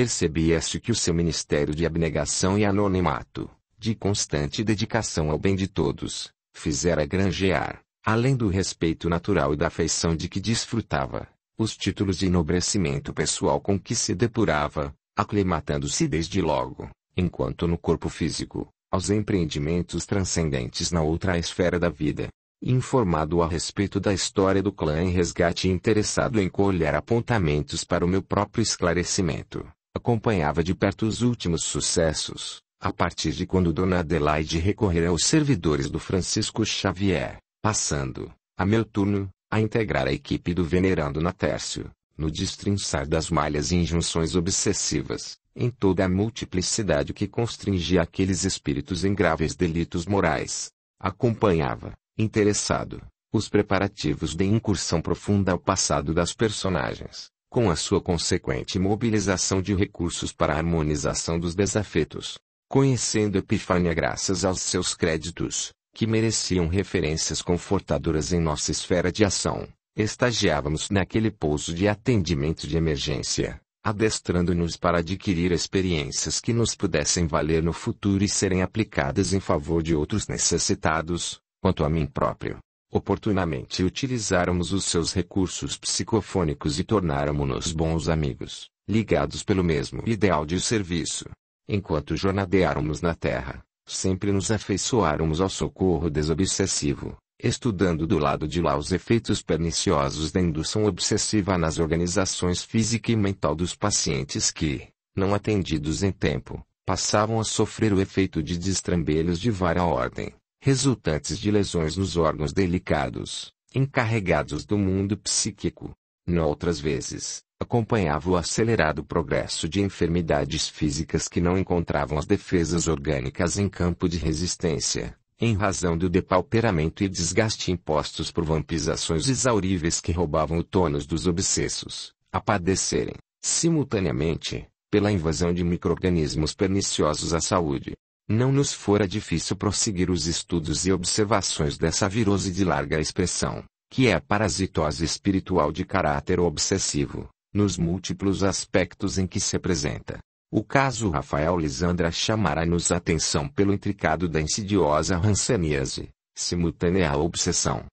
Percebia-se que o seu ministério de abnegação e anonimato, de constante dedicação ao bem de todos, fizera granjear, além do respeito natural e da afeição de que desfrutava, os títulos de enobrecimento pessoal com que se depurava, aclimatando-se desde logo, enquanto no corpo físico, aos empreendimentos transcendentes na outra esfera da vida. Informado a respeito da história do clã em resgate e interessado em colher apontamentos para o meu próprio esclarecimento, acompanhava de perto os últimos sucessos, a partir de quando Dona Adelaide recorrera aos servidores do Francisco Xavier, passando, a meu turno, a integrar a equipe do venerando Natércio, no destrinçar das malhas e injunções obsessivas, em toda a multiplicidade que constringia aqueles espíritos em graves delitos morais. Acompanhava, interessado, os preparativos de incursão profunda ao passado das personagens, com a sua consequente mobilização de recursos para a harmonização dos desafetos, conhecendo Epifânia graças aos seus créditos, que mereciam referências confortadoras em nossa esfera de ação. Estagiávamos naquele pouso de atendimento de emergência, adestrando-nos para adquirir experiências que nos pudessem valer no futuro e serem aplicadas em favor de outros necessitados, quanto a mim próprio oportunamente utilizáramos os seus recursos psicofônicos e tornáramos-nos bons amigos, ligados pelo mesmo ideal de serviço. Enquanto jornadearmos na Terra, sempre nos afeiçoarmos ao socorro desobsessivo, estudando do lado de lá os efeitos perniciosos da indução obsessiva nas organizações física e mental dos pacientes que, não atendidos em tempo, passavam a sofrer o efeito de destrambelhos de vara ordem resultantes de lesões nos órgãos delicados, encarregados do mundo psíquico. Noutras vezes, acompanhava o acelerado progresso de enfermidades físicas que não encontravam as defesas orgânicas em campo de resistência, em razão do depauperamento e desgaste impostos por vampizações exauríveis que roubavam o tônus dos obsessos, a padecerem, simultaneamente, pela invasão de micro-organismos perniciosos à saúde, não nos fora difícil prosseguir os estudos e observações dessa virose de larga expressão, que é a parasitose espiritual de caráter obsessivo, nos múltiplos aspectos em que se apresenta. O caso Rafael Lisandra chamará-nos a atenção pelo intricado da insidiosa ranceníase, simultânea à obsessão.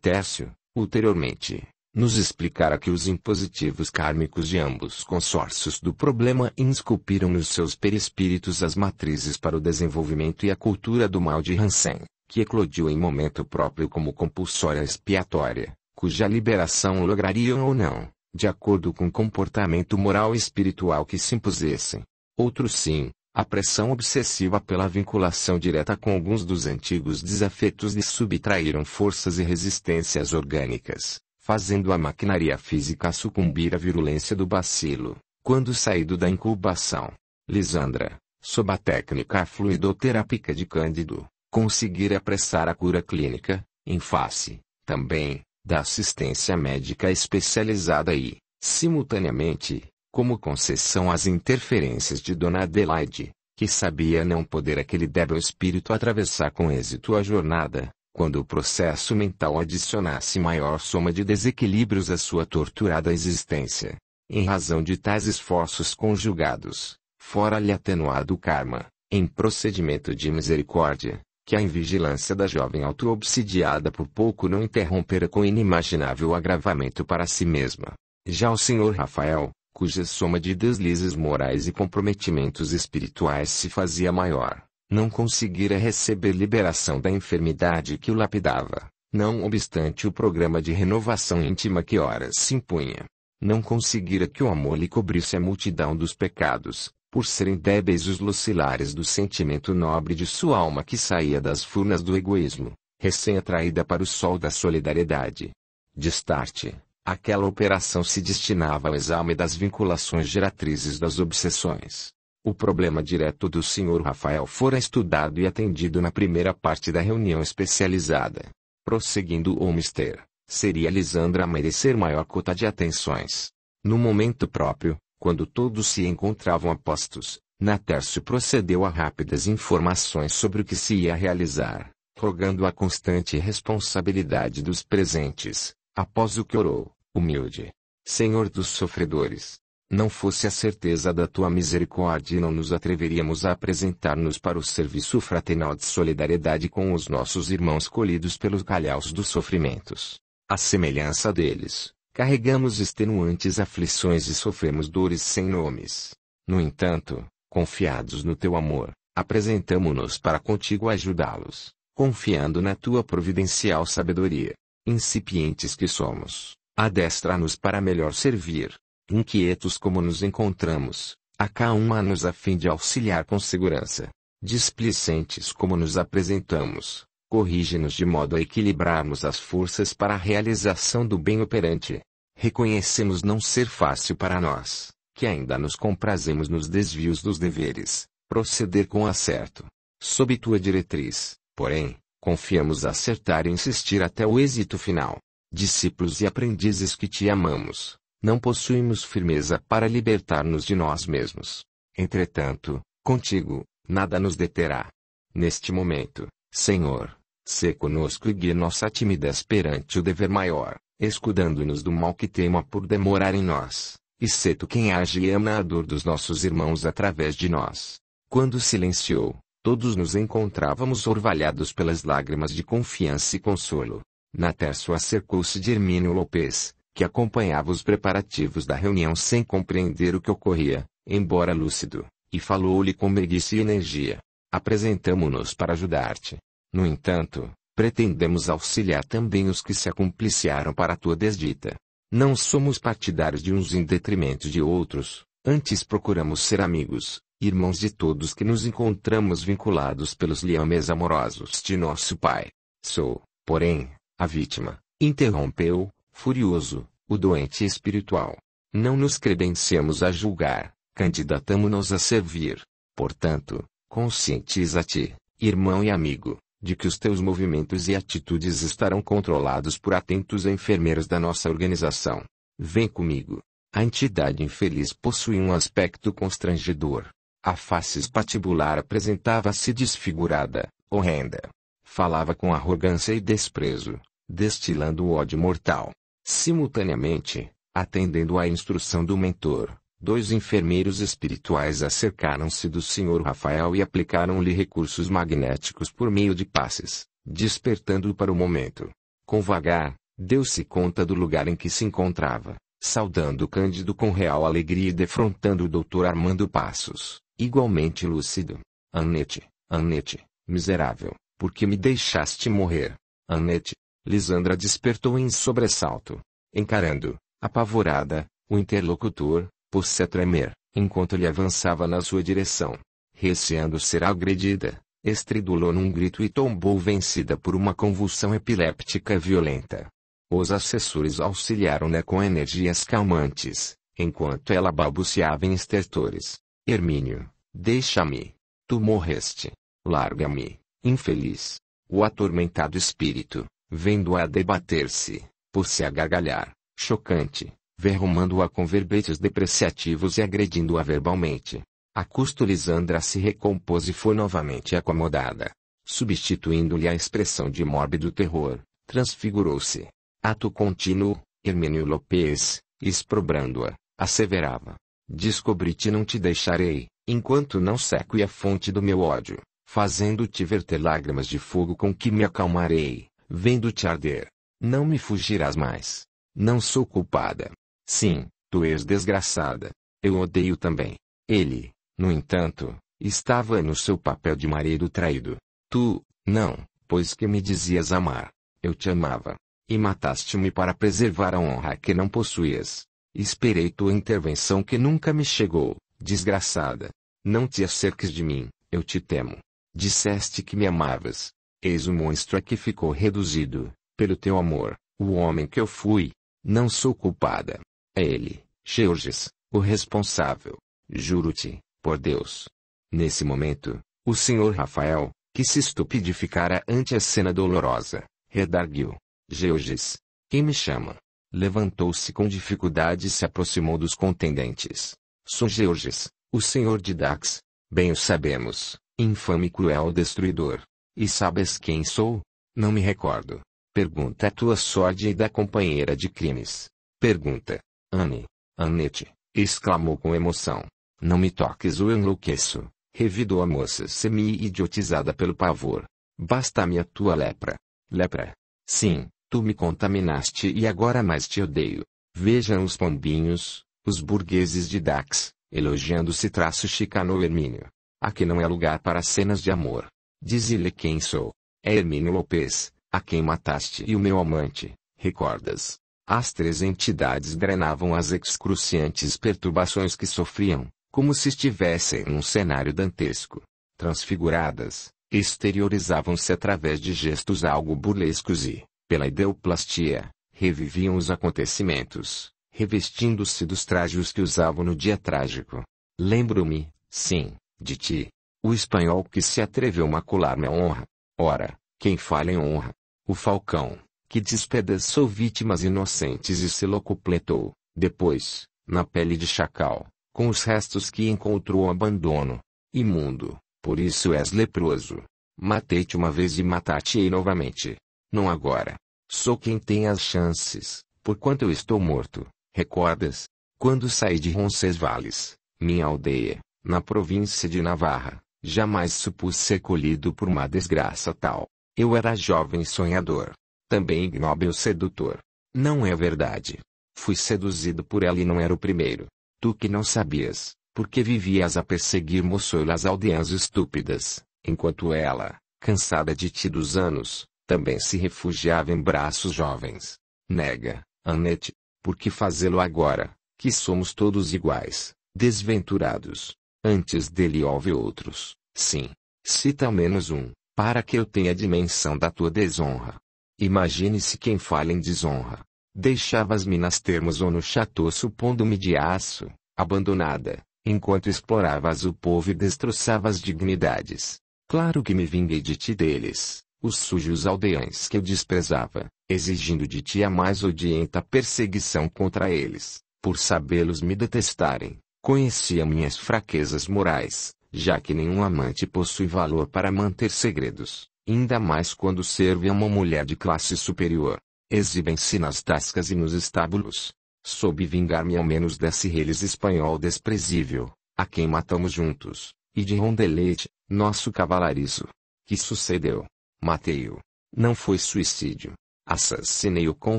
tércio, ulteriormente, nos explicara que os impositivos kármicos de ambos consórcios do problema insculpiram nos seus perispíritos as matrizes para o desenvolvimento e a cultura do mal de Hansen, que eclodiu em momento próprio como compulsória expiatória, cuja liberação lograriam ou não, de acordo com o comportamento moral e espiritual que se impusessem. Outro sim, a pressão obsessiva pela vinculação direta com alguns dos antigos desafetos lhe subtraíram forças e resistências orgânicas fazendo a maquinaria física sucumbir à virulência do bacilo, quando saído da incubação. Lisandra, sob a técnica fluidoterápica de Cândido, conseguir apressar a cura clínica, em face, também, da assistência médica especializada e, simultaneamente, como concessão às interferências de Dona Adelaide, que sabia não poder aquele débil espírito atravessar com êxito a jornada, quando o processo mental adicionasse maior soma de desequilíbrios à sua torturada existência. Em razão de tais esforços conjugados, fora-lhe atenuado o karma, em procedimento de misericórdia, que a invigilância da jovem auto-obsidiada por pouco não interrompera com inimaginável agravamento para si mesma. Já o senhor Rafael, cuja soma de deslizes morais e comprometimentos espirituais se fazia maior, não conseguira receber liberação da enfermidade que o lapidava, não obstante o programa de renovação íntima que ora se impunha. Não conseguira que o amor lhe cobrisse a multidão dos pecados, por serem débeis os lucilares do sentimento nobre de sua alma que saía das furnas do egoísmo, recém-atraída para o sol da solidariedade. Destarte, aquela operação se destinava ao exame das vinculações geratrizes das obsessões o problema direto do Sr. Rafael fora estudado e atendido na primeira parte da reunião especializada. Prosseguindo o Mister, seria Lisandra merecer maior cota de atenções. No momento próprio, quando todos se encontravam apostos, Natércio procedeu a rápidas informações sobre o que se ia realizar, rogando a constante responsabilidade dos presentes, após o que orou, humilde. Senhor dos sofredores, não fosse a certeza da tua misericórdia, não nos atreveríamos a apresentar-nos para o serviço fraternal de solidariedade com os nossos irmãos colhidos pelos calhaus dos sofrimentos. A semelhança deles, carregamos extenuantes aflições e sofremos dores sem nomes. No entanto, confiados no teu amor, apresentamo-nos para contigo ajudá-los, confiando na tua providencial sabedoria. Incipientes que somos, adestra-nos para melhor servir Inquietos como nos encontramos, acalma-nos a fim de auxiliar com segurança. Displicentes como nos apresentamos, corrige-nos de modo a equilibrarmos as forças para a realização do bem operante. Reconhecemos não ser fácil para nós, que ainda nos comprazemos nos desvios dos deveres, proceder com acerto. Sob tua diretriz, porém, confiamos acertar e insistir até o êxito final. Discípulos e aprendizes que te amamos, não possuímos firmeza para libertar-nos de nós mesmos. Entretanto, contigo, nada nos deterá. Neste momento, Senhor, se conosco e guia nossa timidez perante o dever maior, escudando-nos do mal que tema por demorar em nós, e sê tu quem age e ama a dor dos nossos irmãos através de nós. Quando silenciou, todos nos encontrávamos orvalhados pelas lágrimas de confiança e consolo. Na terça acercou-se de Hermínio Lopes, que acompanhava os preparativos da reunião sem compreender o que ocorria, embora lúcido, e falou-lhe com meiguice e energia. Apresentamo-nos para ajudar-te. No entanto, pretendemos auxiliar também os que se acumpliciaram para a tua desdita. Não somos partidários de uns em detrimento de outros, antes procuramos ser amigos, irmãos de todos que nos encontramos vinculados pelos liames amorosos de nosso Pai. Sou, porém, a vítima, interrompeu, furioso, o doente espiritual. Não nos credenciamos a julgar, candidatamo-nos a servir. Portanto, conscientiza-te, irmão e amigo, de que os teus movimentos e atitudes estarão controlados por atentos enfermeiros da nossa organização. Vem comigo. A entidade infeliz possui um aspecto constrangedor. A face espatibular apresentava-se desfigurada, horrenda. Falava com arrogância e desprezo, destilando o ódio mortal. Simultaneamente, atendendo à instrução do mentor, dois enfermeiros espirituais acercaram-se do Sr. Rafael e aplicaram-lhe recursos magnéticos por meio de passes, despertando-o para o momento. Com vagar, deu-se conta do lugar em que se encontrava, saudando Cândido com real alegria e defrontando o doutor Armando Passos, igualmente lúcido. Anete, Anete, miserável, por que me deixaste morrer? Annette? Lisandra despertou em sobressalto, encarando, apavorada, o interlocutor, por se tremer, enquanto ele avançava na sua direção, receando ser agredida, estridulou num grito e tombou vencida por uma convulsão epiléptica violenta. Os assessores auxiliaram-na com energias calmantes, enquanto ela balbuciava em estertores. Hermínio, deixa-me. Tu morreste. Larga-me, infeliz. O atormentado espírito, vendo-a debater-se, por se agargalhar, chocante, verrumando-a com verbetes depreciativos e agredindo-a verbalmente. A custo Lisandra se recompôs e foi novamente acomodada. Substituindo-lhe a expressão de mórbido terror, transfigurou-se. Ato contínuo, Hermínio Lopes, exprobrando-a, asseverava. Descobri-te não te deixarei, enquanto não seco a fonte do meu ódio, fazendo-te verter lágrimas de fogo com que me acalmarei vendo-te arder. Não me fugirás mais. Não sou culpada. Sim, tu és desgraçada. Eu odeio também. Ele, no entanto, estava no seu papel de marido traído. Tu, não, pois que me dizias amar. Eu te amava. E mataste-me para preservar a honra que não possuías. Esperei tua intervenção que nunca me chegou, desgraçada. Não te acerques de mim, eu te temo. Disseste que me amavas, Eis o monstro a que ficou reduzido, pelo teu amor, o homem que eu fui. Não sou culpada. É ele, Georges, o responsável. Juro-te, por Deus. Nesse momento, o senhor Rafael, que se estupidificara ante a cena dolorosa, redarguiu. Georges, quem me chama? Levantou-se com dificuldade e se aproximou dos contendentes. Sou Georges, o senhor de Dax. Bem o sabemos, infame e cruel destruidor. E sabes quem sou? Não me recordo. Pergunta a tua sorte e da companheira de crimes. Pergunta. Anne. Annette. Exclamou com emoção. Não me toques ou eu enlouqueço. Revidou a moça semi-idiotizada pelo pavor. Basta-me a tua lepra. Lepra. Sim, tu me contaminaste e agora mais te odeio. Vejam os pombinhos, os burgueses de Dax, elogiando-se traço chicano Hermínio. Aqui não é lugar para cenas de amor diz lhe quem sou. É Hermínio Lopes, a quem mataste e o meu amante, recordas? As três entidades drenavam as excruciantes perturbações que sofriam, como se estivessem num cenário dantesco. Transfiguradas, exteriorizavam-se através de gestos algo burlescos e, pela ideoplastia, reviviam os acontecimentos, revestindo-se dos trajes que usavam no dia trágico. Lembro-me, sim, de ti, o espanhol que se atreveu a macular minha honra. Ora, quem falha em honra? O falcão, que despedaçou vítimas inocentes e se locupletou, depois, na pele de chacal, com os restos que encontrou abandono. Imundo, por isso és leproso. Matei-te uma vez e matar-te-ei novamente. Não agora. Sou quem tem as chances, porquanto eu estou morto. Recordas? Quando saí de Roncesvalles, minha aldeia, na província de Navarra, Jamais supus ser colhido por uma desgraça tal. Eu era jovem sonhador. Também ignóbil sedutor. Não é verdade. Fui seduzido por ela e não era o primeiro. Tu que não sabias, porque vivias a perseguir moçoilas aldeãs estúpidas, enquanto ela, cansada de ti dos anos, também se refugiava em braços jovens. Nega, Anete, por que fazê-lo agora, que somos todos iguais, desventurados? Antes dele houve outros, sim. Cita ao menos um, para que eu tenha a dimensão da tua desonra. Imagine-se quem fala em desonra. Deixavas-me nas termas ou no chateau supondo-me de aço, abandonada, enquanto exploravas o povo e destroçavas dignidades. Claro que me vinguei de ti deles, os sujos aldeães que eu desprezava, exigindo de ti a mais odienta perseguição contra eles, por sabê-los me detestarem. Conhecia minhas fraquezas morais, já que nenhum amante possui valor para manter segredos, ainda mais quando serve a uma mulher de classe superior. Exibem-se nas tascas e nos estábulos. Soube vingar-me ao menos desse reles espanhol desprezível, a quem matamos juntos, e de Rondelete, nosso cavalariço. Que sucedeu? Matei-o. Não foi suicídio. Assassinei-o com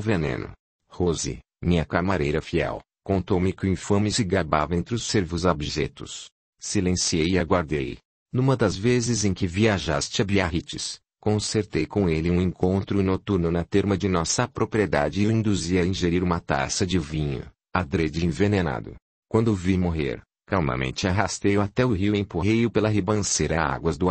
veneno. Rose, minha camareira fiel, Contou-me que o infame se gabava entre os servos abjetos. Silenciei e aguardei. Numa das vezes em que viajaste a Biarritz, concertei com ele um encontro noturno na terma de nossa propriedade e o induzi a ingerir uma taça de vinho, adrede envenenado. Quando o vi morrer, calmamente arrastei-o até o rio e empurrei-o pela ribanceira águas do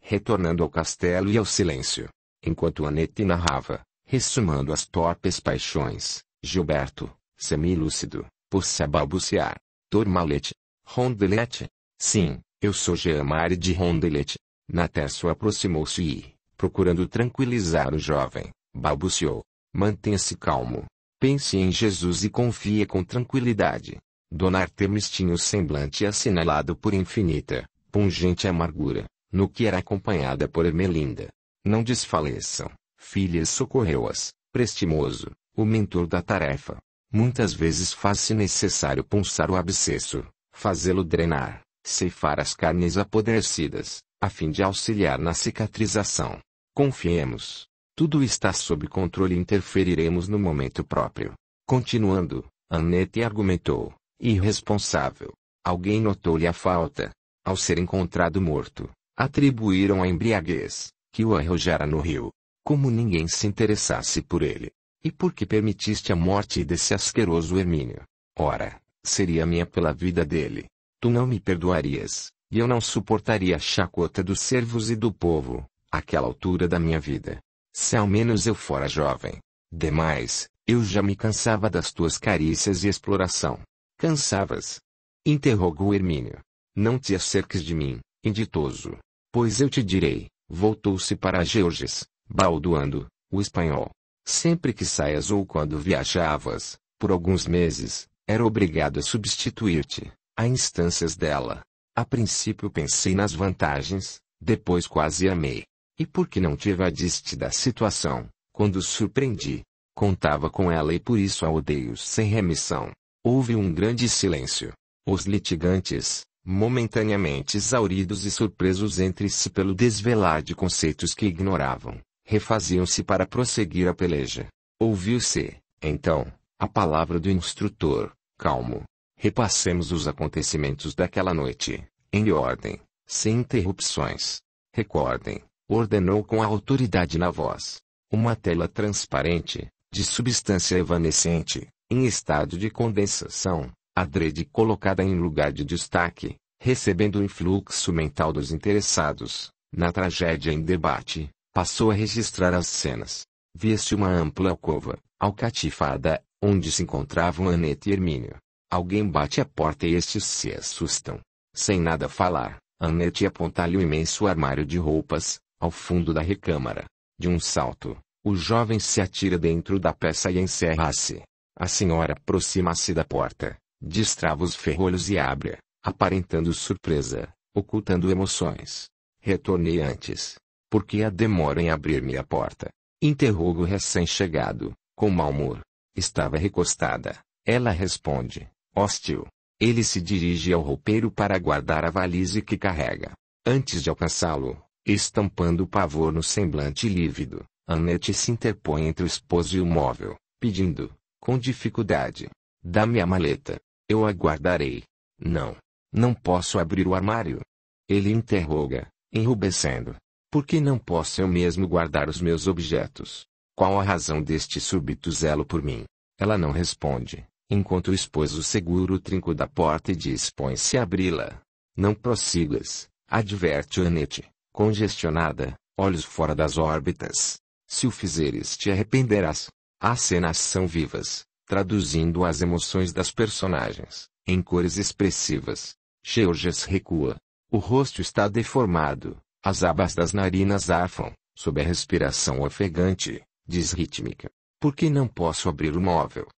retornando ao castelo e ao silêncio. Enquanto Anete narrava, ressumando as torpes paixões, Gilberto, semilúcido, por se balbuciar. Tormalete. Rondelete. Sim, eu sou Geamari de Rondelete. Natesso aproximou-se e, procurando tranquilizar o jovem, balbuciou. Mantenha-se calmo. Pense em Jesus e confie com tranquilidade. Dona Artemis tinha o semblante assinalado por infinita, pungente amargura, no que era acompanhada por Ermelinda. Não desfaleçam, filhas socorreu-as, prestimoso, o mentor da tarefa. Muitas vezes faz-se necessário punçar o abscesso, fazê-lo drenar, ceifar as carnes apodrecidas, a fim de auxiliar na cicatrização. Confiemos. Tudo está sob controle e interferiremos no momento próprio. Continuando, Annette argumentou, irresponsável. Alguém notou-lhe a falta. Ao ser encontrado morto, atribuíram a embriaguez, que o arrojara no rio. Como ninguém se interessasse por ele, e por que permitiste a morte desse asqueroso Hermínio? Ora, seria minha pela vida dele. Tu não me perdoarias, e eu não suportaria a chacota dos servos e do povo, àquela altura da minha vida. Se ao menos eu fora jovem. Demais, eu já me cansava das tuas carícias e exploração. Cansavas? Interrogou Hermínio. Não te acerques de mim, inditoso. Pois eu te direi, voltou-se para Georges, baldoando, o espanhol. Sempre que saias ou quando viajavas, por alguns meses, era obrigado a substituir-te, a instâncias dela. A princípio pensei nas vantagens, depois quase amei. E por que não te evadiste da situação, quando surpreendi, contava com ela e por isso a odeio sem remissão. Houve um grande silêncio. Os litigantes, momentaneamente exauridos e surpresos entre si pelo desvelar de conceitos que ignoravam, refaziam-se para prosseguir a peleja. Ouviu-se, então, a palavra do instrutor, calmo. Repassemos os acontecimentos daquela noite, em ordem, sem interrupções. Recordem, ordenou com a autoridade na voz. Uma tela transparente, de substância evanescente, em estado de condensação, adrede colocada em lugar de destaque, recebendo o influxo mental dos interessados, na tragédia em debate, Passou a registrar as cenas. Via-se uma ampla alcova, alcatifada, onde se encontravam Anete e Hermínio. Alguém bate à porta e estes se assustam. Sem nada falar, Anete aponta-lhe o imenso armário de roupas, ao fundo da recâmara. De um salto, o jovem se atira dentro da peça e encerra-se. A senhora aproxima-se da porta, destrava os ferrolhos e abre, aparentando surpresa, ocultando emoções. Retornei antes, por que a demora em abrir-me a porta? Interrogo o recém-chegado, com mau humor. Estava recostada. Ela responde, hostil. Ele se dirige ao roupeiro para guardar a valise que carrega. Antes de alcançá-lo, estampando o pavor no semblante lívido, Annette se interpõe entre o esposo e o móvel, pedindo, com dificuldade, Dá-me a maleta. Eu a guardarei. Não. Não posso abrir o armário. Ele interroga, enrubescendo porque não posso eu mesmo guardar os meus objetos. Qual a razão deste súbito zelo por mim? Ela não responde, enquanto o esposo segura o trinco da porta e dispõe-se a abri-la. Não prossigas, adverte Anete, congestionada, olhos fora das órbitas. Se o fizeres te arrependerás. As cenas são vivas, traduzindo as emoções das personagens, em cores expressivas. Georges recua. O rosto está deformado, as abas das narinas afam, sob a respiração ofegante, desrítmica. Por que não posso abrir o móvel?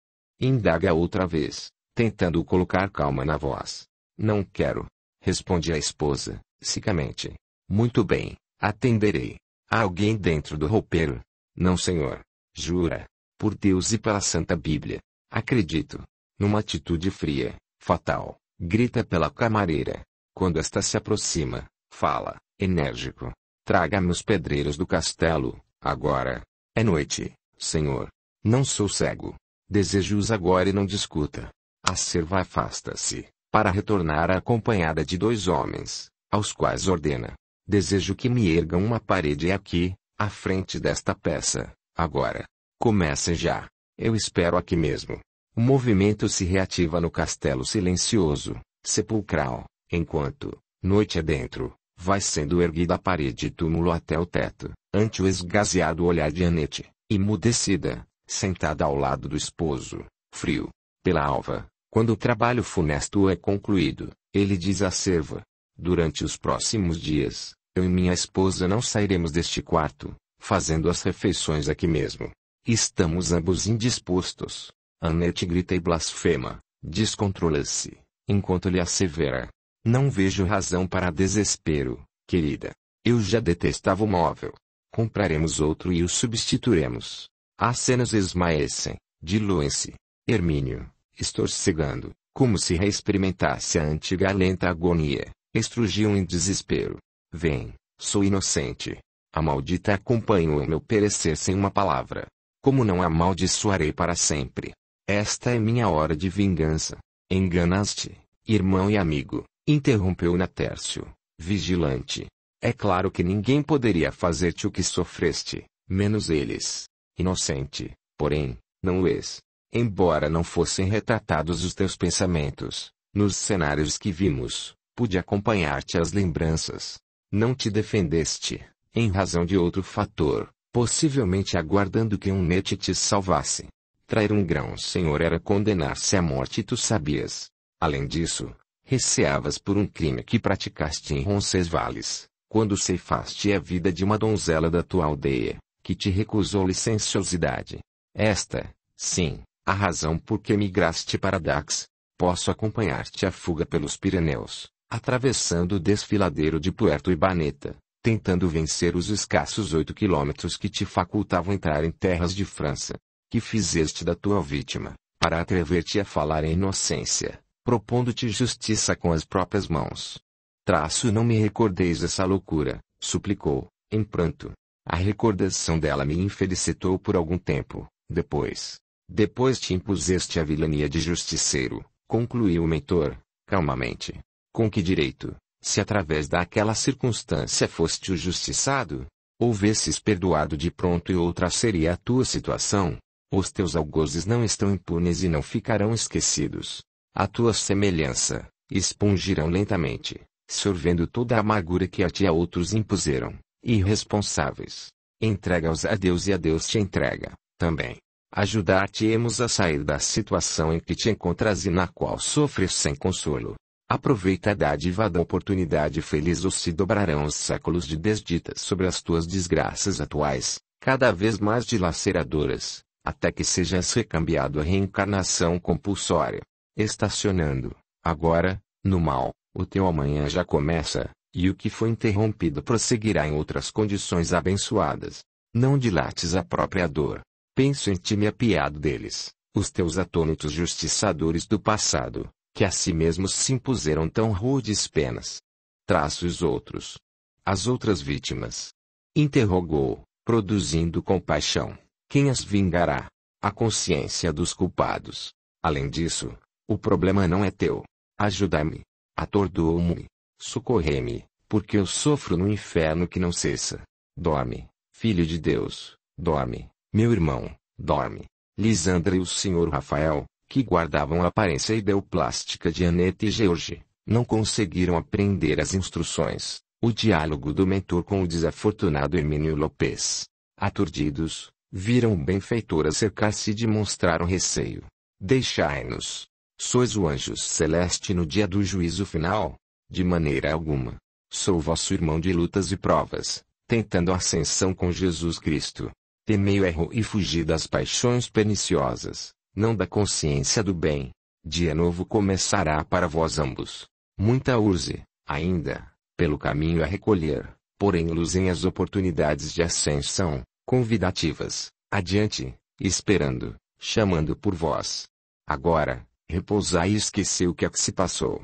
Indaga outra vez, tentando colocar calma na voz. Não quero, responde a esposa, sicamente. Muito bem, atenderei. Há alguém dentro do roupeiro? Não, senhor. Jura? Por Deus e pela Santa Bíblia. Acredito. Numa atitude fria, fatal, grita pela camareira. Quando esta se aproxima, Fala, enérgico. Traga-me os pedreiros do castelo, agora. É noite, senhor. Não sou cego. Desejo-os agora e não discuta. A serva afasta-se, para retornar acompanhada de dois homens, aos quais ordena. Desejo que me ergam uma parede aqui, à frente desta peça, agora. Comecem já. Eu espero aqui mesmo. O movimento se reativa no castelo silencioso, sepulcral, enquanto, noite adentro, Vai sendo erguida a parede túmulo até o teto, ante o esgazeado olhar de Anete, emudecida, sentada ao lado do esposo, frio, pela alva. Quando o trabalho funesto é concluído, ele diz à serva: Durante os próximos dias, eu e minha esposa não sairemos deste quarto, fazendo as refeições aqui mesmo. Estamos ambos indispostos. Anete grita e blasfema, descontrola-se, enquanto lhe assevera: não vejo razão para desespero, querida. Eu já detestava o móvel. Compraremos outro e o substituiremos. As cenas esmaecem, diluem-se. Hermínio, estorcegando, como se reexperimentasse a antiga lenta agonia, estrugiam em desespero. Vem, sou inocente. A maldita acompanhou o meu perecer sem uma palavra. Como não a amaldiçoarei para sempre? Esta é minha hora de vingança. Enganaste, irmão e amigo. Interrompeu Natércio, vigilante. É claro que ninguém poderia fazer-te o que sofreste, menos eles. Inocente, porém, não o és. Embora não fossem retratados os teus pensamentos, nos cenários que vimos, pude acompanhar-te as lembranças. Não te defendeste, em razão de outro fator, possivelmente aguardando que um nete te salvasse. Trair um grão senhor era condenar-se à morte e tu sabias. Além disso, receavas por um crime que praticaste em Roncesvalles, quando ceifaste a vida de uma donzela da tua aldeia, que te recusou licenciosidade. Esta, sim, a razão por que migraste para Dax. Posso acompanhar-te à fuga pelos Pirineus, atravessando o desfiladeiro de Puerto Ibaneta, tentando vencer os escassos oito quilômetros que te facultavam entrar em terras de França, que fizeste da tua vítima, para atrever-te a falar em inocência propondo-te justiça com as próprias mãos. Traço não me recordeis essa loucura, suplicou, em pranto. A recordação dela me infelicitou por algum tempo, depois. Depois te impuseste a vilania de justiceiro, concluiu o mentor, calmamente. Com que direito, se através daquela circunstância foste o justiçado? Houvesses perdoado de pronto e outra seria a tua situação? Os teus algozes não estão impunes e não ficarão esquecidos. A tua semelhança, expungirão lentamente, sorvendo toda a amargura que a ti a outros impuseram, irresponsáveis. Entrega-os a Deus e a Deus te entrega, também. Ajudar-te-emos a sair da situação em que te encontras e na qual sofres sem consolo. Aproveita a dádiva da oportunidade feliz ou se dobrarão os séculos de desditas sobre as tuas desgraças atuais, cada vez mais dilaceradoras, até que sejas recambiado a reencarnação compulsória estacionando, agora, no mal, o teu amanhã já começa, e o que foi interrompido prosseguirá em outras condições abençoadas. Não dilates a própria dor. Penso em ti me apiado deles, os teus atônitos justiçadores do passado, que a si mesmos se impuseram tão rudes penas. Traço os outros. As outras vítimas. Interrogou, produzindo compaixão. Quem as vingará? A consciência dos culpados. Além disso, o problema não é teu. Ajuda-me. Atordoou-me. Socorrei-me, porque eu sofro no inferno que não cessa. Dorme, filho de Deus, dorme, meu irmão, dorme. Lisandra e o senhor Rafael, que guardavam a aparência ideoplástica de Anete e George, não conseguiram aprender as instruções, o diálogo do mentor com o desafortunado Hermínio Lopes. Aturdidos, viram o benfeitor acercar-se e demonstraram receio. Deixai-nos, Sois o anjo celeste no dia do juízo final? De maneira alguma. Sou vosso irmão de lutas e provas, tentando a ascensão com Jesus Cristo. Temei o erro e fugi das paixões perniciosas, não da consciência do bem. Dia novo começará para vós ambos. Muita urze, ainda, pelo caminho a recolher, porém luzem as oportunidades de ascensão, convidativas, adiante, esperando, chamando por vós. Agora, repousar e esquecer o que é que se passou.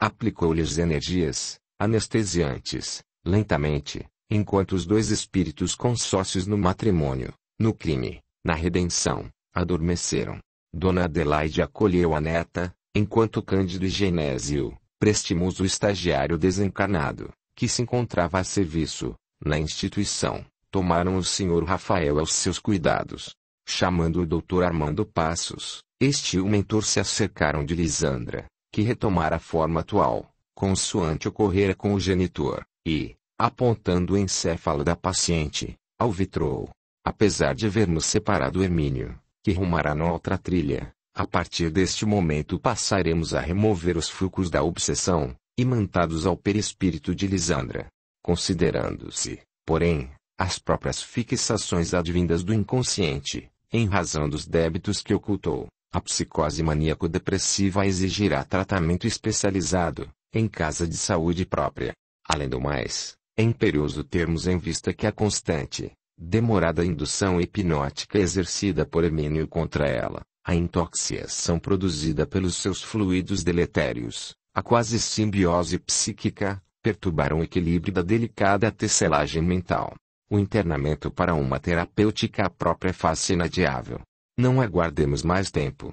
Aplicou-lhes energias, anestesiantes, lentamente, enquanto os dois espíritos consócios no matrimônio, no crime, na redenção, adormeceram. Dona Adelaide acolheu a neta, enquanto Cândido e Genésio, prestimoso estagiário desencarnado, que se encontrava a serviço, na instituição, tomaram o senhor Rafael aos seus cuidados chamando o doutor Armando Passos, este e o mentor se acercaram de Lisandra, que retomara a forma atual, consoante ocorrera com o genitor, e, apontando o encéfalo da paciente, alvitrou. Apesar de havermos separado Hermínio, que rumará na outra trilha, a partir deste momento passaremos a remover os fulcos da obsessão, imantados ao perispírito de Lisandra. Considerando-se, porém, as próprias fixações advindas do inconsciente, em razão dos débitos que ocultou. A psicose maníaco-depressiva exigirá tratamento especializado, em casa de saúde própria. Além do mais, é imperioso termos em vista que a constante, demorada indução hipnótica exercida por Emílio contra ela, a intoxicação produzida pelos seus fluidos deletérios, a quase simbiose psíquica, perturbaram o equilíbrio da delicada tecelagem mental. O internamento para uma terapêutica própria faz-se inadiável. Não aguardemos mais tempo.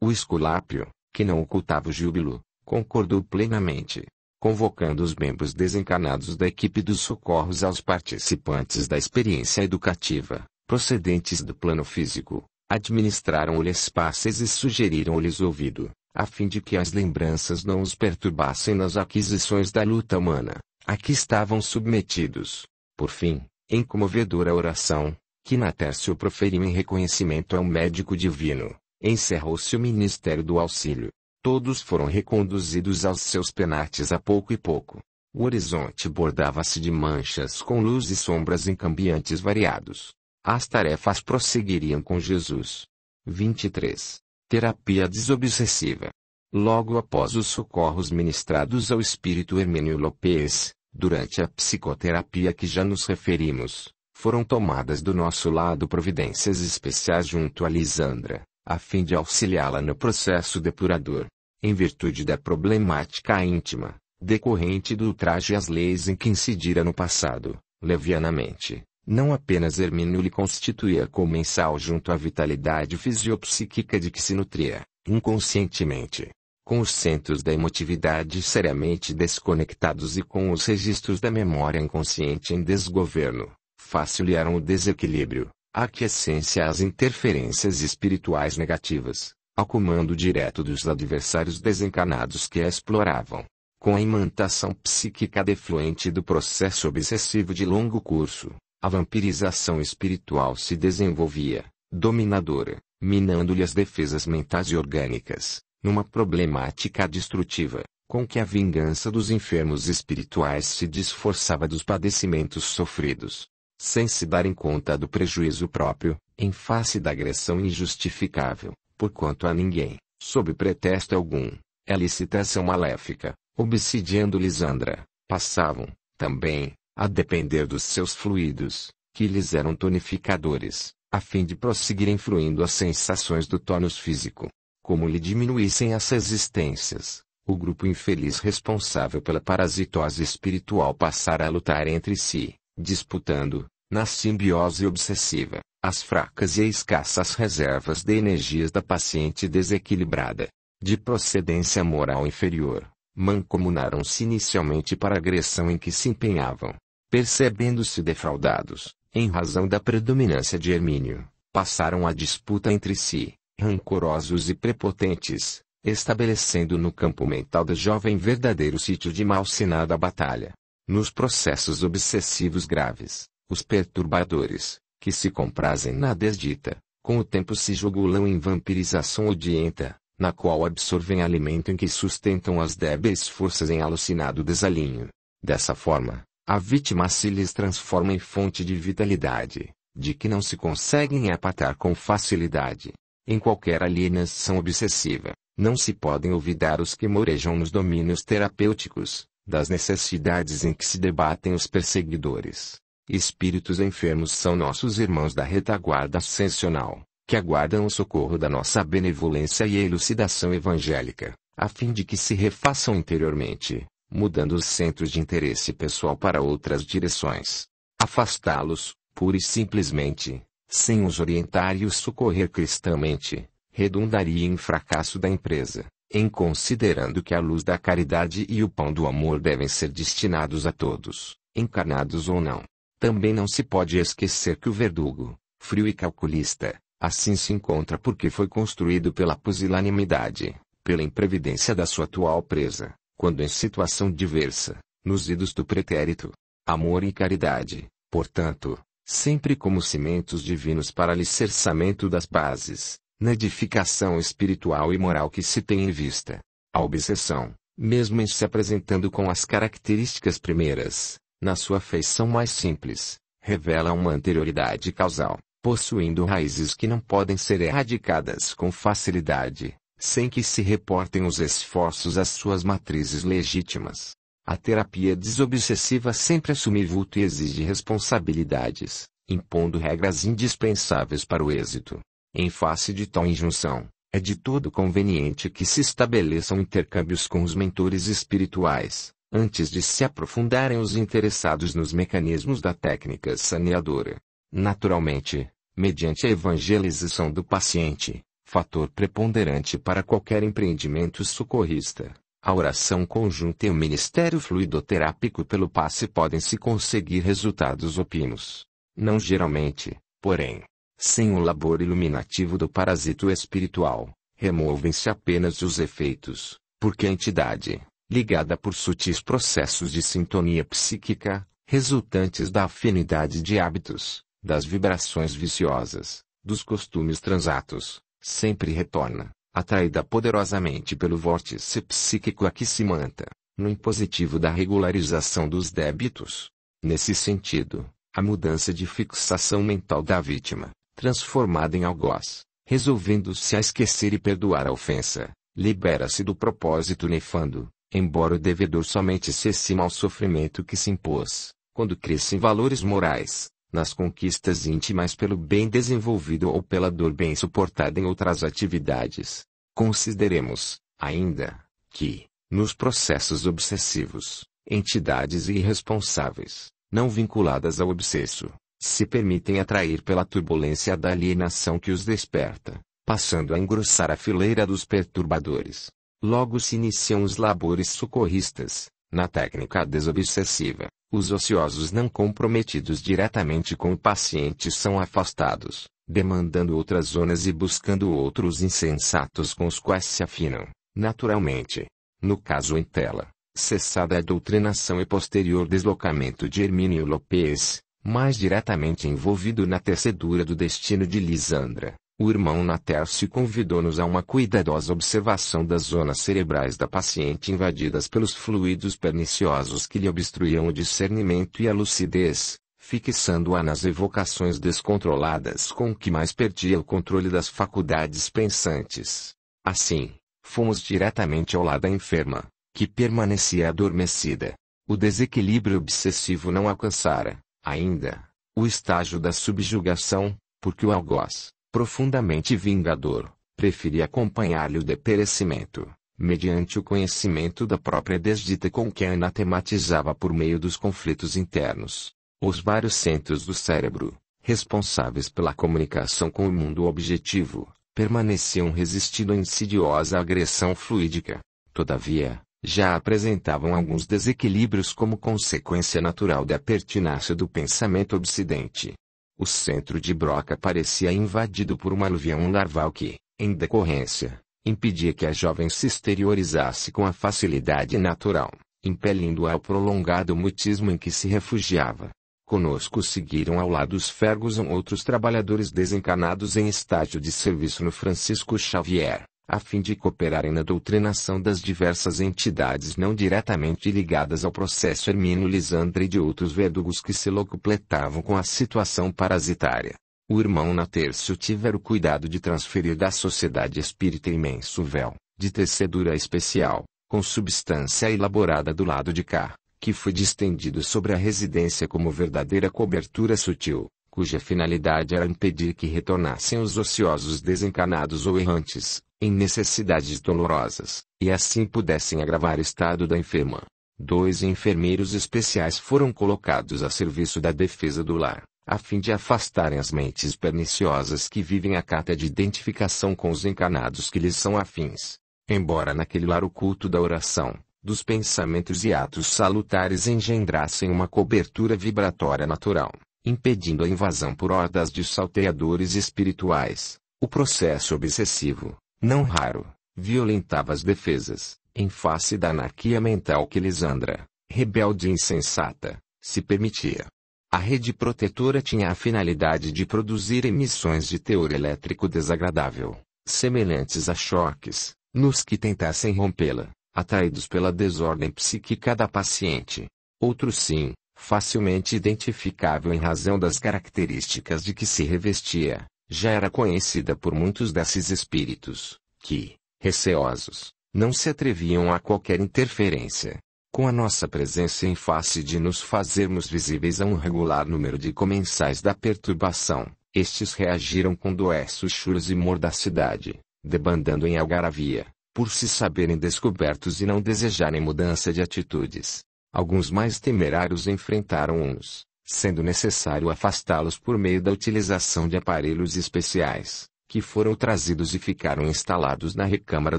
O Esculápio, que não ocultava o júbilo, concordou plenamente, convocando os membros desencarnados da equipe dos socorros aos participantes da experiência educativa, procedentes do plano físico, administraram-lhes passes e sugeriram-lhes ouvido, a fim de que as lembranças não os perturbassem nas aquisições da luta humana, a que estavam submetidos. Por fim, em comovedora oração, que na Natércio proferiu em reconhecimento ao médico divino, encerrou-se o ministério do auxílio. Todos foram reconduzidos aos seus penates a pouco e pouco. O horizonte bordava-se de manchas com luz e sombras em cambiantes variados. As tarefas prosseguiriam com Jesus. 23. Terapia desobsessiva. Logo após os socorros ministrados ao espírito Hermênio Lopes, durante a psicoterapia que já nos referimos, foram tomadas do nosso lado providências especiais junto a Lisandra, a fim de auxiliá-la no processo depurador, em virtude da problemática íntima, decorrente do traje às leis em que incidira no passado, levianamente. Não apenas Hermínio lhe constituía comensal junto à vitalidade fisiopsíquica de que se nutria, inconscientemente, com os centros da emotividade seriamente desconectados e com os registros da memória inconsciente em desgoverno, facilitaram o desequilíbrio, a aquiescência às interferências espirituais negativas, ao comando direto dos adversários desencarnados que a exploravam. Com a imantação psíquica defluente do processo obsessivo de longo curso, a vampirização espiritual se desenvolvia, dominadora, minando-lhe as defesas mentais e orgânicas, numa problemática destrutiva, com que a vingança dos enfermos espirituais se desforçava dos padecimentos sofridos, sem se darem conta do prejuízo próprio, em face da agressão injustificável, porquanto a ninguém, sob pretexto algum, é licitação maléfica, obsidiando Lisandra, passavam, também, a depender dos seus fluidos, que lhes eram tonificadores, a fim de prosseguirem fluindo as sensações do tônus físico, como lhe diminuíssem as existências, o grupo infeliz responsável pela parasitose espiritual passara a lutar entre si, disputando, na simbiose obsessiva, as fracas e escassas reservas de energias da paciente desequilibrada, de procedência moral inferior, mancomunaram-se inicialmente para a agressão em que se empenhavam, percebendo-se defraudados, em razão da predominância de Hermínio, passaram a disputa entre si, rancorosos e prepotentes, estabelecendo no campo mental da jovem verdadeiro sítio de malsinada batalha. Nos processos obsessivos graves, os perturbadores, que se comprazem na desdita, com o tempo se jugulam em vampirização odienta, na qual absorvem alimento em que sustentam as débeis forças em alucinado desalinho. Dessa forma, a vítima se lhes transforma em fonte de vitalidade, de que não se conseguem apatar com facilidade. Em qualquer alienação obsessiva, não se podem olvidar os que morejam nos domínios terapêuticos, das necessidades em que se debatem os perseguidores. Espíritos enfermos são nossos irmãos da retaguarda ascensional, que aguardam o socorro da nossa benevolência e elucidação evangélica, a fim de que se refaçam interiormente, mudando os centros de interesse pessoal para outras direções. Afastá-los, pura e simplesmente, sem os orientar e os socorrer cristamente, redundaria em fracasso da empresa, em considerando que a luz da caridade e o pão do amor devem ser destinados a todos, encarnados ou não. Também não se pode esquecer que o verdugo, frio e calculista, assim se encontra porque foi construído pela pusilanimidade, pela imprevidência da sua atual presa, quando em situação diversa, nos idos do pretérito. Amor e caridade, portanto, sempre como cimentos divinos para alicerçamento das bases, na edificação espiritual e moral que se tem em vista. A obsessão, mesmo em se apresentando com as características primeiras, na sua feição mais simples, revela uma anterioridade causal, possuindo raízes que não podem ser erradicadas com facilidade, sem que se reportem os esforços às suas matrizes legítimas. A terapia desobsessiva sempre assume vulto e exige responsabilidades, impondo regras indispensáveis para o êxito. Em face de tal injunção, é de todo conveniente que se estabeleçam intercâmbios com os mentores espirituais, antes de se aprofundarem os interessados nos mecanismos da técnica saneadora. Naturalmente, mediante a evangelização do paciente, fator preponderante para qualquer empreendimento socorrista. A oração conjunta e o ministério fluidoterápico pelo passe podem se conseguir resultados opinos. Não geralmente, porém, sem o labor iluminativo do parasito espiritual, removem-se apenas os efeitos, porque a entidade, ligada por sutis processos de sintonia psíquica, resultantes da afinidade de hábitos, das vibrações viciosas, dos costumes transatos, sempre retorna atraída poderosamente pelo vórtice psíquico a que se manta, no impositivo da regularização dos débitos. Nesse sentido, a mudança de fixação mental da vítima, transformada em algoz, resolvendo-se a esquecer e perdoar a ofensa, libera-se do propósito nefando, embora o devedor somente se cesse ao sofrimento que se impôs, quando crescem valores morais, nas conquistas íntimas pelo bem desenvolvido ou pela dor bem suportada em outras atividades. Consideremos, ainda, que, nos processos obsessivos, entidades irresponsáveis, não vinculadas ao obsesso, se permitem atrair pela turbulência da alienação que os desperta, passando a engrossar a fileira dos perturbadores. Logo se iniciam os labores socorristas, na técnica desobsessiva, os ociosos não comprometidos diretamente com o paciente são afastados, demandando outras zonas e buscando outros insensatos com os quais se afinam, naturalmente. No caso em tela, cessada a doutrinação e posterior deslocamento de Hermínio Lopes, mais diretamente envolvido na tecedura do destino de Lisandra, o irmão Natércio convidou-nos a uma cuidadosa observação das zonas cerebrais da paciente invadidas pelos fluidos perniciosos que lhe obstruíam o discernimento e a lucidez, fixando-a nas evocações descontroladas com que mais perdia o controle das faculdades pensantes. Assim, fomos diretamente ao lado da enferma, que permanecia adormecida. O desequilíbrio obsessivo não alcançara, ainda, o estágio da subjugação, porque o algoz, profundamente vingador, preferi acompanhar-lhe o deperecimento, mediante o conhecimento da própria desdita com que anatematizava por meio dos conflitos internos. Os vários centros do cérebro, responsáveis pela comunicação com o mundo objetivo, permaneciam resistindo à insidiosa agressão fluídica. Todavia, já apresentavam alguns desequilíbrios como consequência natural da pertinácia do pensamento obsidente, o centro de Broca parecia invadido por uma aluvião larval que, em decorrência, impedia que a jovem se exteriorizasse com a facilidade natural, impelindo-a ao prolongado mutismo em que se refugiava. Conosco seguiram ao lado os Ferguson outros trabalhadores desencarnados em estágio de serviço no Francisco Xavier a fim de cooperarem na doutrinação das diversas entidades não diretamente ligadas ao processo Hermino Lisandre e de outros verdugos que se locupletavam com a situação parasitária. O irmão Natércio tivera o cuidado de transferir da sociedade espírita imenso véu, de tecedura especial, com substância elaborada do lado de cá, que foi distendido sobre a residência como verdadeira cobertura sutil, cuja finalidade era impedir que retornassem os ociosos desencarnados ou errantes, em necessidades dolorosas, e assim pudessem agravar o estado da enferma. Dois enfermeiros especiais foram colocados a serviço da defesa do lar, a fim de afastarem as mentes perniciosas que vivem a carta de identificação com os encarnados que lhes são afins. Embora naquele lar o culto da oração, dos pensamentos e atos salutares engendrassem uma cobertura vibratória natural, impedindo a invasão por hordas de salteadores espirituais, o processo obsessivo, não raro, violentava as defesas, em face da anarquia mental que Lisandra, rebelde e insensata, se permitia. A rede protetora tinha a finalidade de produzir emissões de teor elétrico desagradável, semelhantes a choques, nos que tentassem rompê-la, atraídos pela desordem psíquica da paciente. Outro sim, facilmente identificável em razão das características de que se revestia, já era conhecida por muitos desses espíritos, que, receosos, não se atreviam a qualquer interferência. Com a nossa presença em face de nos fazermos visíveis a um regular número de comensais da perturbação, estes reagiram com doessos churos e mordacidade, debandando em algaravia, por se saberem descobertos e não desejarem mudança de atitudes. Alguns mais temerários enfrentaram uns, sendo necessário afastá-los por meio da utilização de aparelhos especiais, que foram trazidos e ficaram instalados na recâmara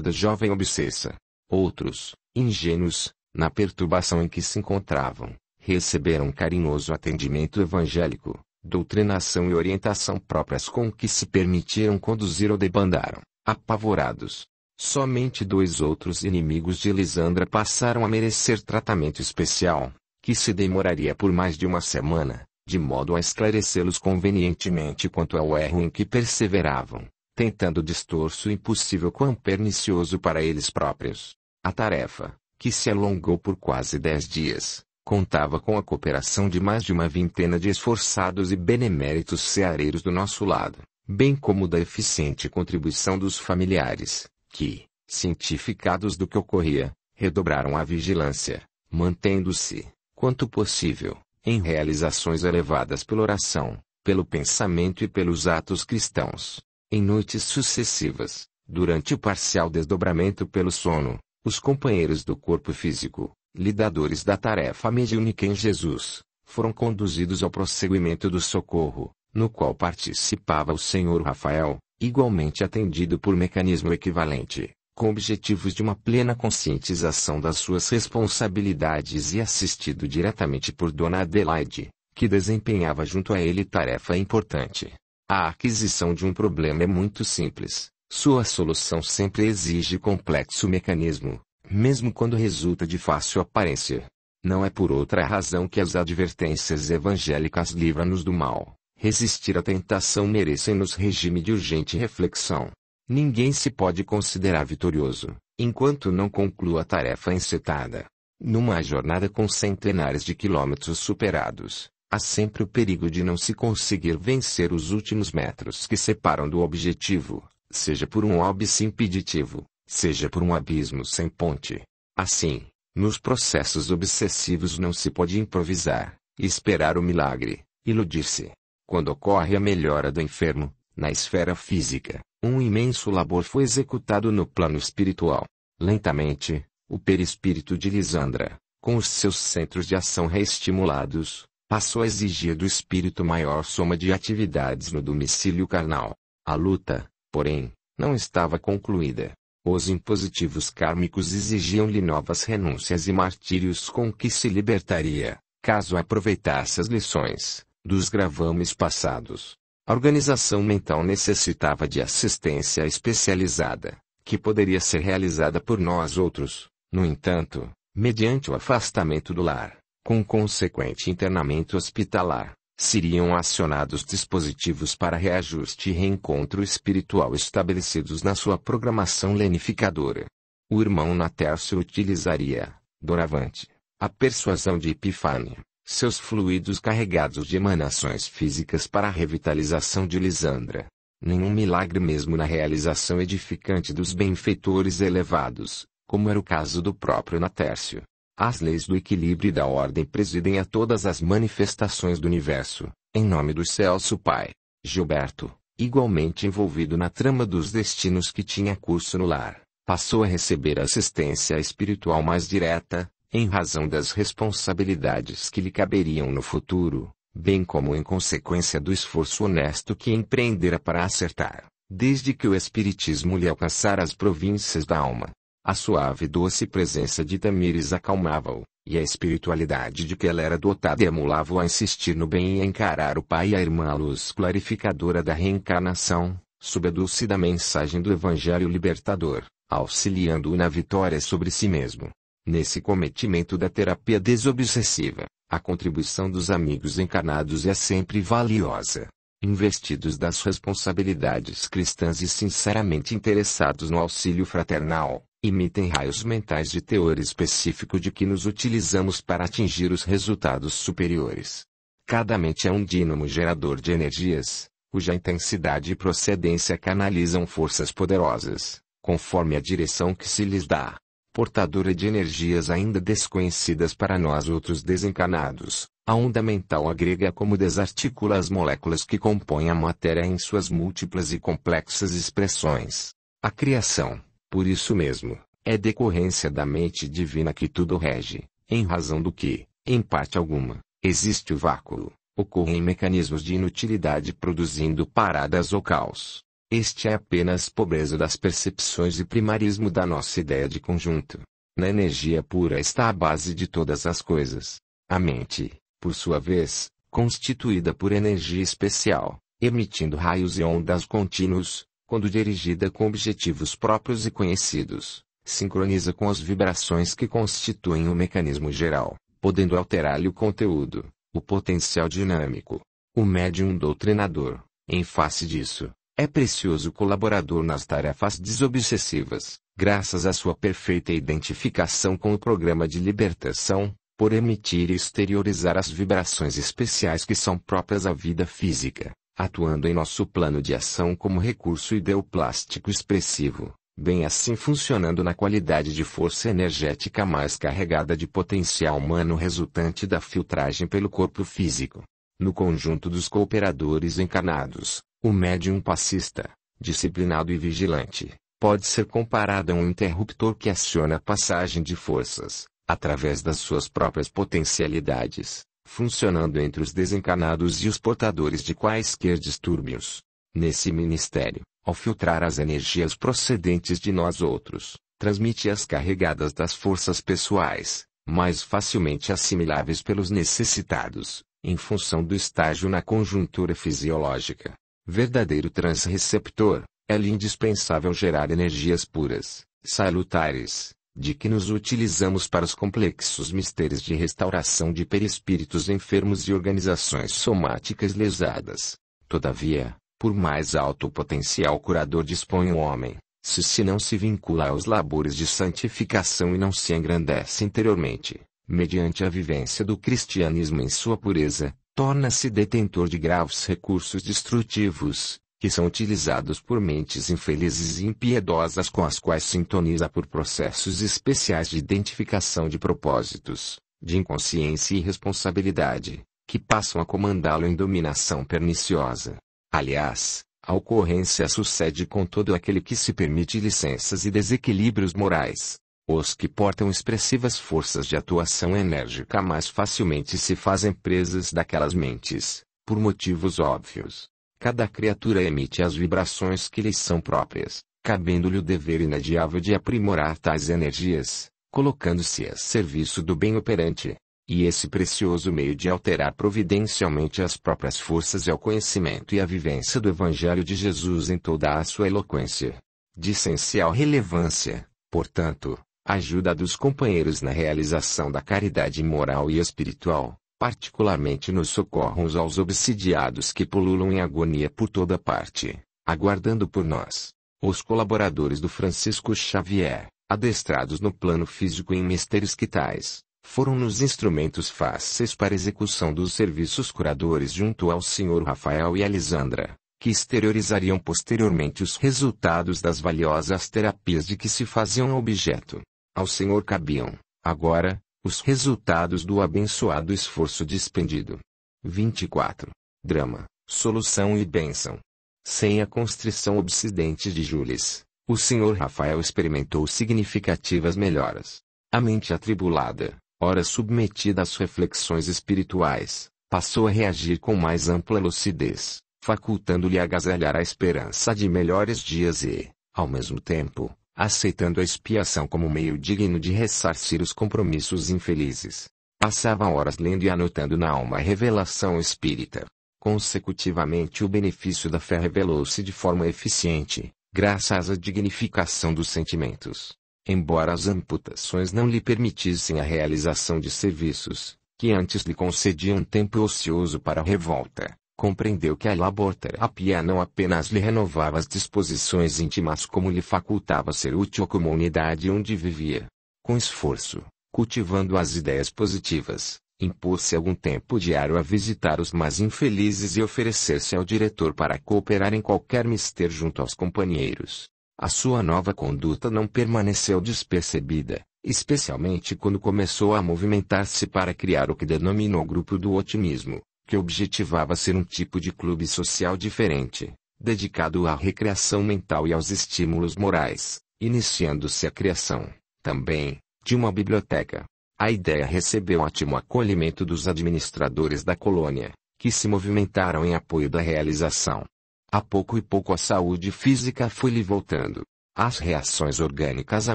da jovem obsessa. Outros, ingênuos, na perturbação em que se encontravam, receberam carinhoso atendimento evangélico, doutrinação e orientação próprias com que se permitiram conduzir ou debandaram, apavorados. Somente dois outros inimigos de Lisandra passaram a merecer tratamento especial, que se demoraria por mais de uma semana, de modo a esclarecê-los convenientemente quanto ao erro em que perseveravam, tentando distorço impossível quão pernicioso para eles próprios. A tarefa, que se alongou por quase dez dias, contava com a cooperação de mais de uma vintena de esforçados e beneméritos ceareiros do nosso lado, bem como da eficiente contribuição dos familiares, que, cientificados do que ocorria, redobraram a vigilância, mantendo-se, quanto possível, em realizações elevadas pela oração, pelo pensamento e pelos atos cristãos. Em noites sucessivas, durante o parcial desdobramento pelo sono, os companheiros do corpo físico, lidadores da tarefa mediúnica em Jesus, foram conduzidos ao prosseguimento do socorro, no qual participava o senhor Rafael, igualmente atendido por mecanismo equivalente com objetivos de uma plena conscientização das suas responsabilidades e assistido diretamente por Dona Adelaide, que desempenhava junto a ele tarefa importante. A aquisição de um problema é muito simples, sua solução sempre exige complexo mecanismo, mesmo quando resulta de fácil aparência. Não é por outra razão que as advertências evangélicas livram-nos do mal. Resistir à tentação merecem-nos regime de urgente reflexão. Ninguém se pode considerar vitorioso enquanto não conclua a tarefa encetada. Numa jornada com centenares de quilômetros superados, há sempre o perigo de não se conseguir vencer os últimos metros que separam do objetivo, seja por um óbice impeditivo, seja por um abismo sem ponte. Assim, nos processos obsessivos não se pode improvisar, esperar o milagre, iludir-se. Quando ocorre a melhora do enfermo, na esfera física, um imenso labor foi executado no plano espiritual. Lentamente, o perispírito de Lisandra, com os seus centros de ação reestimulados, passou a exigir do espírito maior soma de atividades no domicílio carnal. A luta, porém, não estava concluída. Os impositivos kármicos exigiam-lhe novas renúncias e martírios com que se libertaria, caso aproveitasse as lições dos gravames passados. A organização mental necessitava de assistência especializada, que poderia ser realizada por nós outros, no entanto, mediante o afastamento do lar, com consequente internamento hospitalar, seriam acionados dispositivos para reajuste e reencontro espiritual estabelecidos na sua programação lenificadora. O irmão Natércio utilizaria, doravante, a persuasão de Epifânia, seus fluidos carregados de emanações físicas para a revitalização de Lisandra. Nenhum milagre mesmo na realização edificante dos benfeitores elevados, como era o caso do próprio Natércio. As leis do equilíbrio e da ordem presidem a todas as manifestações do universo, em nome do Celso Pai. Gilberto, igualmente envolvido na trama dos destinos que tinha curso no lar, passou a receber assistência espiritual mais direta, em razão das responsabilidades que lhe caberiam no futuro, bem como em consequência do esforço honesto que empreendera para acertar, desde que o Espiritismo lhe alcançara as províncias da alma. A suave e doce presença de Tamires acalmava-o, e a espiritualidade de que ela era dotada emulava-o a insistir no bem e a encarar o pai e a irmã à luz clarificadora da reencarnação, sob a da mensagem do Evangelho libertador, auxiliando-o na vitória sobre si mesmo. Nesse cometimento da terapia desobsessiva, a contribuição dos amigos encarnados é sempre valiosa. Investidos das responsabilidades cristãs e sinceramente interessados no auxílio fraternal, emitem raios mentais de teor específico de que nos utilizamos para atingir os resultados superiores. Cada mente é um dínamo gerador de energias, cuja intensidade e procedência canalizam forças poderosas, conforme a direção que se lhes dá portadora de energias ainda desconhecidas para nós outros desencarnados. A onda mental agrega como desarticula as moléculas que compõem a matéria em suas múltiplas e complexas expressões. A criação, por isso mesmo, é decorrência da mente divina que tudo rege, em razão do que, em parte alguma, existe o vácuo, ocorrem mecanismos de inutilidade produzindo paradas ou caos. Este é apenas pobreza das percepções e primarismo da nossa ideia de conjunto. Na energia pura está a base de todas as coisas. A mente, por sua vez, constituída por energia especial, emitindo raios e ondas contínuos, quando dirigida com objetivos próprios e conhecidos, sincroniza com as vibrações que constituem o mecanismo geral, podendo alterar-lhe o conteúdo, o potencial dinâmico. O médium doutrinador, em face disso, é precioso colaborador nas tarefas desobsessivas, graças à sua perfeita identificação com o programa de libertação, por emitir e exteriorizar as vibrações especiais que são próprias à vida física, atuando em nosso plano de ação como recurso ideoplástico expressivo, bem assim funcionando na qualidade de força energética mais carregada de potencial humano resultante da filtragem pelo corpo físico. No conjunto dos cooperadores encarnados, o médium passista, disciplinado e vigilante, pode ser comparado a um interruptor que aciona a passagem de forças, através das suas próprias potencialidades, funcionando entre os desencarnados e os portadores de quaisquer distúrbios. Nesse ministério, ao filtrar as energias procedentes de nós outros, transmite as carregadas das forças pessoais, mais facilmente assimiláveis pelos necessitados, em função do estágio na conjuntura fisiológica verdadeiro transreceptor, é-lhe indispensável gerar energias puras, salutares, de que nos utilizamos para os complexos mistérios de restauração de perispíritos enfermos e organizações somáticas lesadas. Todavia, por mais alto potencial curador dispõe o homem, se se não se vincula aos labores de santificação e não se engrandece interiormente, mediante a vivência do cristianismo em sua pureza, torna-se detentor de graves recursos destrutivos, que são utilizados por mentes infelizes e impiedosas com as quais sintoniza por processos especiais de identificação de propósitos, de inconsciência e responsabilidade, que passam a comandá-lo em dominação perniciosa. Aliás, a ocorrência sucede com todo aquele que se permite licenças e desequilíbrios morais, os que portam expressivas forças de atuação enérgica mais facilmente se fazem presas daquelas mentes, por motivos óbvios. Cada criatura emite as vibrações que lhes são próprias, cabendo-lhe o dever inadiável de aprimorar tais energias, colocando-se a serviço do bem operante. E esse precioso meio de alterar providencialmente as próprias forças é o conhecimento e a vivência do Evangelho de Jesus em toda a sua eloquência. De essencial relevância, portanto, ajuda dos companheiros na realização da caridade moral e espiritual, particularmente nos socorros aos obsidiados que pululam em agonia por toda parte, aguardando por nós, os colaboradores do Francisco Xavier, adestrados no plano físico em mistérios que tais, foram nos instrumentos fáceis para execução dos serviços curadores junto ao Sr. Rafael e Alisandra, que exteriorizariam posteriormente os resultados das valiosas terapias de que se faziam objeto. Ao Senhor cabiam, agora, os resultados do abençoado esforço despendido. 24. Drama, solução e bênção. Sem a constrição obsidente de Jules, o Senhor Rafael experimentou significativas melhoras. A mente atribulada, ora submetida às reflexões espirituais, passou a reagir com mais ampla lucidez, facultando-lhe agasalhar a esperança de melhores dias e, ao mesmo tempo, aceitando a expiação como meio digno de ressarcir os compromissos infelizes. passava horas lendo e anotando na alma a revelação espírita. Consecutivamente, o benefício da fé revelou-se de forma eficiente, graças à dignificação dos sentimentos. Embora as amputações não lhe permitissem a realização de serviços, que antes lhe concediam tempo ocioso para a revolta, compreendeu que a laborterapia não apenas lhe renovava as disposições íntimas como lhe facultava ser útil à comunidade onde vivia. Com esforço, cultivando as ideias positivas, impôs-se algum tempo diário a visitar os mais infelizes e oferecer-se ao diretor para cooperar em qualquer mister junto aos companheiros. A sua nova conduta não permaneceu despercebida, especialmente quando começou a movimentar-se para criar o que denominou o grupo do otimismo, que objetivava ser um tipo de clube social diferente, dedicado à recreação mental e aos estímulos morais, iniciando-se a criação, também, de uma biblioteca. A ideia recebeu ótimo acolhimento dos administradores da colônia, que se movimentaram em apoio da realização. A pouco e pouco a saúde física foi lhe voltando. As reações orgânicas à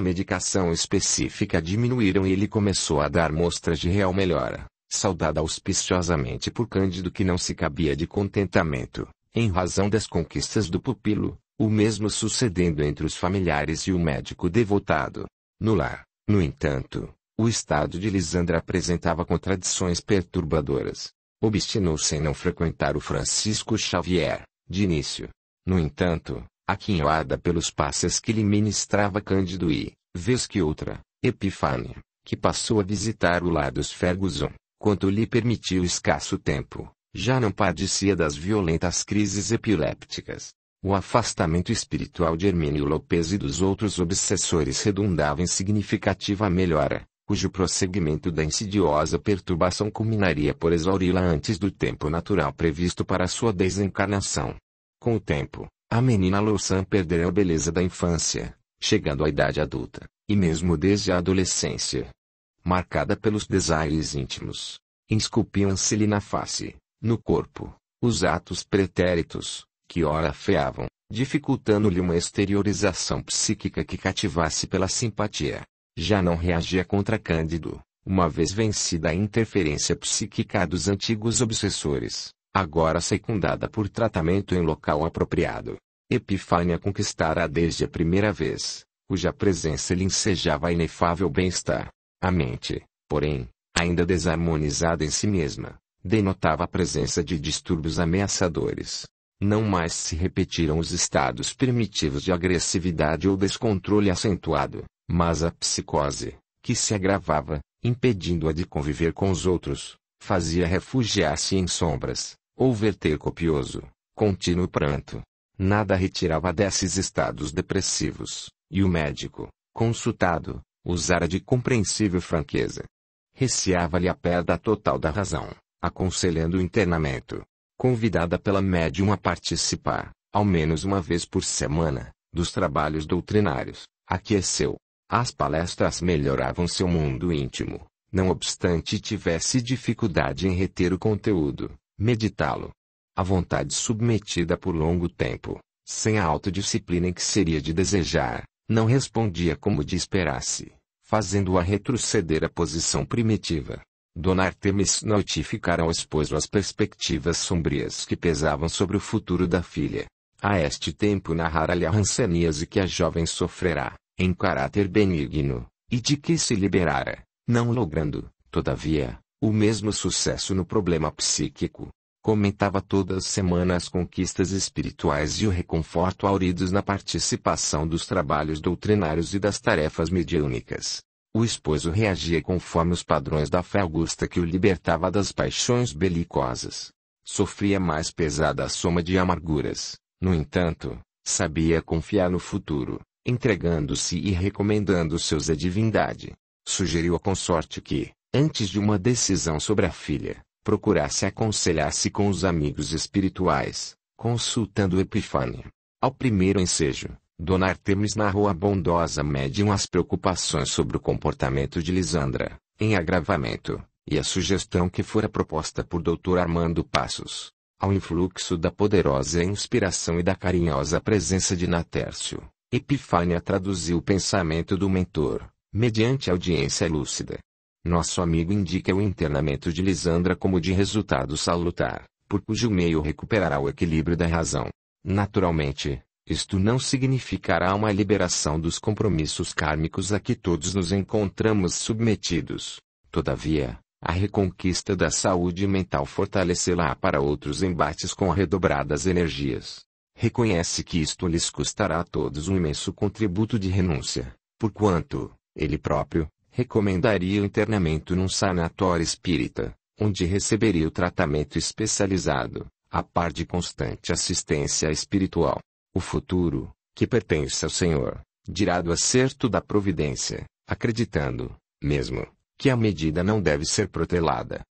medicação específica diminuíram e ele começou a dar mostras de real melhora saudada auspiciosamente por Cândido que não se cabia de contentamento, em razão das conquistas do pupilo, o mesmo sucedendo entre os familiares e o médico devotado. No lar, no entanto, o estado de Lisandra apresentava contradições perturbadoras. Obstinou-se em não frequentar o Francisco Xavier, de início. No entanto, aquinhoada pelos passes que lhe ministrava Cândido e, vez que outra, Epifânia, que passou a visitar o lar dos Ferguson, quanto lhe permitiu o escasso tempo, já não padecia das violentas crises epilépticas. O afastamento espiritual de Hermínio Lopes e dos outros obsessores redundava em significativa melhora, cujo prosseguimento da insidiosa perturbação culminaria por exauri-la antes do tempo natural previsto para sua desencarnação. Com o tempo, a menina Louçã perderá a beleza da infância, chegando à idade adulta, e mesmo desde a adolescência, marcada pelos desaires íntimos. insculpiam se lhe na face, no corpo, os atos pretéritos, que ora freavam, dificultando-lhe uma exteriorização psíquica que cativasse pela simpatia. Já não reagia contra Cândido, uma vez vencida a interferência psíquica dos antigos obsessores, agora secundada por tratamento em local apropriado. Epifânia conquistara desde a primeira vez, cuja presença lhe ensejava inefável bem-estar. A mente, porém, ainda desarmonizada em si mesma, denotava a presença de distúrbios ameaçadores. Não mais se repetiram os estados primitivos de agressividade ou descontrole acentuado, mas a psicose, que se agravava, impedindo-a de conviver com os outros, fazia refugiar-se em sombras, ou verter copioso, contínuo pranto. Nada retirava desses estados depressivos, e o médico, consultado, usara de compreensível franqueza. Receava-lhe a perda total da razão, aconselhando o internamento. Convidada pela médium a participar, ao menos uma vez por semana, dos trabalhos doutrinários, aqueceu. As palestras melhoravam seu mundo íntimo, não obstante tivesse dificuldade em reter o conteúdo, meditá-lo. A vontade submetida por longo tempo, sem a autodisciplina em que seria de desejar, não respondia como de esperasse fazendo-a retroceder à posição primitiva. Dona Artemis notificara ao esposo as perspectivas sombrias que pesavam sobre o futuro da filha. A este tempo narrara-lhe a ranceníase que a jovem sofrerá, em caráter benigno, e de que se liberara, não logrando, todavia, o mesmo sucesso no problema psíquico, Comentava todas as semanas as conquistas espirituais e o reconforto auridos na participação dos trabalhos doutrinários e das tarefas mediúnicas. O esposo reagia conforme os padrões da fé augusta que o libertava das paixões belicosas. Sofria mais pesada a soma de amarguras, no entanto, sabia confiar no futuro, entregando-se e recomendando seus à divindade. Sugeriu à consorte que, antes de uma decisão sobre a filha, procurasse aconselhar-se com os amigos espirituais, consultando Epifânio. Ao primeiro ensejo, Dona Artemis narrou a bondosa médium as preocupações sobre o comportamento de Lisandra, em agravamento, e a sugestão que fora proposta por Dr. Armando Passos. Ao influxo da poderosa inspiração e da carinhosa presença de Natércio, Epifânia traduziu o pensamento do mentor, mediante audiência lúcida, nosso amigo indica o internamento de Lisandra como de resultado salutar, por cujo meio recuperará o equilíbrio da razão. Naturalmente, isto não significará uma liberação dos compromissos kármicos a que todos nos encontramos submetidos. Todavia, a reconquista da saúde mental fortalecê-la para outros embates com redobradas energias. Reconhece que isto lhes custará a todos um imenso contributo de renúncia, porquanto, ele próprio, recomendaria o internamento num sanatório espírita, onde receberia o tratamento especializado, a par de constante assistência espiritual. O futuro, que pertence ao Senhor, dirá do acerto da providência, acreditando, mesmo, que a medida não deve ser protelada.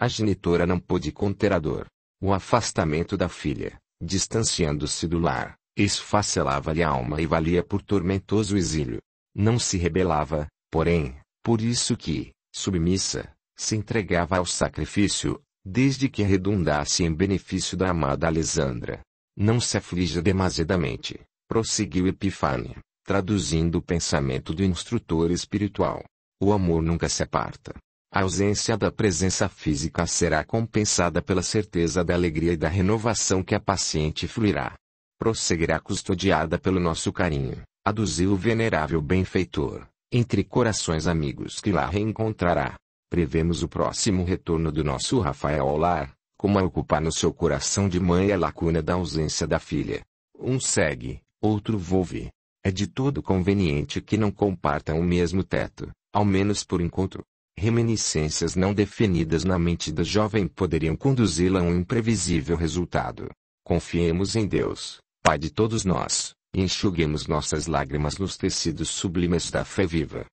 A genitora não pôde conter a dor. O afastamento da filha, distanciando-se do lar, esfacelava-lhe a alma e valia por tormentoso exílio. Não se rebelava, porém, por isso que, submissa, se entregava ao sacrifício, desde que redundasse em benefício da amada Alessandra. Não se aflija demasiadamente, prosseguiu Epifânia, traduzindo o pensamento do instrutor espiritual. O amor nunca se aparta. A ausência da presença física será compensada pela certeza da alegria e da renovação que a paciente fluirá. Prosseguirá custodiada pelo nosso carinho, aduziu o venerável benfeitor. Entre corações amigos que lá reencontrará. Prevemos o próximo retorno do nosso Rafael ao lar, como a ocupar no seu coração de mãe a lacuna da ausência da filha. Um segue, outro volve. É de todo conveniente que não compartam o mesmo teto, ao menos por encontro. Reminiscências não definidas na mente da jovem poderiam conduzi-la a um imprevisível resultado. Confiemos em Deus, Pai de todos nós enxuguemos nossas lágrimas nos tecidos sublimes da fé viva.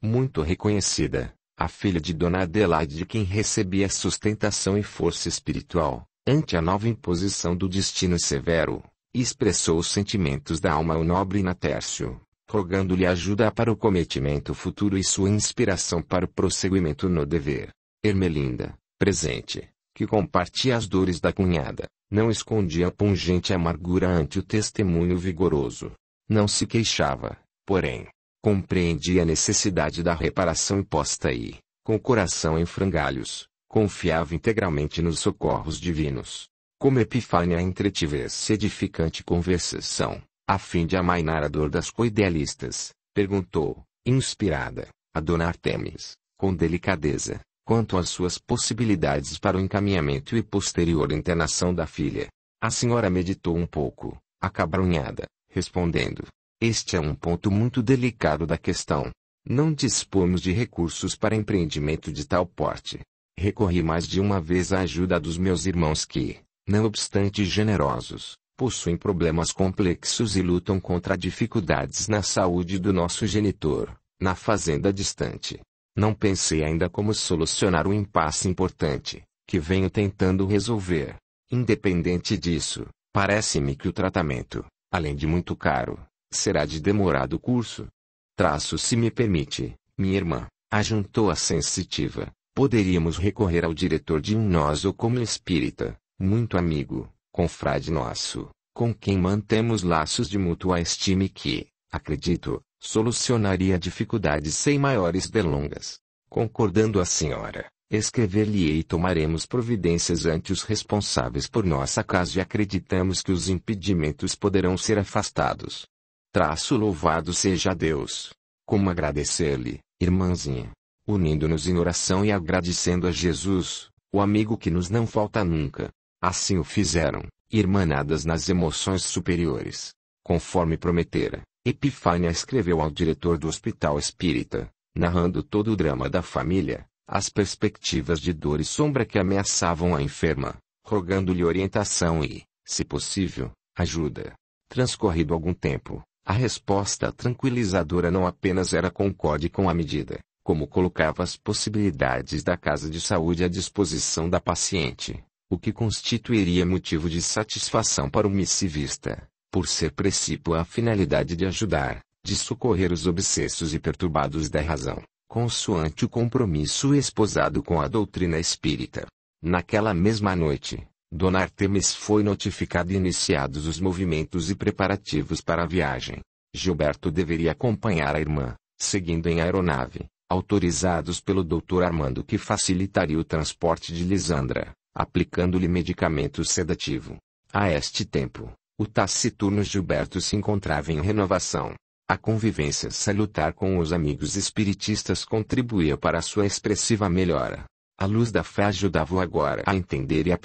Muito reconhecida, a filha de Dona Adelaide de quem recebia sustentação e força espiritual, ante a nova imposição do destino severo, expressou os sentimentos da alma ao nobre Natércio, rogando-lhe ajuda para o cometimento futuro e sua inspiração para o prosseguimento no dever. Ermelinda, presente, que compartia as dores da cunhada, não escondia pungente amargura ante o testemunho vigoroso. Não se queixava, porém, compreendia a necessidade da reparação imposta e, com o coração em frangalhos, confiava integralmente nos socorros divinos. Como Epifânia entretivesse edificante conversação, a fim de amainar a dor das coidealistas, perguntou, inspirada, a Dona Artemis, com delicadeza, quanto às suas possibilidades para o encaminhamento e posterior internação da filha. A senhora meditou um pouco, acabrunhada, respondendo: Este é um ponto muito delicado da questão. Não dispomos de recursos para empreendimento de tal porte. Recorri mais de uma vez à ajuda dos meus irmãos que, não obstante generosos, possuem problemas complexos e lutam contra dificuldades na saúde do nosso genitor, na fazenda distante, não pensei ainda como solucionar um impasse importante, que venho tentando resolver. Independente disso, parece-me que o tratamento, além de muito caro, será de demorado curso. Traço se me permite, minha irmã, ajuntou a sensitiva, poderíamos recorrer ao diretor de um nós ou como espírita, muito amigo, confrade nosso, com quem mantemos laços de mútua estima e que, acredito, solucionaria dificuldades sem maiores delongas. Concordando a senhora, escrever-lhe e tomaremos providências ante os responsáveis por nossa casa e acreditamos que os impedimentos poderão ser afastados. Traço louvado seja Deus. Como agradecer-lhe, irmãzinha, unindo-nos em oração e agradecendo a Jesus, o amigo que nos não falta nunca. Assim o fizeram, irmanadas nas emoções superiores, conforme prometera. Epifânia escreveu ao diretor do hospital espírita, narrando todo o drama da família, as perspectivas de dor e sombra que ameaçavam a enferma, rogando-lhe orientação e, se possível, ajuda. Transcorrido algum tempo, a resposta tranquilizadora não apenas era concorde com a medida, como colocava as possibilidades da casa de saúde à disposição da paciente, o que constituiria motivo de satisfação para o missivista por ser princípio a finalidade de ajudar, de socorrer os obsessos e perturbados da razão, consoante o compromisso esposado com a doutrina espírita. Naquela mesma noite, Dona Artemis foi notificada e iniciados os movimentos e preparativos para a viagem. Gilberto deveria acompanhar a irmã, seguindo em aeronave, autorizados pelo Dr. Armando que facilitaria o transporte de Lisandra, aplicando-lhe medicamento sedativo. A este tempo, o taciturno Gilberto se encontrava em renovação. A convivência salutar com os amigos espiritistas contribuía para sua expressiva melhora. A luz da fé ajudava-o agora a entender e a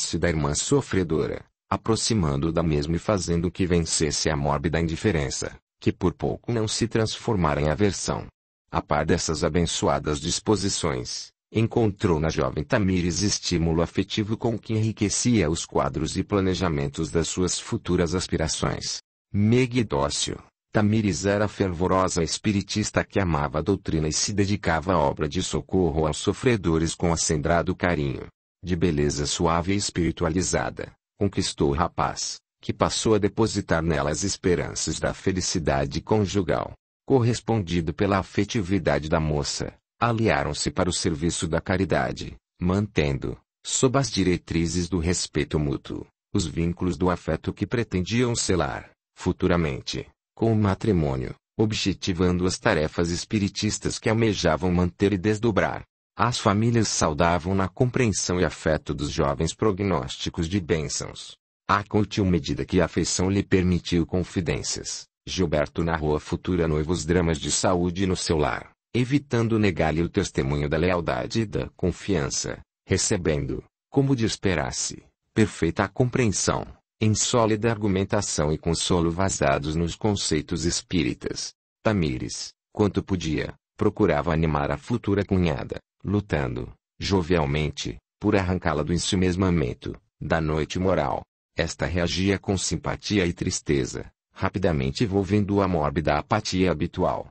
se da irmã sofredora, aproximando-o da mesma e fazendo que vencesse a mórbida indiferença, que por pouco não se transformara em aversão. A par dessas abençoadas disposições, encontrou na jovem Tamires estímulo afetivo com que enriquecia os quadros e planejamentos das suas futuras aspirações. Meiga e dócil, Tamires era fervorosa espiritista que amava a doutrina e se dedicava à obra de socorro aos sofredores com acendrado carinho. De beleza suave e espiritualizada, conquistou o rapaz, que passou a depositar nela as esperanças da felicidade conjugal, correspondido pela afetividade da moça aliaram-se para o serviço da caridade, mantendo, sob as diretrizes do respeito mútuo, os vínculos do afeto que pretendiam selar, futuramente, com o matrimônio, objetivando as tarefas espiritistas que almejavam manter e desdobrar. As famílias saudavam na compreensão e afeto dos jovens prognósticos de bênçãos. A curtiu medida que a afeição lhe permitiu confidências. Gilberto narrou a futura noiva os dramas de saúde no seu lar evitando negar-lhe o testemunho da lealdade e da confiança, recebendo, como de esperasse, perfeita compreensão, em sólida argumentação e consolo vazados nos conceitos espíritas. Tamires, quanto podia, procurava animar a futura cunhada, lutando, jovialmente, por arrancá-la do ensimesmamento, da noite moral. Esta reagia com simpatia e tristeza, rapidamente envolvendo a mórbida apatia habitual.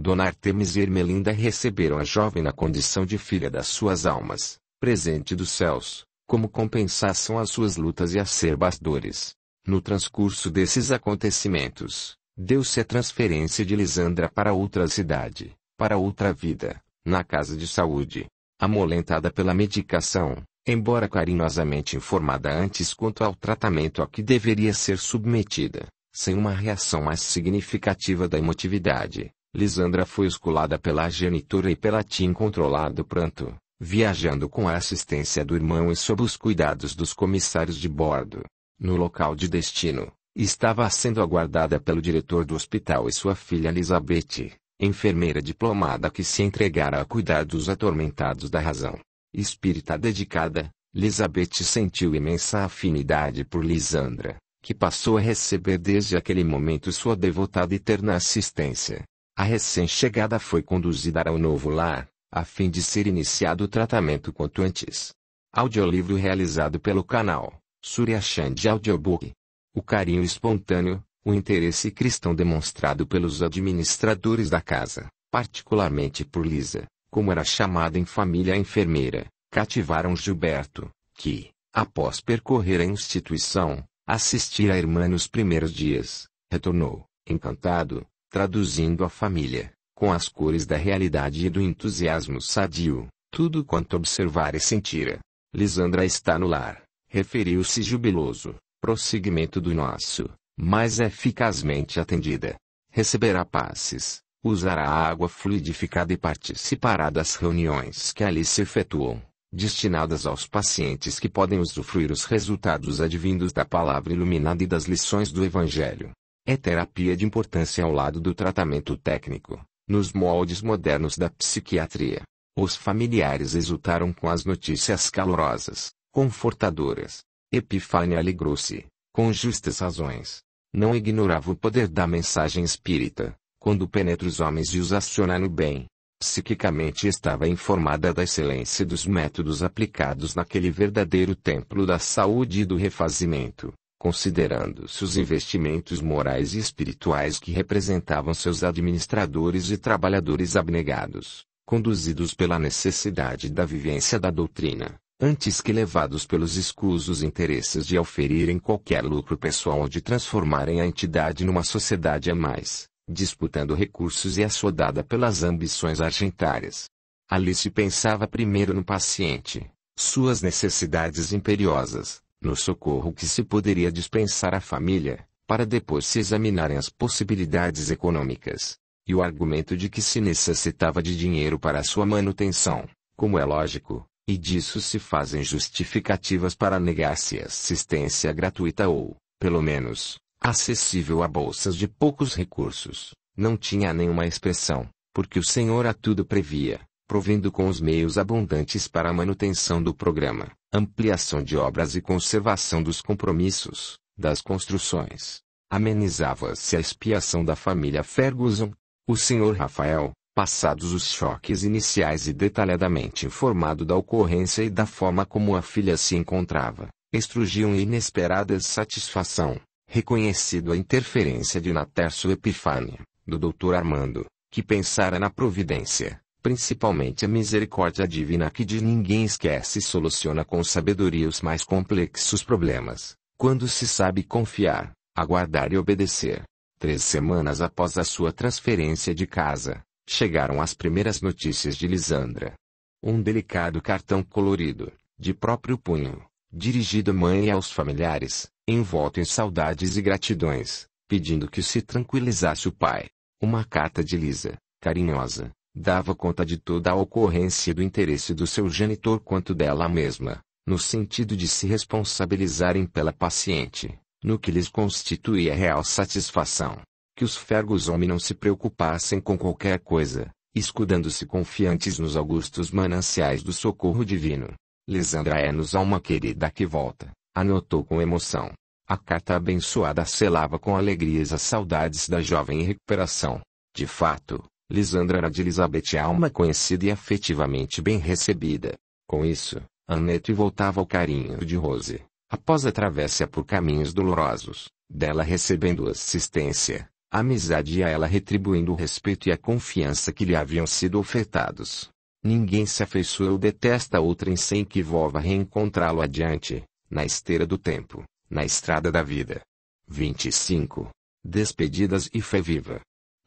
Dona Artemis e Ermelinda receberam a jovem na condição de filha das suas almas, presente dos céus, como compensação às suas lutas e acerbas dores. No transcurso desses acontecimentos, deu-se a transferência de Lisandra para outra cidade, para outra vida, na casa de saúde. Amolentada pela medicação, embora carinhosamente informada antes quanto ao tratamento a que deveria ser submetida, sem uma reação mais significativa da emotividade, Lisandra foi esculada pela genitora e pela tia incontrolado pranto, viajando com a assistência do irmão e sob os cuidados dos comissários de bordo. No local de destino, estava sendo aguardada pelo diretor do hospital e sua filha Elizabeth, enfermeira diplomada que se entregara a cuidar dos atormentados da razão. Espírita dedicada, Elizabeth sentiu imensa afinidade por Lisandra, que passou a receber desde aquele momento sua devotada e terna assistência. A recém-chegada foi conduzida ao novo lar, a fim de ser iniciado o tratamento quanto antes. Audiolivro realizado pelo canal Suryachand Audiobook. O carinho espontâneo, o interesse cristão demonstrado pelos administradores da casa, particularmente por Lisa, como era chamada em família a enfermeira, cativaram Gilberto, que, após percorrer a instituição, assistir a irmã nos primeiros dias, retornou, encantado, traduzindo a família, com as cores da realidade e do entusiasmo sadio, tudo quanto observar e sentira. Lisandra está no lar, referiu-se jubiloso, prosseguimento do nosso, mais eficazmente atendida. Receberá passes, usará a água fluidificada e participará das reuniões que ali se efetuam, destinadas aos pacientes que podem usufruir os resultados advindos da palavra iluminada e das lições do Evangelho. É terapia de importância ao lado do tratamento técnico, nos moldes modernos da psiquiatria. Os familiares exultaram com as notícias calorosas, confortadoras. Epifânia alegrou-se, com justas razões. Não ignorava o poder da mensagem espírita, quando penetra os homens e os aciona no bem. Psiquicamente estava informada da excelência dos métodos aplicados naquele verdadeiro templo da saúde e do refazimento, considerando-se os investimentos morais e espirituais que representavam seus administradores e trabalhadores abnegados, conduzidos pela necessidade da vivência da doutrina, antes que levados pelos escusos interesses de auferirem qualquer lucro pessoal ou de transformarem a entidade numa sociedade a mais, disputando recursos e assodada pelas ambições argentárias. Alice pensava primeiro no paciente, suas necessidades imperiosas, no socorro que se poderia dispensar à família, para depois se examinarem as possibilidades econômicas, e o argumento de que se necessitava de dinheiro para sua manutenção, como é lógico, e disso se fazem justificativas para negar-se assistência gratuita ou, pelo menos, acessível a bolsas de poucos recursos, não tinha nenhuma expressão, porque o Senhor a tudo previa, provendo com os meios abundantes para a manutenção do programa ampliação de obras e conservação dos compromissos, das construções. Amenizava-se a expiação da família Ferguson. O senhor Rafael, passados os choques iniciais e detalhadamente informado da ocorrência e da forma como a filha se encontrava, estrugiam inesperada satisfação, reconhecido a interferência de Natércio Epifânia, do doutor Armando, que pensara na providência principalmente a misericórdia divina que de ninguém esquece e soluciona com sabedoria os mais complexos problemas, quando se sabe confiar, aguardar e obedecer. Três semanas após a sua transferência de casa, chegaram as primeiras notícias de Lisandra. Um delicado cartão colorido, de próprio punho, dirigido à mãe e aos familiares, envolto em saudades e gratidões, pedindo que se tranquilizasse o pai. Uma carta de Lisa, carinhosa, dava conta de toda a ocorrência do interesse do seu genitor quanto dela mesma, no sentido de se responsabilizarem pela paciente, no que lhes constituía real satisfação. Que os fergos homens não se preocupassem com qualquer coisa, escudando-se confiantes nos augustos mananciais do socorro divino. Lisandra é-nos alma querida que volta, anotou com emoção. A carta abençoada selava com alegrias as saudades da jovem em recuperação. De fato, Lisandra era de Elizabeth alma conhecida e afetivamente bem recebida. Com isso, Anneto voltava ao carinho de Rose, após a travessia por caminhos dolorosos, dela recebendo assistência, amizade e a ela retribuindo o respeito e a confiança que lhe haviam sido ofertados. Ninguém se afeiçoa ou detesta em sem que volva reencontrá-lo adiante, na esteira do tempo, na estrada da vida. 25. Despedidas e fé viva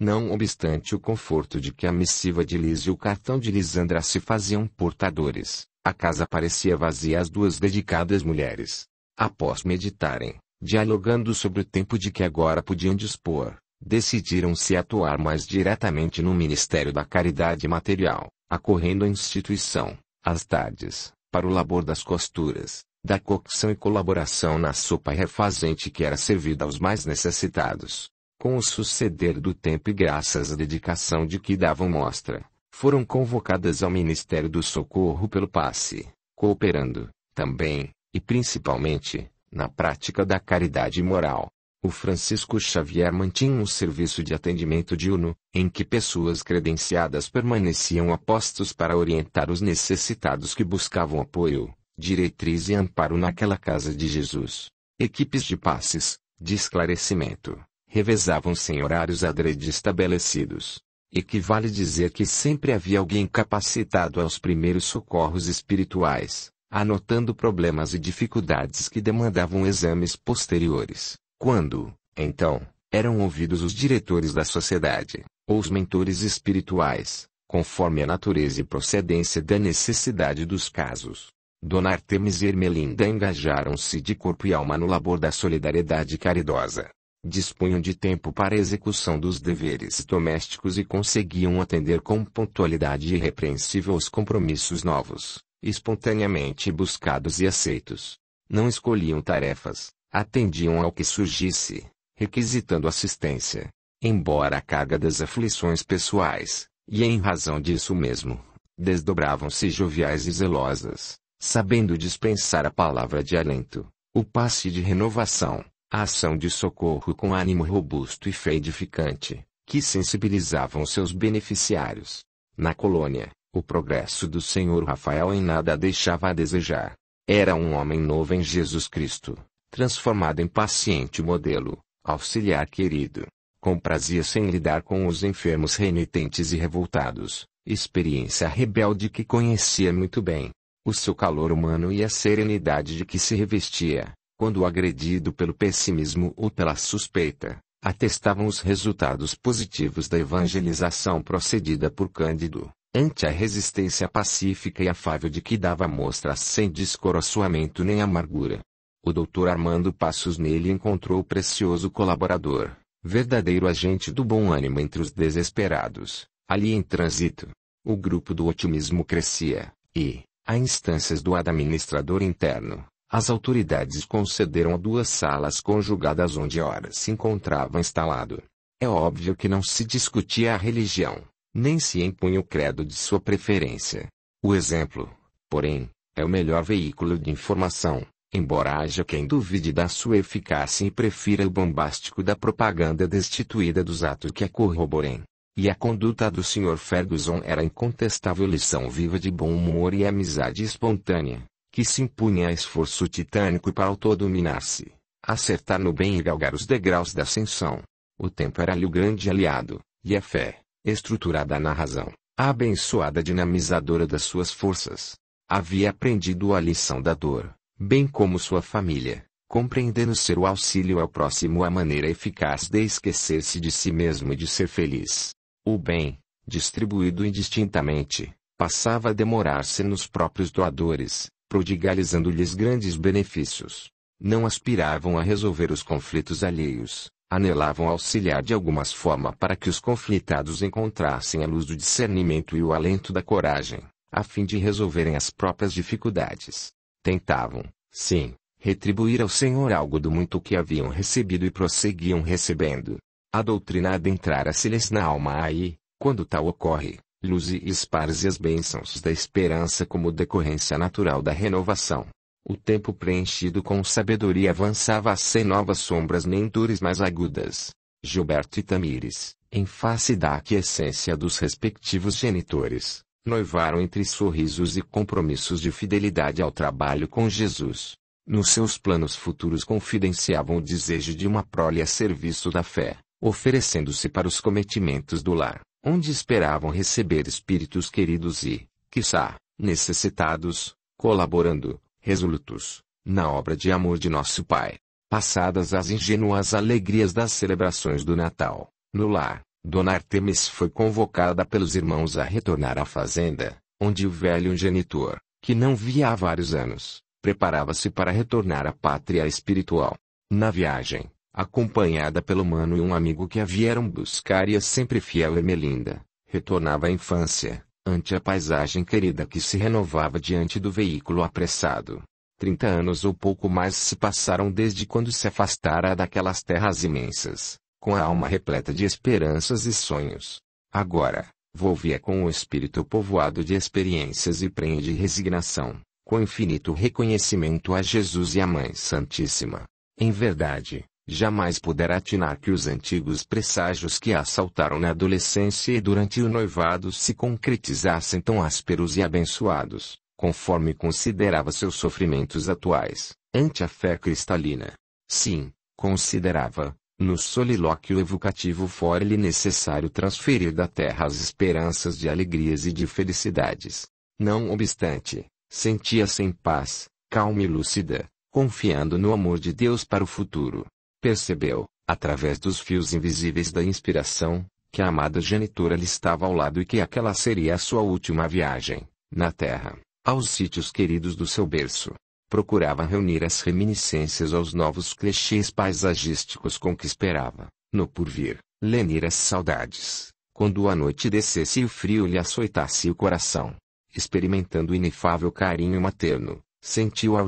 não obstante o conforto de que a missiva de Liz e o cartão de Lisandra se faziam portadores, a casa parecia vazia às duas dedicadas mulheres. Após meditarem, dialogando sobre o tempo de que agora podiam dispor, decidiram-se atuar mais diretamente no Ministério da Caridade Material, acorrendo à instituição, às tardes, para o labor das costuras, da cocção e colaboração na sopa refazente que era servida aos mais necessitados. Com o suceder do tempo e graças à dedicação de que davam mostra, foram convocadas ao Ministério do Socorro pelo passe, cooperando, também, e principalmente, na prática da caridade moral. O Francisco Xavier mantinha um serviço de atendimento diurno, em que pessoas credenciadas permaneciam a postos para orientar os necessitados que buscavam apoio, diretriz e amparo naquela casa de Jesus. Equipes de passes, de esclarecimento, revezavam-se em horários adrede estabelecidos. Equivale dizer que sempre havia alguém capacitado aos primeiros socorros espirituais, anotando problemas e dificuldades que demandavam exames posteriores, quando, então, eram ouvidos os diretores da sociedade, ou os mentores espirituais, conforme a natureza e procedência da necessidade dos casos. Dona Artemis e Ermelinda engajaram-se de corpo e alma no labor da solidariedade caridosa, dispunham de tempo para execução dos deveres domésticos e conseguiam atender com pontualidade irrepreensível os compromissos novos, espontaneamente buscados e aceitos. Não escolhiam tarefas, atendiam ao que surgisse, requisitando assistência, embora a carga das aflições pessoais, e em razão disso mesmo, desdobravam-se joviais e zelosas, sabendo dispensar a palavra de alento, o passe de renovação, a ação de socorro com ânimo robusto e fé edificante, que sensibilizavam seus beneficiários. Na colônia, o progresso do senhor Rafael em nada deixava a desejar. Era um homem novo em Jesus Cristo, transformado em paciente modelo, auxiliar querido. Comprazia-se em lidar com os enfermos renitentes e revoltados, experiência rebelde que conhecia muito bem. O seu calor humano e a serenidade de que se revestia, quando agredido pelo pessimismo ou pela suspeita, atestavam os resultados positivos da evangelização procedida por Cândido, ante a resistência pacífica e afável de que dava mostras sem descoroçoamento nem amargura. O doutor Armando Passos nele encontrou o precioso colaborador, verdadeiro agente do bom ânimo entre os desesperados, ali em trânsito. O grupo do otimismo crescia, e, a instâncias do administrador interno, as autoridades concederam duas salas conjugadas onde ora se encontrava instalado. É óbvio que não se discutia a religião, nem se impunha o credo de sua preferência. O exemplo, porém, é o melhor veículo de informação, embora haja quem duvide da sua eficácia e prefira o bombástico da propaganda destituída dos atos que a corroborem. E a conduta do Sr. Ferguson era incontestável lição viva de bom humor e amizade espontânea que se impunha a esforço titânico para autodominar-se, acertar no bem e galgar os degraus da ascensão. O tempo era-lhe o grande aliado, e a fé, estruturada na razão, a abençoada dinamizadora das suas forças. Havia aprendido a lição da dor, bem como sua família, compreendendo ser o auxílio ao próximo a maneira eficaz de esquecer-se de si mesmo e de ser feliz. O bem, distribuído indistintamente, passava a demorar-se nos próprios doadores, prodigalizando-lhes grandes benefícios. Não aspiravam a resolver os conflitos alheios, anelavam auxiliar de alguma forma para que os conflitados encontrassem a luz do discernimento e o alento da coragem, a fim de resolverem as próprias dificuldades. Tentavam, sim, retribuir ao Senhor algo do muito que haviam recebido e prosseguiam recebendo. A doutrina adentrara-se-lhes na alma aí, quando tal ocorre, luz e esparze as bênçãos da esperança como decorrência natural da renovação. O tempo preenchido com sabedoria avançava sem novas sombras nem dores mais agudas. Gilberto e Tamires, em face da aquiescência dos respectivos genitores, noivaram entre sorrisos e compromissos de fidelidade ao trabalho com Jesus. Nos seus planos futuros confidenciavam o desejo de uma prole a serviço da fé, oferecendo-se para os cometimentos do lar onde esperavam receber espíritos queridos e, quiçá, necessitados, colaborando, resolutos, na obra de amor de nosso Pai. Passadas as ingênuas alegrias das celebrações do Natal, no lar, Dona Artemis foi convocada pelos irmãos a retornar à fazenda, onde o velho genitor, que não via há vários anos, preparava-se para retornar à pátria espiritual. Na viagem, acompanhada pelo mano e um amigo que a vieram buscar e a é sempre fiel Ermelinda, retornava à infância, ante a paisagem querida que se renovava diante do veículo apressado. Trinta anos ou pouco mais se passaram desde quando se afastara daquelas terras imensas, com a alma repleta de esperanças e sonhos. Agora, volvia com o espírito povoado de experiências e prenha de resignação, com infinito reconhecimento a Jesus e à Mãe Santíssima. Em verdade, jamais pudera atinar que os antigos presságios que a assaltaram na adolescência e durante o noivado se concretizassem tão ásperos e abençoados, conforme considerava seus sofrimentos atuais, ante a fé cristalina. Sim, considerava, no solilóquio evocativo fora-lhe necessário transferir da terra as esperanças de alegrias e de felicidades. Não obstante, sentia-se em paz, calma e lúcida, confiando no amor de Deus para o futuro. Percebeu, através dos fios invisíveis da inspiração, que a amada genitora lhe estava ao lado e que aquela seria a sua última viagem, na terra, aos sítios queridos do seu berço. Procurava reunir as reminiscências aos novos clichês paisagísticos com que esperava, no porvir, lenir as saudades, quando a noite descesse e o frio lhe açoitasse o coração. Experimentando o inefável carinho materno, sentiu ao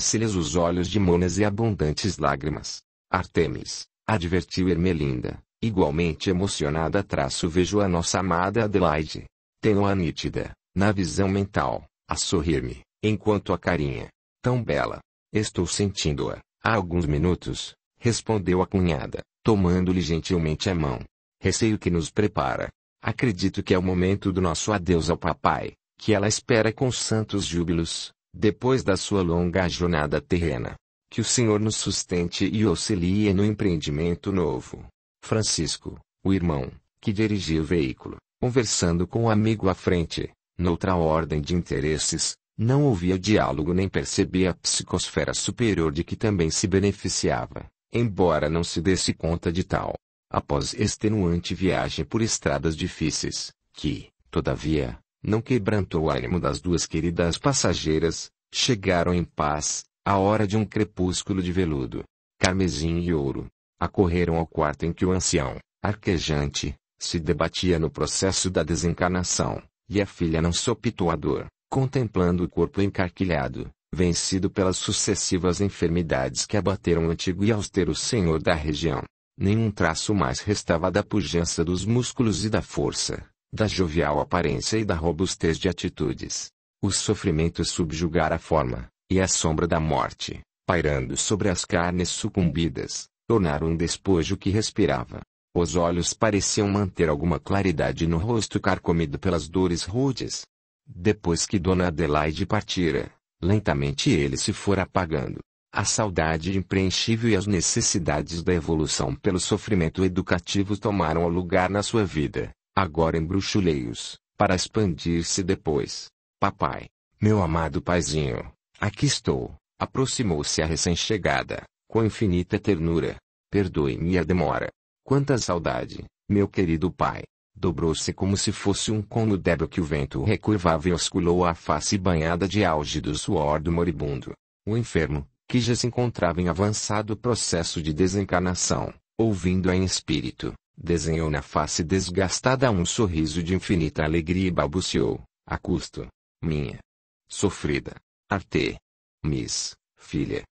se lhes os olhos de monas e abundantes lágrimas. Artemis, advertiu Ermelinda, igualmente emocionada traço vejo a nossa amada Adelaide. Tenho-a nítida, na visão mental, a sorrir-me, enquanto a carinha, tão bela, estou sentindo-a, há alguns minutos, respondeu a cunhada, tomando-lhe gentilmente a mão. Receio que nos prepara. Acredito que é o momento do nosso adeus ao papai, que ela espera com santos júbilos, depois da sua longa jornada terrena. Que o Senhor nos sustente e auxilie no empreendimento novo. Francisco, o irmão, que dirigia o veículo, conversando com o um amigo à frente, noutra ordem de interesses, não ouvia diálogo nem percebia a psicosfera superior de que também se beneficiava, embora não se desse conta de tal. Após extenuante viagem por estradas difíceis, que, todavia, não quebrantou o ânimo das duas queridas passageiras, chegaram em paz, a hora de um crepúsculo de veludo, carmesim e ouro, acorreram ao quarto em que o ancião, arquejante, se debatia no processo da desencarnação, e a filha não sopitou a dor, contemplando o corpo encarquilhado, vencido pelas sucessivas enfermidades que abateram o antigo e austero senhor da região. Nenhum traço mais restava da pujança dos músculos e da força, da jovial aparência e da robustez de atitudes. O sofrimento subjugara a forma, e a sombra da morte, pairando sobre as carnes sucumbidas, tornaram um despojo que respirava. Os olhos pareciam manter alguma claridade no rosto carcomido pelas dores rudes. Depois que Dona Adelaide partira, lentamente ele se fora apagando. A saudade impreensível e as necessidades da evolução pelo sofrimento educativo tomaram o lugar na sua vida, agora em bruxuleios para expandir-se depois. Papai, meu amado paizinho, Aqui estou, aproximou-se a recém-chegada, com infinita ternura. Perdoe-me a demora. Quanta saudade, meu querido pai. Dobrou-se como se fosse um cono débil que o vento recurvava e osculou a face banhada de do suor do moribundo. O enfermo, que já se encontrava em avançado processo de desencarnação, ouvindo-a em espírito, desenhou na face desgastada um sorriso de infinita alegria e balbuciou, a custo, minha sofrida, Arte. Miss, filha.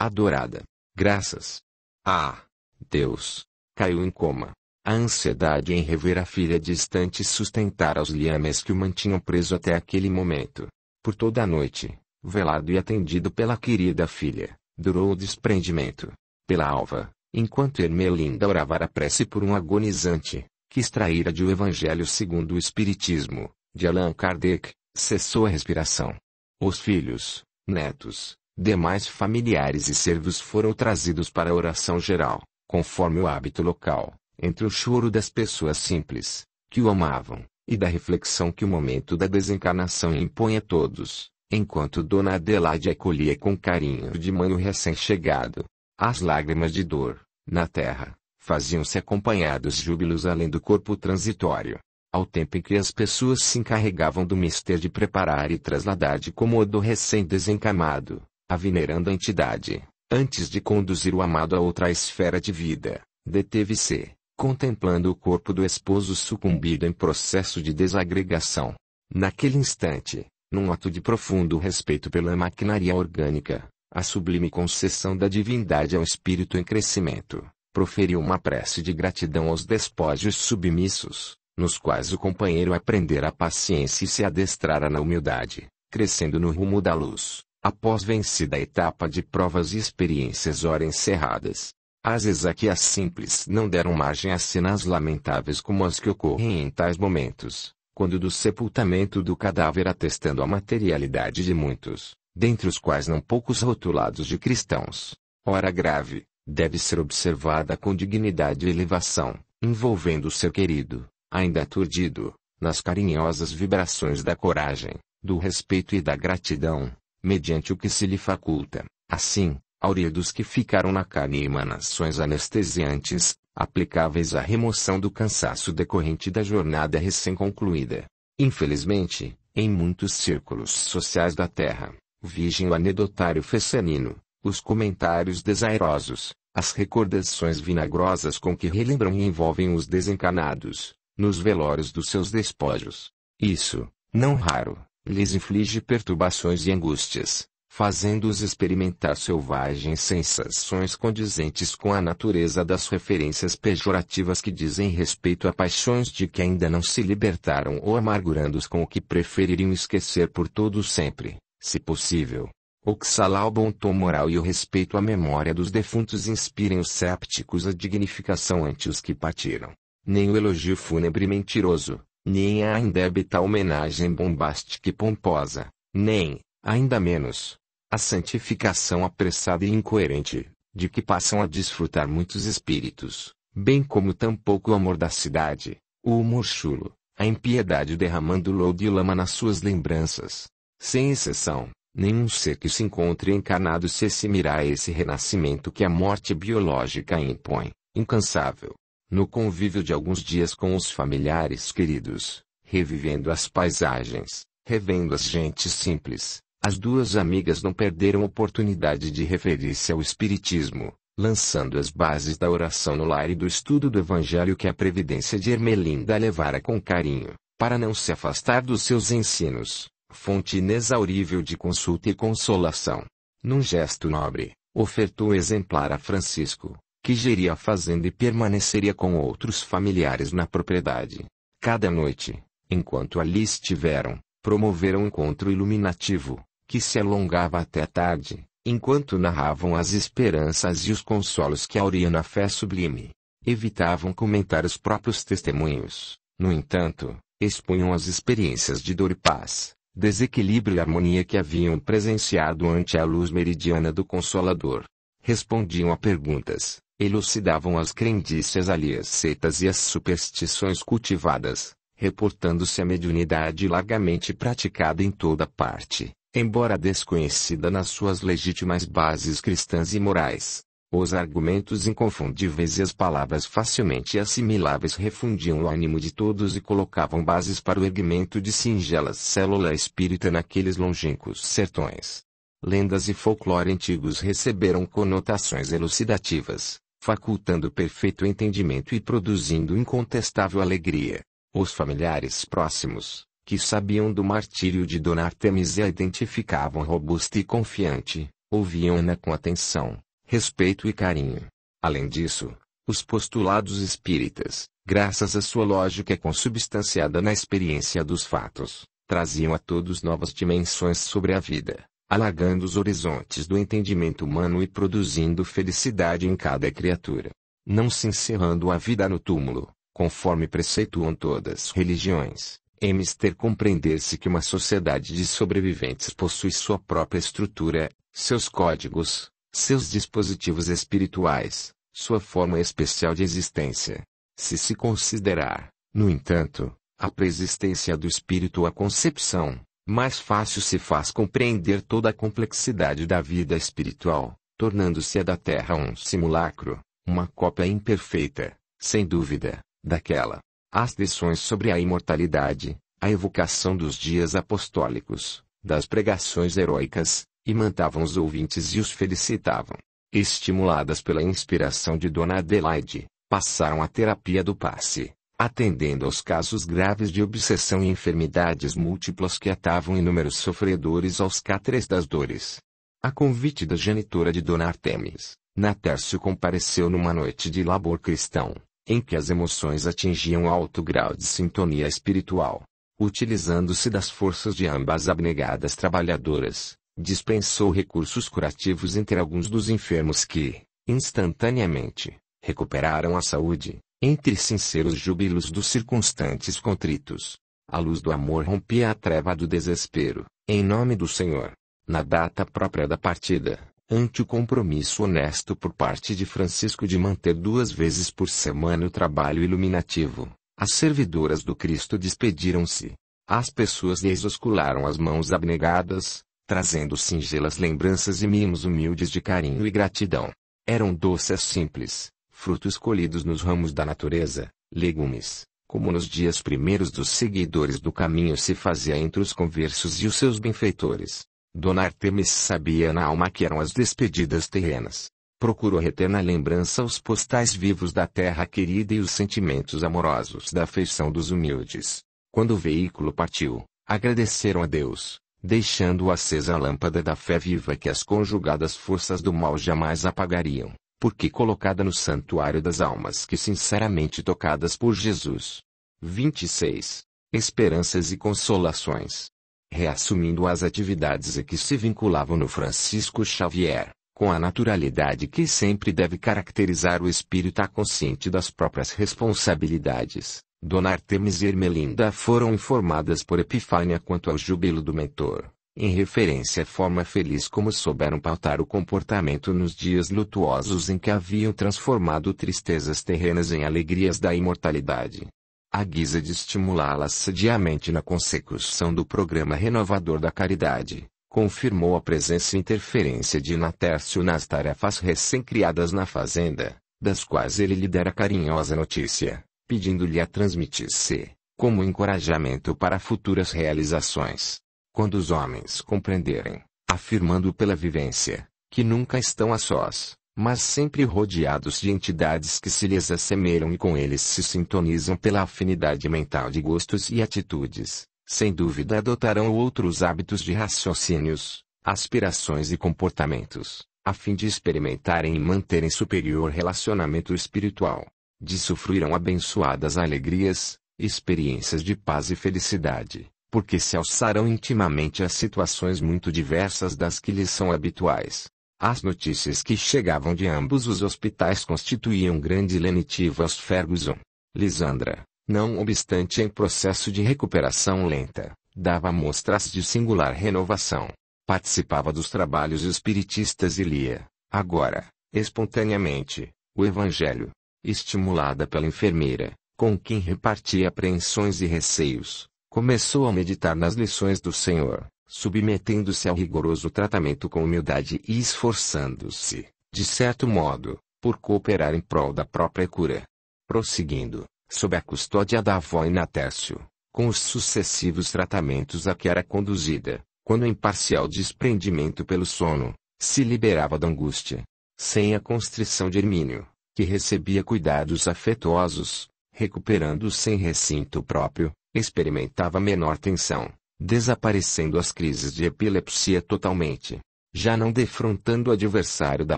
Adorada. Graças. ah, Deus. Caiu em coma. A ansiedade em rever a filha distante sustentara os liames que o mantinham preso até aquele momento. Por toda a noite, velado e atendido pela querida filha, durou o desprendimento. Pela alva, enquanto Ermelinda orava a prece por um agonizante, que extraíra de O Evangelho segundo o Espiritismo, de Allan Kardec, cessou a respiração. Os filhos, netos, demais familiares e servos foram trazidos para a oração geral, conforme o hábito local, entre o choro das pessoas simples, que o amavam, e da reflexão que o momento da desencarnação impõe a todos, enquanto Dona Adelaide acolhia com carinho de mãe o recém-chegado. As lágrimas de dor, na terra, faziam-se acompanhados júbilos além do corpo transitório, ao tempo em que as pessoas se encarregavam do mister de preparar e trasladar de comodo recém-desencamado, a veneranda entidade, antes de conduzir o amado a outra esfera de vida, deteve-se, contemplando o corpo do esposo sucumbido em processo de desagregação. Naquele instante, num ato de profundo respeito pela maquinaria orgânica, a sublime concessão da divindade ao espírito em crescimento, proferiu uma prece de gratidão aos despojos submissos, nos quais o companheiro aprenderá paciência e se adestrará na humildade, crescendo no rumo da luz, após vencida a etapa de provas e experiências ora encerradas. As exaquias simples não deram margem a cenas lamentáveis como as que ocorrem em tais momentos, quando do sepultamento do cadáver atestando a materialidade de muitos, dentre os quais não poucos rotulados de cristãos. Ora grave, deve ser observada com dignidade e elevação, envolvendo o ser querido, ainda aturdido, nas carinhosas vibrações da coragem, do respeito e da gratidão, mediante o que se lhe faculta. Assim, Aurea dos que ficaram na carne emanações anestesiantes, aplicáveis à remoção do cansaço decorrente da jornada recém-concluída. Infelizmente, em muitos círculos sociais da Terra, vigem o anedotário fessanino, os comentários desairosos, as recordações vinagrosas com que relembram e envolvem os desencarnados, nos velórios dos seus despojos. Isso, não raro, lhes inflige perturbações e angústias, fazendo-os experimentar selvagens sensações condizentes com a natureza das referências pejorativas que dizem respeito a paixões de que ainda não se libertaram ou amargurando-os com o que prefeririam esquecer por todo sempre, se possível. Oxalá o bom tom moral e o respeito à memória dos defuntos inspirem os sépticos a dignificação ante os que partiram nem o elogio fúnebre mentiroso, nem a indébita homenagem bombástica e pomposa, nem, ainda menos, a santificação apressada e incoerente, de que passam a desfrutar muitos espíritos, bem como tampouco o amor da cidade, o humor chulo, a impiedade derramando lodo e lama nas suas lembranças. Sem exceção, nenhum ser que se encontre encarnado se excimirá a esse renascimento que a morte biológica impõe, incansável, no convívio de alguns dias com os familiares queridos, revivendo as paisagens, revendo as gentes simples, as duas amigas não perderam oportunidade de referir-se ao Espiritismo, lançando as bases da oração no lar e do estudo do Evangelho que a previdência de Ermelinda levara com carinho, para não se afastar dos seus ensinos, fonte inexaurível de consulta e consolação. Num gesto nobre, ofertou exemplar a Francisco, que geria a fazenda e permaneceria com outros familiares na propriedade. Cada noite, enquanto ali estiveram, promoveram um encontro iluminativo, que se alongava até tarde, enquanto narravam as esperanças e os consolos que havia na fé sublime. Evitavam comentar os próprios testemunhos, no entanto, expunham as experiências de dor e paz, desequilíbrio e harmonia que haviam presenciado ante a luz meridiana do Consolador. Respondiam a perguntas, elucidavam as crendices alheias setas e as superstições cultivadas, reportando-se a mediunidade largamente praticada em toda parte, embora desconhecida nas suas legítimas bases cristãs e morais. Os argumentos inconfundíveis e as palavras facilmente assimiláveis refundiam o ânimo de todos e colocavam bases para o erguimento de singelas célula espírita naqueles longínquos sertões. Lendas e folclore antigos receberam conotações elucidativas, facultando perfeito entendimento e produzindo incontestável alegria. Os familiares próximos, que sabiam do martírio de Dona e a identificavam robusta e confiante, ouviam-na com atenção, respeito e carinho. Além disso, os postulados espíritas, graças à sua lógica consubstanciada na experiência dos fatos, traziam a todos novas dimensões sobre a vida, alargando os horizontes do entendimento humano e produzindo felicidade em cada criatura, não se encerrando a vida no túmulo, conforme preceituam todas as religiões. mister compreender-se que uma sociedade de sobreviventes possui sua própria estrutura, seus códigos, seus dispositivos espirituais, sua forma especial de existência. Se se considerar, no entanto, a preexistência do espírito a concepção, mais fácil se faz compreender toda a complexidade da vida espiritual, tornando-se a da Terra um simulacro, uma cópia imperfeita, sem dúvida, daquela. As lições sobre a imortalidade, a evocação dos dias apostólicos, das pregações heróicas, imantavam os ouvintes e os felicitavam. Estimuladas pela inspiração de Dona Adelaide, passaram à terapia do passe, atendendo aos casos graves de obsessão e enfermidades múltiplas que atavam inúmeros sofredores aos catres das dores. A convite da genitora de Dona Artemis, Natércio compareceu numa noite de labor cristão, em que as emoções atingiam alto grau de sintonia espiritual. Utilizando-se das forças de ambas abnegadas trabalhadoras, dispensou recursos curativos entre alguns dos enfermos que, instantaneamente, recuperaram a saúde, entre sinceros júbilos dos circunstantes contritos, a luz do amor rompia a treva do desespero, em nome do Senhor. Na data própria da partida, ante o compromisso honesto por parte de Francisco de manter duas vezes por semana o trabalho iluminativo, as servidoras do Cristo despediram-se. As pessoas lhes oscularam as mãos abnegadas, trazendo singelas lembranças e mimos humildes de carinho e gratidão. Eram doces simples, frutos colhidos nos ramos da natureza, legumes, como nos dias primeiros dos seguidores do caminho se fazia entre os conversos e os seus benfeitores. Dona Artemis sabia na alma que eram as despedidas terrenas. Procurou reter na lembrança os postais vivos da terra querida e os sentimentos amorosos da afeição dos humildes. Quando o veículo partiu, agradeceram a Deus, deixando acesa a lâmpada da fé viva que as conjugadas forças do mal jamais apagariam porque colocada no santuário das almas que sinceramente tocadas por Jesus. 26. Esperanças e consolações. Reassumindo as atividades a que se vinculavam no Francisco Xavier, com a naturalidade que sempre deve caracterizar o espírito consciente das próprias responsabilidades, Dona Artemis e Ermelinda foram informadas por Epifânia quanto ao júbilo do mentor em referência à forma feliz como souberam pautar o comportamento nos dias lutuosos em que haviam transformado tristezas terrenas em alegrias da imortalidade. A guisa de estimulá-las sediamente na consecução do programa renovador da caridade, confirmou a presença e interferência de Natércio nas tarefas recém-criadas na fazenda, das quais ele lhe dera carinhosa notícia, pedindo-lhe a transmitir-se como encorajamento para futuras realizações quando os homens compreenderem, afirmando pela vivência, que nunca estão a sós, mas sempre rodeados de entidades que se lhes assemelham e com eles se sintonizam pela afinidade mental de gostos e atitudes, sem dúvida adotarão outros hábitos de raciocínios, aspirações e comportamentos, a fim de experimentarem e manterem superior relacionamento espiritual. Desfruirão abençoadas alegrias, experiências de paz e felicidade, porque se alçarão intimamente às situações muito diversas das que lhes são habituais. As notícias que chegavam de ambos os hospitais constituíam grande lenitivo aos Ferguson. Lisandra, não obstante em processo de recuperação lenta, dava mostras de singular renovação. Participava dos trabalhos espiritistas e lia, agora, espontaneamente, o Evangelho. Estimulada pela enfermeira, com quem repartia apreensões e receios, Começou a meditar nas lições do Senhor, submetendo-se ao rigoroso tratamento com humildade e esforçando-se, de certo modo, por cooperar em prol da própria cura. Prosseguindo, sob a custódia da avó Inatécio, com os sucessivos tratamentos a que era conduzida, quando em parcial desprendimento pelo sono, se liberava da angústia. Sem a constrição de Hermínio, que recebia cuidados afetuosos, recuperando se em recinto próprio, experimentava menor tensão, desaparecendo as crises de epilepsia totalmente. Já não defrontando o adversário da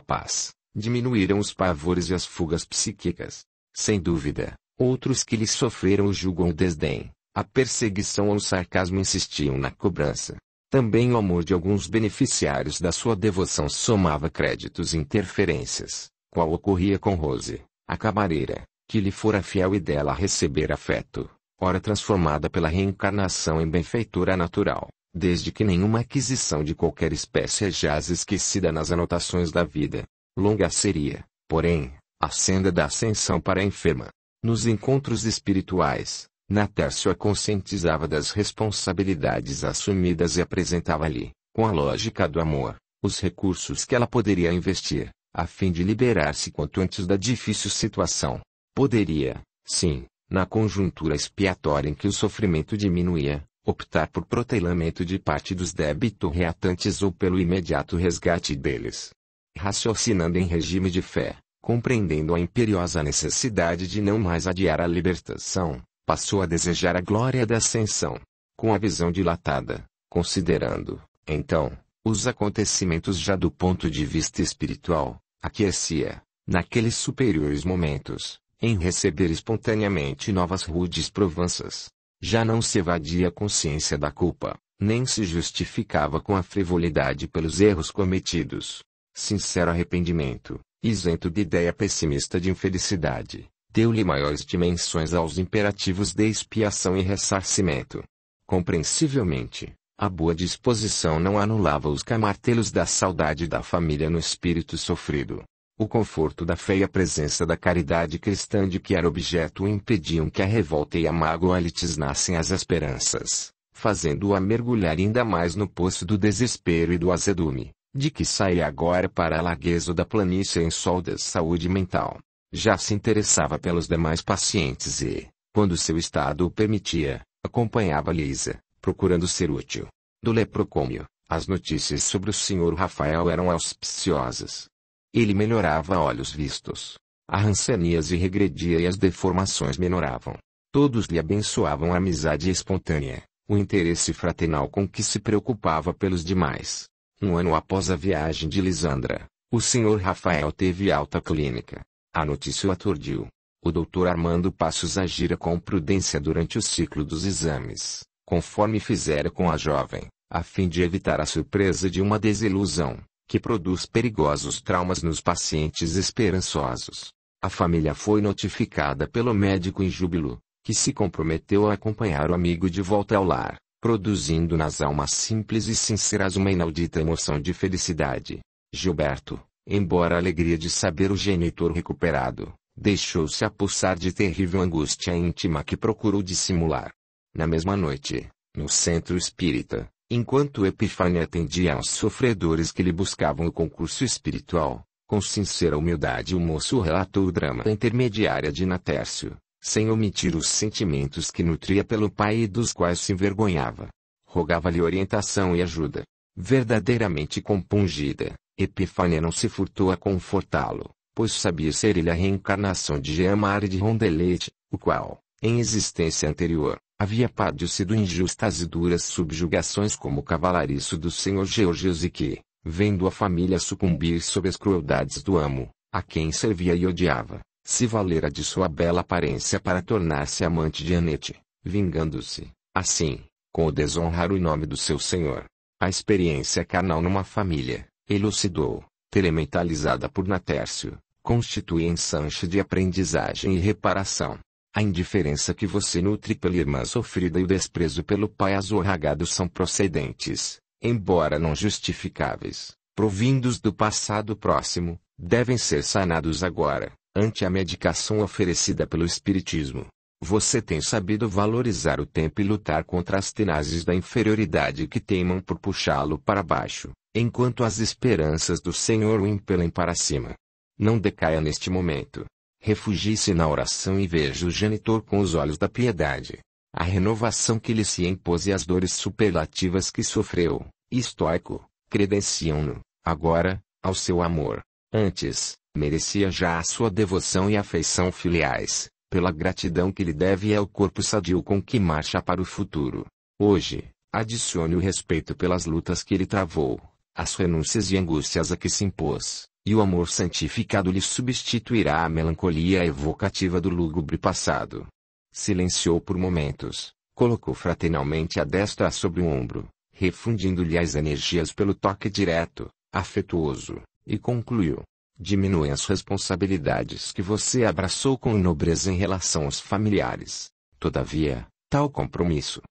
paz, diminuíram os pavores e as fugas psíquicas. Sem dúvida, outros que lhe sofreram o julgam o desdém, a perseguição ou o sarcasmo insistiam na cobrança. Também o amor de alguns beneficiários da sua devoção somava créditos e interferências, qual ocorria com Rose, a camareira, que lhe fora fiel e dela receber afeto ora transformada pela reencarnação em benfeitora natural, desde que nenhuma aquisição de qualquer espécie é jaz esquecida nas anotações da vida. Longa seria, porém, a senda da ascensão para a enferma. Nos encontros espirituais, Natércio a conscientizava das responsabilidades assumidas e apresentava-lhe, com a lógica do amor, os recursos que ela poderia investir, a fim de liberar-se quanto antes da difícil situação. Poderia, sim, na conjuntura expiatória em que o sofrimento diminuía, optar por protelamento de parte dos débitos reatantes ou pelo imediato resgate deles. Raciocinando em regime de fé, compreendendo a imperiosa necessidade de não mais adiar a libertação, passou a desejar a glória da ascensão. Com a visão dilatada, considerando, então, os acontecimentos já do ponto de vista espiritual, aquecia, naqueles superiores momentos, em receber espontaneamente novas rudes provanças. Já não se evadia a consciência da culpa, nem se justificava com a frivolidade pelos erros cometidos. Sincero arrependimento, isento de ideia pessimista de infelicidade, deu-lhe maiores dimensões aos imperativos de expiação e ressarcimento. Compreensivelmente, a boa disposição não anulava os camartelos da saudade da família no espírito sofrido, o conforto da fé e a presença da caridade cristã de que era objeto impediam que a revolta e a mágoa lhe tisnassem as esperanças, fazendo-a mergulhar ainda mais no poço do desespero e do azedume, de que saía agora para a lagueza da planície em sol da saúde mental. Já se interessava pelos demais pacientes e, quando seu estado o permitia, acompanhava Lisa, procurando ser útil. Do leprocômio, as notícias sobre o Sr. Rafael eram auspiciosas ele melhorava olhos vistos. A ranceníase regredia e as deformações menoravam. Todos lhe abençoavam a amizade espontânea, o interesse fraternal com que se preocupava pelos demais. Um ano após a viagem de Lisandra, o senhor Rafael teve alta clínica. A notícia o aturdiu. O doutor Armando Passos agira com prudência durante o ciclo dos exames, conforme fizera com a jovem, a fim de evitar a surpresa de uma desilusão que produz perigosos traumas nos pacientes esperançosos. A família foi notificada pelo médico em júbilo, que se comprometeu a acompanhar o amigo de volta ao lar, produzindo nas almas simples e sinceras uma inaudita emoção de felicidade. Gilberto, embora a alegria de saber o genitor recuperado, deixou-se apulsar de terrível angústia íntima que procurou dissimular. Na mesma noite, no centro espírita, Enquanto Epifânio atendia aos sofredores que lhe buscavam o concurso espiritual, com sincera humildade o moço relatou o drama da intermediária de Natércio, sem omitir os sentimentos que nutria pelo pai e dos quais se envergonhava. Rogava-lhe orientação e ajuda. Verdadeiramente compungida, Epifânia não se furtou a confortá-lo, pois sabia ser ele a reencarnação de Jean-Marie de Rondelete, o qual, em existência anterior, Havia padecido injustas e duras subjugações como cavalariço do senhor Georgios e que, vendo a família sucumbir sob as crueldades do amo, a quem servia e odiava, se valera de sua bela aparência para tornar-se amante de Anete, vingando-se, assim, com o desonrar o nome do seu senhor. A experiência carnal numa família, elucidou, telementalizada por Natércio, constitui ensanche de aprendizagem e reparação. A indiferença que você nutre pela irmã sofrida e o desprezo pelo pai azorragado são procedentes, embora não justificáveis, provindos do passado próximo, devem ser sanados agora, ante a medicação oferecida pelo Espiritismo. Você tem sabido valorizar o tempo e lutar contra as tenazes da inferioridade que teimam por puxá-lo para baixo, enquanto as esperanças do Senhor o impelem para cima. Não decaia neste momento, refugie-se na oração e veja o genitor com os olhos da piedade. A renovação que lhe se impôs e as dores superlativas que sofreu, estoico, credenciam-no, agora, ao seu amor. Antes, merecia já a sua devoção e afeição filiais, pela gratidão que lhe deve e é ao corpo sadio com que marcha para o futuro. Hoje, adicione o respeito pelas lutas que ele travou, as renúncias e angústias a que se impôs, e o amor santificado lhe substituirá a melancolia evocativa do lúgubre passado. Silenciou por momentos, colocou fraternalmente a destra sobre o ombro, refundindo-lhe as energias pelo toque direto, afetuoso, e concluiu. Diminui as responsabilidades que você abraçou com nobreza em relação aos familiares. Todavia, tal compromisso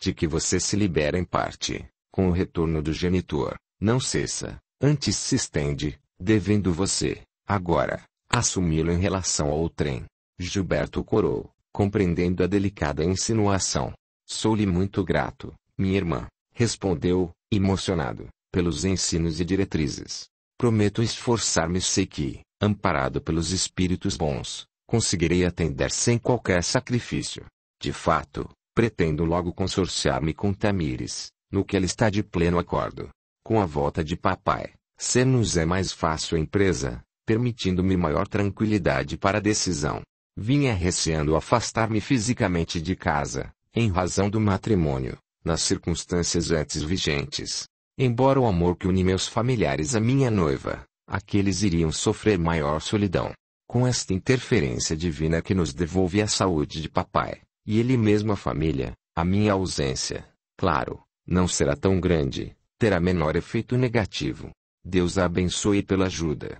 de que você se libera em parte, com o retorno do genitor, não cessa, antes se estende, devendo você, agora, assumi-lo em relação ao trem. Gilberto corou, compreendendo a delicada insinuação. Sou-lhe muito grato, minha irmã, respondeu, emocionado, pelos ensinos e diretrizes. Prometo esforçar-me sei que, amparado pelos espíritos bons, conseguirei atender sem qualquer sacrifício. De fato, pretendo logo consorciar-me com Tamires, no que ela está de pleno acordo. Com a volta de papai, Ser-nos é mais fácil a empresa, permitindo-me maior tranquilidade para a decisão. Vinha é receando afastar-me fisicamente de casa, em razão do matrimônio, nas circunstâncias antes vigentes. Embora o amor que une meus familiares à minha noiva, aqueles iriam sofrer maior solidão. Com esta interferência divina que nos devolve a saúde de papai, e ele mesmo a família, a minha ausência, claro, não será tão grande, terá menor efeito negativo. Deus a abençoe pela ajuda.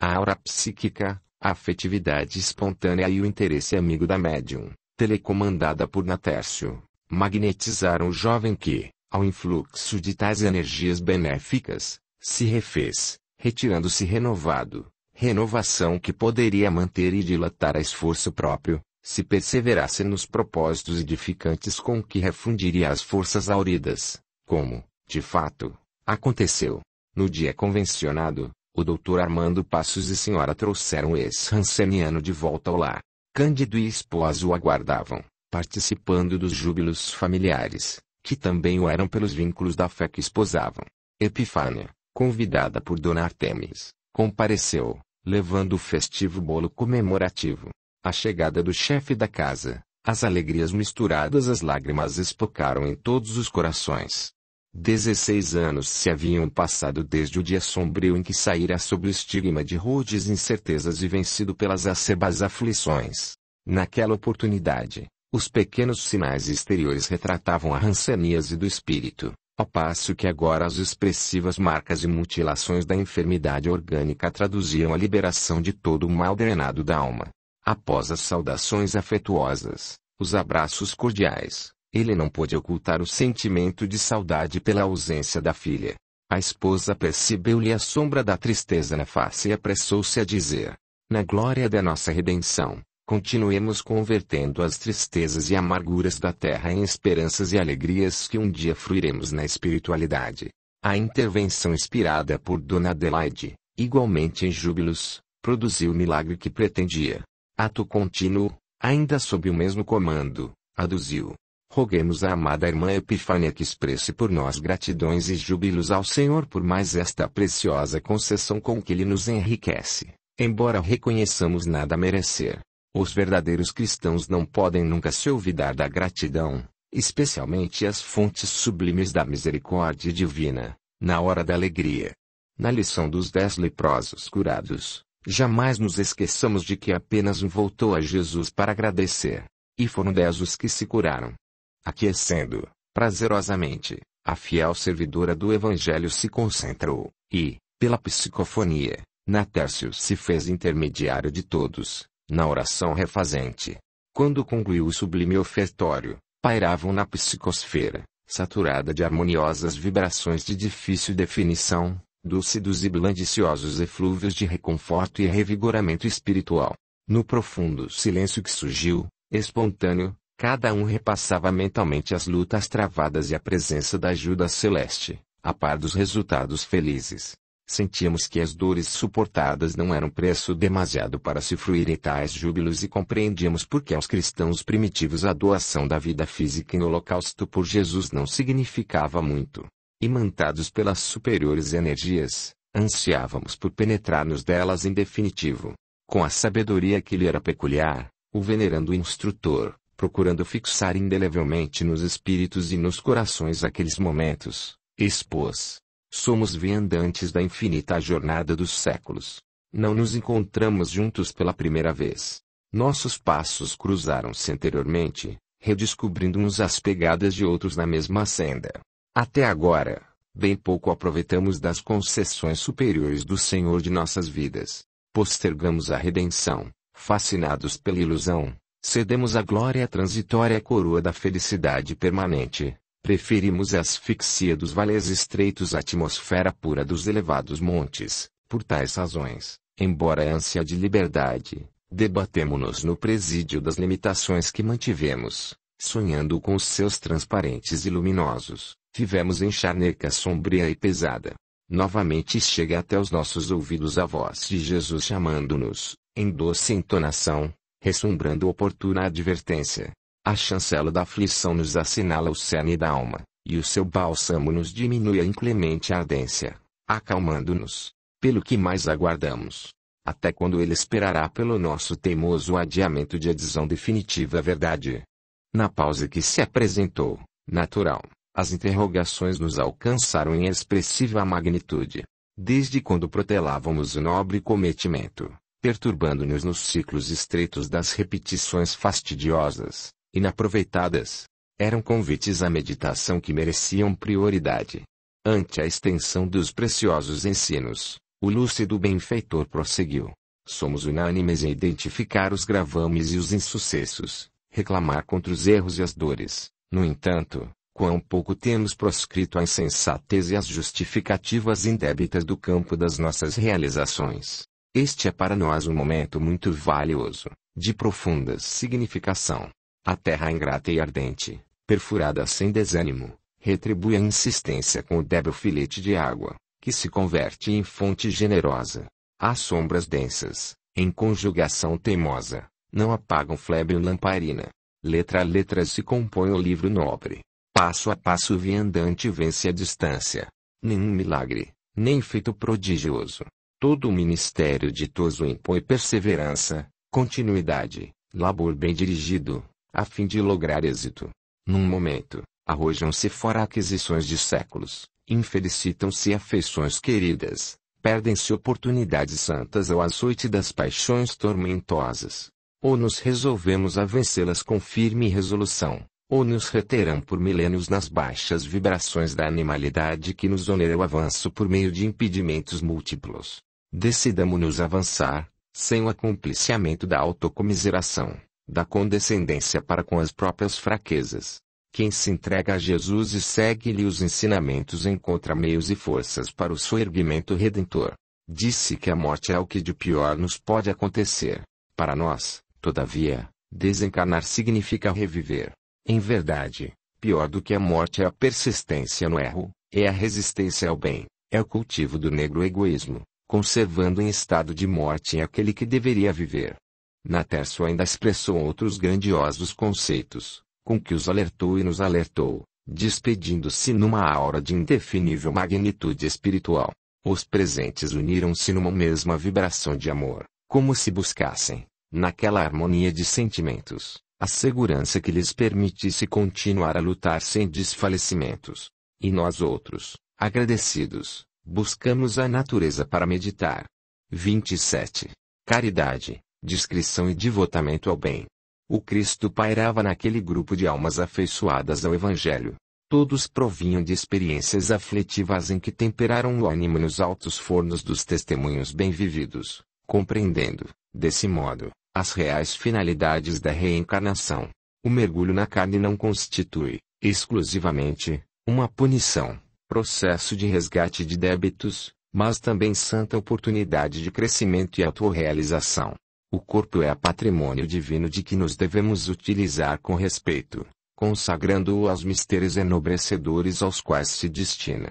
A aura psíquica, a afetividade espontânea e o interesse amigo da médium, telecomandada por Natércio, magnetizaram o jovem que, ao influxo de tais energias benéficas, se refez, retirando-se renovado, renovação que poderia manter e dilatar a esforço próprio, se perseverasse nos propósitos edificantes com que refundiria as forças auridas, como, de fato, aconteceu. No dia convencionado, o doutor Armando Passos e senhora trouxeram esse ranceniano de volta ao lar. Cândido e esposa o aguardavam, participando dos júbilos familiares, que também o eram pelos vínculos da fé que esposavam. Epifânia, convidada por Dona Artemis, compareceu, levando o festivo bolo comemorativo. A chegada do chefe da casa, as alegrias misturadas às lágrimas espocaram em todos os corações. Dezesseis anos se haviam passado desde o dia sombrio em que saíra sob o estigma de rudes incertezas e vencido pelas acebas aflições. Naquela oportunidade, os pequenos sinais exteriores retratavam a e do espírito, ao passo que agora as expressivas marcas e mutilações da enfermidade orgânica traduziam a liberação de todo o mal drenado da alma. Após as saudações afetuosas, os abraços cordiais, ele não pôde ocultar o sentimento de saudade pela ausência da filha. A esposa percebeu-lhe a sombra da tristeza na face e apressou-se a dizer: Na glória da nossa redenção, continuemos convertendo as tristezas e amarguras da terra em esperanças e alegrias que um dia fruiremos na espiritualidade. A intervenção inspirada por Dona Adelaide, igualmente em júbilos, produziu o milagre que pretendia. Ato contínuo, ainda sob o mesmo comando, aduziu Roguemos à amada irmã Epifânia que expresse por nós gratidões e júbilos ao Senhor por mais esta preciosa concessão com que Ele nos enriquece, embora reconheçamos nada merecer. Os verdadeiros cristãos não podem nunca se olvidar da gratidão, especialmente as fontes sublimes da misericórdia divina, na hora da alegria. Na lição dos dez leprosos curados, jamais nos esqueçamos de que apenas um voltou a Jesus para agradecer, e foram dez os que se curaram aquecendo, prazerosamente, a fiel servidora do Evangelho se concentrou, e, pela psicofonia, Natércio se fez intermediário de todos, na oração refazente. Quando concluiu o sublime ofertório, pairavam na psicosfera, saturada de harmoniosas vibrações de difícil definição, dúcidos e blandiciosos eflúvios de reconforto e revigoramento espiritual. No profundo silêncio que surgiu, espontâneo, Cada um repassava mentalmente as lutas travadas e a presença da ajuda celeste, a par dos resultados felizes. Sentíamos que as dores suportadas não eram preço demasiado para se em tais júbilos e compreendíamos por que aos cristãos primitivos a doação da vida física em holocausto por Jesus não significava muito. Imantados pelas superiores energias, ansiávamos por penetrar-nos delas em definitivo. Com a sabedoria que lhe era peculiar, o venerando instrutor, procurando fixar indelevelmente nos espíritos e nos corações aqueles momentos, expôs. Somos viandantes da infinita jornada dos séculos. Não nos encontramos juntos pela primeira vez. Nossos passos cruzaram-se anteriormente, redescobrindo uns as pegadas de outros na mesma senda. Até agora, bem pouco aproveitamos das concessões superiores do Senhor de nossas vidas. Postergamos a redenção, fascinados pela ilusão, Cedemos à glória transitória coroa da felicidade permanente. Preferimos a asfixia dos vales estreitos à atmosfera pura dos elevados montes. Por tais razões, embora a ânsia de liberdade, debatemo-nos no presídio das limitações que mantivemos, sonhando com os seus transparentes e luminosos, tivemos encharneca sombria e pesada. Novamente chega até os nossos ouvidos a voz de Jesus chamando-nos, em doce entonação, ressumbrando oportuna advertência. A chancela da aflição nos assinala o cerne da alma, e o seu bálsamo nos diminui a inclemente ardência, acalmando-nos, pelo que mais aguardamos. Até quando ele esperará pelo nosso teimoso adiamento de adesão definitiva à verdade? Na pausa que se apresentou, natural, as interrogações nos alcançaram em expressiva magnitude. Desde quando protelávamos o nobre cometimento, perturbando-nos nos ciclos estreitos das repetições fastidiosas, inaproveitadas. Eram convites à meditação que mereciam prioridade. Ante a extensão dos preciosos ensinos, o lúcido benfeitor prosseguiu. Somos unânimes em identificar os gravames e os insucessos, reclamar contra os erros e as dores. No entanto, quão pouco temos proscrito a insensatez e as justificativas indébitas do campo das nossas realizações. Este é para nós um momento muito valioso, de profunda significação. A terra ingrata e ardente, perfurada sem desânimo, retribui a insistência com o débil filete de água, que se converte em fonte generosa. As sombras densas, em conjugação teimosa, não apagam ou lamparina. Letra a letra se compõe o livro nobre. Passo a passo o viandante vence a distância. Nenhum milagre, nem feito prodigioso, Todo o ministério ditoso impõe perseverança, continuidade, labor bem dirigido, a fim de lograr êxito. Num momento, arrojam-se fora aquisições de séculos, infelicitam-se afeições queridas, perdem-se oportunidades santas ao açoite das paixões tormentosas. Ou nos resolvemos a vencê-las com firme resolução, ou nos reterão por milênios nas baixas vibrações da animalidade que nos onera o avanço por meio de impedimentos múltiplos. Decidamos-nos avançar, sem o acompliciamento da autocomiseração, da condescendência para com as próprias fraquezas. Quem se entrega a Jesus e segue-lhe os ensinamentos encontra meios e forças para o seu erguimento redentor. Disse que a morte é o que de pior nos pode acontecer. Para nós, todavia, desencarnar significa reviver. Em verdade, pior do que a morte é a persistência no erro, é a resistência ao bem, é o cultivo do negro egoísmo, conservando em estado de morte aquele que deveria viver. Na terça ainda expressou outros grandiosos conceitos, com que os alertou e nos alertou, despedindo-se numa aura de indefinível magnitude espiritual. Os presentes uniram-se numa mesma vibração de amor, como se buscassem, naquela harmonia de sentimentos, a segurança que lhes permitisse continuar a lutar sem desfalecimentos. E nós outros, agradecidos, Buscamos a natureza para meditar. 27. Caridade, discrição e devotamento ao bem. O Cristo pairava naquele grupo de almas afeiçoadas ao Evangelho. Todos provinham de experiências afletivas em que temperaram o ânimo nos altos fornos dos testemunhos bem vividos, compreendendo, desse modo, as reais finalidades da reencarnação. O mergulho na carne não constitui, exclusivamente, uma punição processo de resgate de débitos, mas também santa oportunidade de crescimento e autorrealização. O corpo é patrimônio divino de que nos devemos utilizar com respeito, consagrando-o aos mistérios enobrecedores aos quais se destina.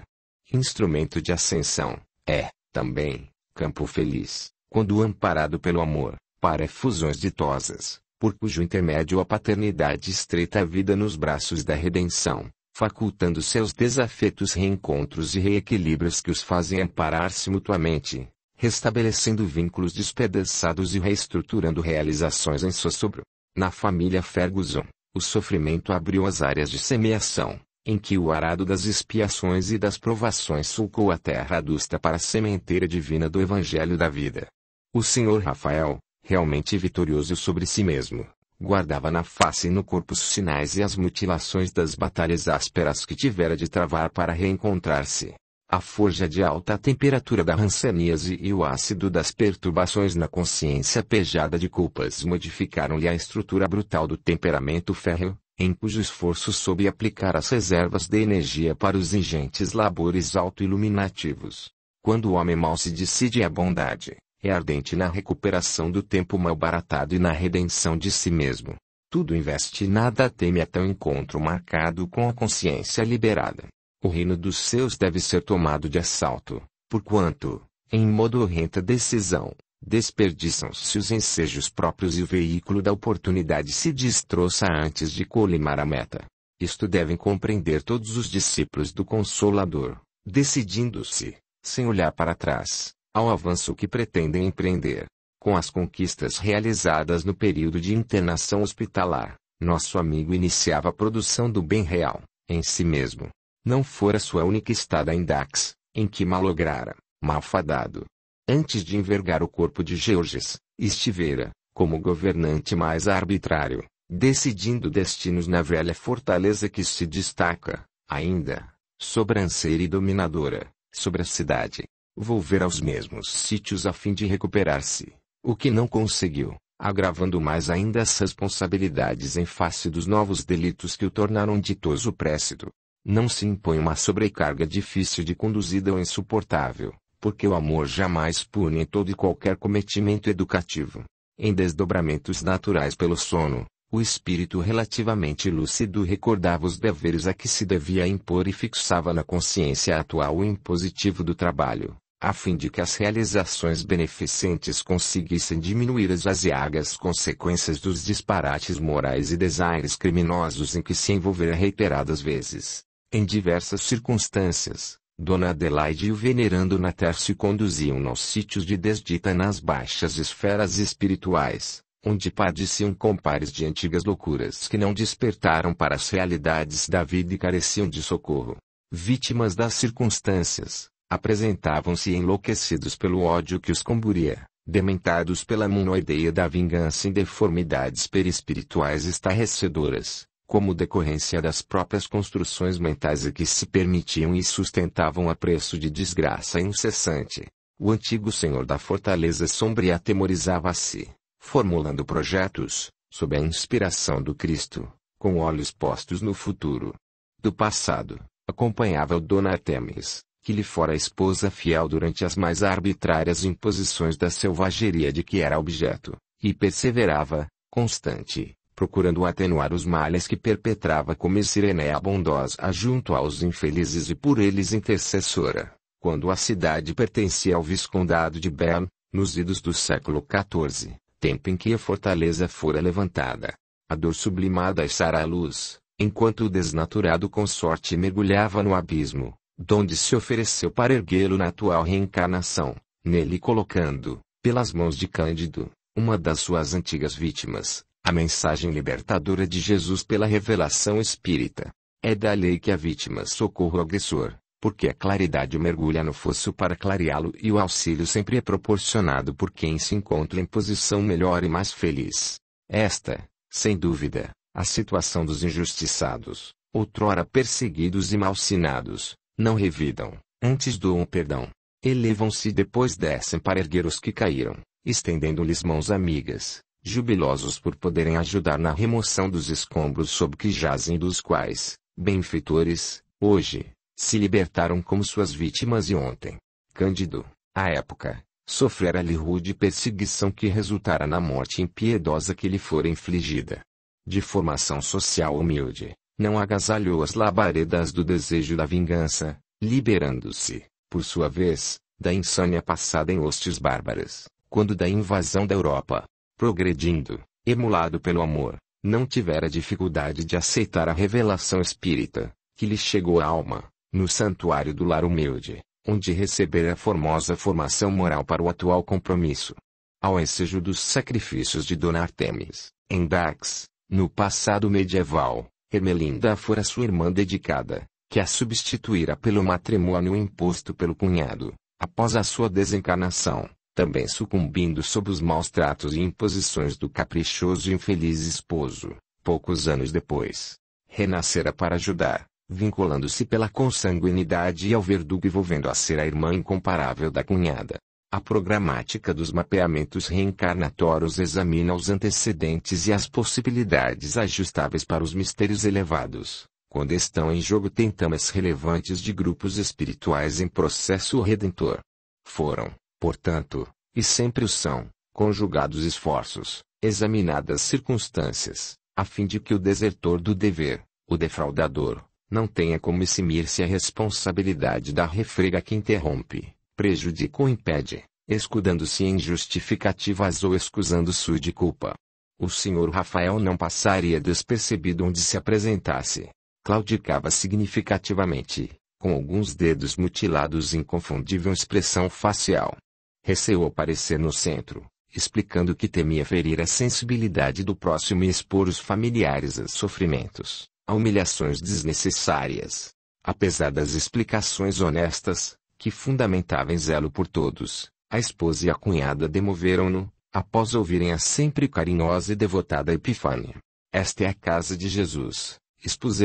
Instrumento de ascensão, é, também, campo feliz, quando amparado pelo amor, para efusões ditosas, por cujo intermédio a paternidade estreita a vida nos braços da redenção, facultando seus desafetos reencontros e reequilíbrios que os fazem amparar-se mutuamente, restabelecendo vínculos despedaçados e reestruturando realizações em sossobro. Na família Ferguson, o sofrimento abriu as áreas de semeação, em que o arado das expiações e das provações sulcou a terra adusta para a sementeira divina do Evangelho da Vida. O Senhor Rafael, realmente vitorioso sobre si mesmo, guardava na face e no corpo os sinais e as mutilações das batalhas ásperas que tivera de travar para reencontrar-se. A forja de alta temperatura da ranceníase e o ácido das perturbações na consciência pejada de culpas modificaram-lhe a estrutura brutal do temperamento férreo, em cujo esforço soube aplicar as reservas de energia para os ingentes labores autoiluminativos. Quando o homem mal se decide à bondade, é ardente na recuperação do tempo malbaratado e na redenção de si mesmo. Tudo investe e nada teme até o encontro marcado com a consciência liberada. O reino dos seus deve ser tomado de assalto, porquanto, em modo renta decisão, desperdiçam-se os ensejos próprios e o veículo da oportunidade se destroça antes de colimar a meta. Isto devem compreender todos os discípulos do Consolador, decidindo-se, sem olhar para trás, ao avanço que pretendem empreender. Com as conquistas realizadas no período de internação hospitalar, nosso amigo iniciava a produção do bem real, em si mesmo. Não fora sua única estada em Dax, em que malograra, malfadado. Antes de envergar o corpo de Georges, estivera, como governante mais arbitrário, decidindo destinos na velha fortaleza que se destaca, ainda, sobranceira e dominadora, sobre a cidade volver aos mesmos sítios a fim de recuperar-se, o que não conseguiu, agravando mais ainda as responsabilidades em face dos novos delitos que o tornaram ditoso précido. Não se impõe uma sobrecarga difícil de conduzida ou insuportável, porque o amor jamais pune todo e qualquer cometimento educativo. Em desdobramentos naturais pelo sono, o espírito relativamente lúcido recordava os deveres a que se devia impor e fixava na consciência atual o impositivo do trabalho, a fim de que as realizações beneficentes conseguissem diminuir as aziagas consequências dos disparates morais e desaires criminosos em que se envolvera reiteradas vezes, em diversas circunstâncias, Dona Adelaide e o venerando se conduziam nos sítios de desdita nas baixas esferas espirituais, onde padeciam compares de antigas loucuras que não despertaram para as realidades da vida e careciam de socorro, vítimas das circunstâncias, apresentavam-se enlouquecidos pelo ódio que os comburia, dementados pela monoideia da vingança e deformidades perispirituais estarrecedoras, como decorrência das próprias construções mentais a que se permitiam e sustentavam a preço de desgraça incessante. O antigo senhor da fortaleza sombria atemorizava-se, formulando projetos, sob a inspiração do Cristo, com olhos postos no futuro. Do passado, acompanhava o Dona Artemis, que lhe fora esposa fiel durante as mais arbitrárias imposições da selvageria de que era objeto, e perseverava, constante, procurando atenuar os males que perpetrava como Sirenéia bondosa junto aos infelizes e por eles intercessora, quando a cidade pertencia ao viscondado de Bern, nos idos do século XIV, tempo em que a fortaleza fora levantada. A dor sublimada içara a luz, enquanto o desnaturado consorte mergulhava no abismo, donde se ofereceu para erguê-lo na atual reencarnação, nele colocando, pelas mãos de Cândido, uma das suas antigas vítimas, a mensagem libertadora de Jesus pela revelação espírita. É da lei que a vítima socorre o agressor, porque a claridade mergulha no fosso para clareá-lo e o auxílio sempre é proporcionado por quem se encontra em posição melhor e mais feliz. Esta, sem dúvida, a situação dos injustiçados, outrora perseguidos e malsinados, não revidam, antes doam perdão. Elevam-se e depois descem para erguer os que caíram, estendendo-lhes mãos amigas, jubilosos por poderem ajudar na remoção dos escombros sob que jazem dos quais, benfeitores, hoje, se libertaram como suas vítimas e ontem. Cândido, à época, sofrera-lhe rude perseguição que resultara na morte impiedosa que lhe fora infligida. De formação social humilde, não agasalhou as labaredas do desejo da vingança, liberando-se, por sua vez, da insânia passada em hostes bárbaras, quando da invasão da Europa, progredindo, emulado pelo amor, não tivera dificuldade de aceitar a revelação espírita, que lhe chegou à alma, no santuário do lar humilde, onde recebera formosa formação moral para o atual compromisso. Ao ensejo dos sacrifícios de Dona Artemis, em Dax, no passado medieval, Ermelinda fora sua irmã dedicada, que a substituíra pelo matrimônio imposto pelo cunhado, após a sua desencarnação, também sucumbindo sob os maus tratos e imposições do caprichoso e infeliz esposo, poucos anos depois. Renascera para ajudar, vinculando-se pela consanguinidade e ao verdugo e volvendo a ser a irmã incomparável da cunhada. A programática dos mapeamentos reencarnatórios examina os antecedentes e as possibilidades ajustáveis para os mistérios elevados, quando estão em jogo tentamas relevantes de grupos espirituais em processo redentor. Foram, portanto, e sempre o são, conjugados esforços, examinadas circunstâncias, a fim de que o desertor do dever, o defraudador, não tenha como eximir-se a responsabilidade da refrega que interrompe prejudica ou impede, escudando-se em justificativas ou escusando-se de culpa. O senhor Rafael não passaria despercebido onde se apresentasse. Claudicava significativamente, com alguns dedos mutilados e inconfundível expressão facial. Receou aparecer no centro, explicando que temia ferir a sensibilidade do próximo e expor os familiares a sofrimentos, a humilhações desnecessárias. Apesar das explicações honestas, que fundamentava em zelo por todos, a esposa e a cunhada demoveram-no, após ouvirem a sempre carinhosa e devotada Epifânia. Esta é a casa de Jesus,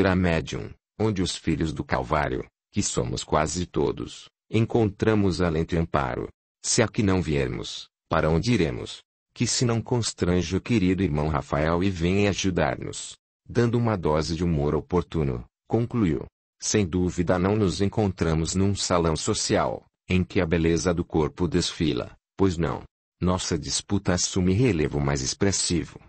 a médium, onde os filhos do Calvário, que somos quase todos, encontramos alento e amparo. Se aqui não viermos, para onde iremos? Que se não constrange o querido irmão Rafael e venha ajudar-nos. Dando uma dose de humor oportuno, concluiu. Sem dúvida não nos encontramos num salão social, em que a beleza do corpo desfila, pois não. Nossa disputa assume relevo mais expressivo.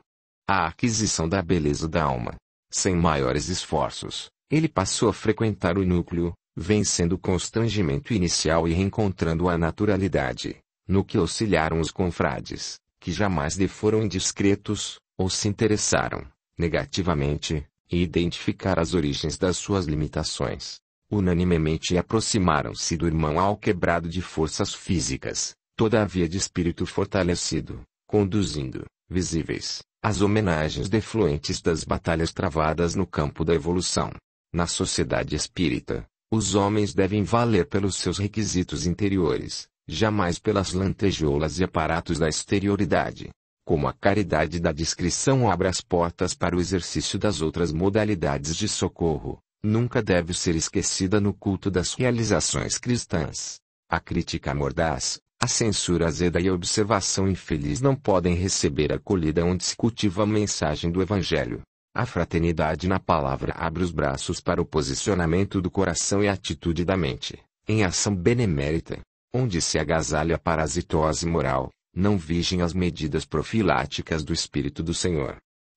A aquisição da beleza da alma. Sem maiores esforços, ele passou a frequentar o núcleo, vencendo o constrangimento inicial e reencontrando a naturalidade, no que auxiliaram os confrades, que jamais lhe foram indiscretos, ou se interessaram, negativamente, e identificar as origens das suas limitações. Unanimemente aproximaram-se do irmão ao quebrado de forças físicas, todavia de espírito fortalecido, conduzindo, visíveis, as homenagens defluentes das batalhas travadas no campo da evolução. Na sociedade espírita, os homens devem valer pelos seus requisitos interiores, jamais pelas lantejoulas e aparatos da exterioridade como a caridade da discrição abre as portas para o exercício das outras modalidades de socorro, nunca deve ser esquecida no culto das realizações cristãs. A crítica mordaz, a censura azeda e a observação infeliz não podem receber acolhida onde se cultiva a mensagem do Evangelho. A fraternidade na palavra abre os braços para o posicionamento do coração e atitude da mente, em ação benemérita, onde se agasalha a parasitose moral, não vigem as medidas profiláticas do Espírito do Senhor.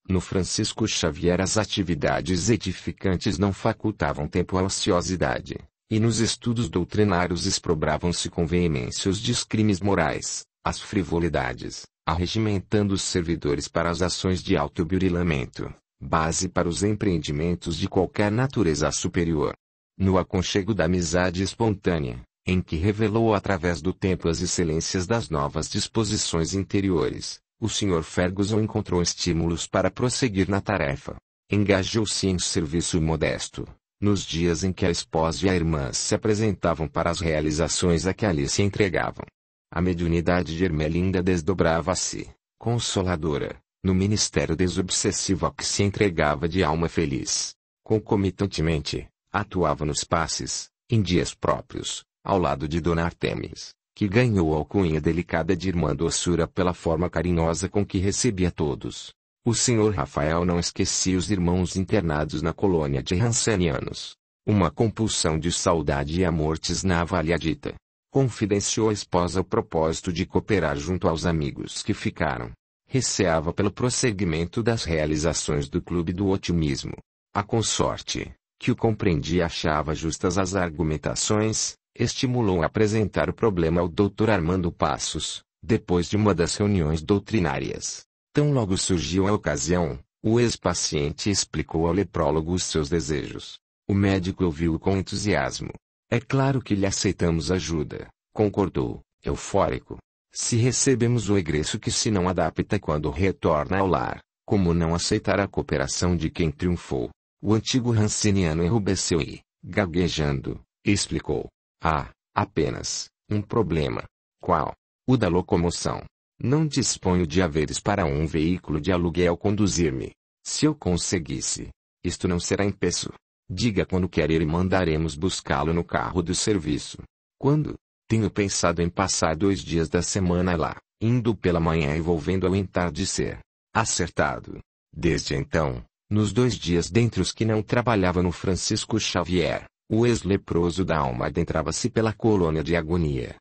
No Francisco Xavier as atividades edificantes não facultavam tempo à ociosidade, e nos estudos doutrinários exprobravam-se com veemência os descrimes morais, as frivolidades, arregimentando os servidores para as ações de autoburilamento, base para os empreendimentos de qualquer natureza superior. No aconchego da amizade espontânea, em que revelou através do tempo as excelências das novas disposições interiores, o Sr. Ferguson encontrou estímulos para prosseguir na tarefa. Engajou-se em serviço modesto, nos dias em que a esposa e a irmã se apresentavam para as realizações a que ali se entregavam. A mediunidade de Ermelinda desdobrava-se, consoladora, no ministério desobsessivo a que se entregava de alma feliz. Concomitantemente, atuava nos passes, em dias próprios, ao lado de Dona Artemis, que ganhou a alcunha delicada de irmã doçura pela forma carinhosa com que recebia todos. O senhor Rafael não esquecia os irmãos internados na colônia de Hansenianos. Uma compulsão de saudade e amor tisnava ali a dita. Confidenciou a esposa o propósito de cooperar junto aos amigos que ficaram. Receava pelo prosseguimento das realizações do Clube do Otimismo. A consorte, que o compreendia achava justas as argumentações, estimulou a apresentar o problema ao Dr. Armando Passos, depois de uma das reuniões doutrinárias. Tão logo surgiu a ocasião, o ex-paciente explicou ao leprólogo os seus desejos. O médico ouviu com entusiasmo. É claro que lhe aceitamos ajuda, concordou, eufórico. Se recebemos o egresso que se não adapta quando retorna ao lar, como não aceitar a cooperação de quem triunfou? O antigo ranciniano enrubesceu e, gaguejando, explicou. Há, apenas, um problema. Qual? O da locomoção. Não disponho de haveres para um veículo de aluguel conduzir-me. Se eu conseguisse, isto não será em peso. Diga quando querer e mandaremos buscá-lo no carro do serviço. Quando? Tenho pensado em passar dois dias da semana lá, indo pela manhã e volvendo ao entardecer. Acertado. Desde então, nos dois dias dentre os que não trabalhava no Francisco Xavier, o ex-leproso da alma adentrava-se pela colônia de agonia.